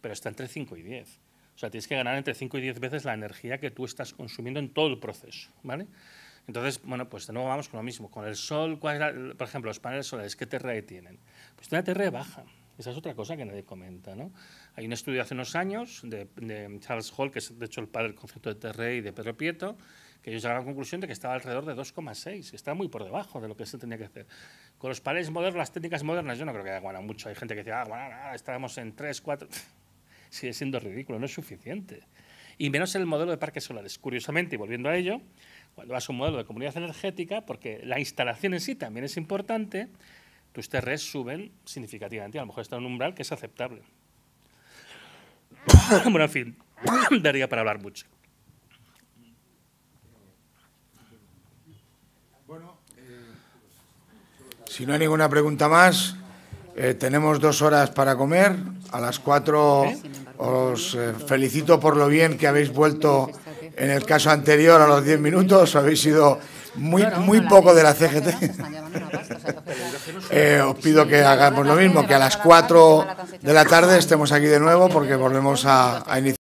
pero está entre 5 y 10. O sea, tienes que ganar entre 5 y 10 veces la energía que tú estás consumiendo en todo el proceso, ¿vale? Entonces, bueno, pues de nuevo vamos con lo mismo. Con el sol, por ejemplo, los paneles solares, ¿qué TRE tienen? Pues tiene una TRE baja. Esa es otra cosa que nadie comenta. ¿no? Hay un estudio hace unos años de, Charles Hall, que es de hecho el padre del concepto de Terrey y de Pedro Pieto que ellos llegaron a la conclusión de que estaba alrededor de 2,6, está muy por debajo de lo que se tenía que hacer. Con los paneles modernos, las técnicas modernas, yo no creo que haya ganado mucho. Hay gente que dice, ah, bueno, ah, ah, estábamos en 3, 4. Sigue siendo ridículo, no es suficiente. Y menos el modelo de parques solares. Curiosamente, y volviendo a ello, cuando vas a un modelo de comunidad energética, porque la instalación en sí también es importante, tus TRs suben significativamente. A lo mejor está en un umbral que es aceptable. bueno, en fin, daría para hablar mucho. Bueno, eh, Si no hay ninguna pregunta más, eh, tenemos dos horas para comer. A las cuatro ¿Eh? os felicito por lo bien que habéis vuelto en el caso anterior a los diez minutos. Habéis sido muy, muy poco de la CGT. Eh, os pido que hagamos lo mismo, que a las 4 de la tarde estemos aquí de nuevo porque volvemos a iniciar.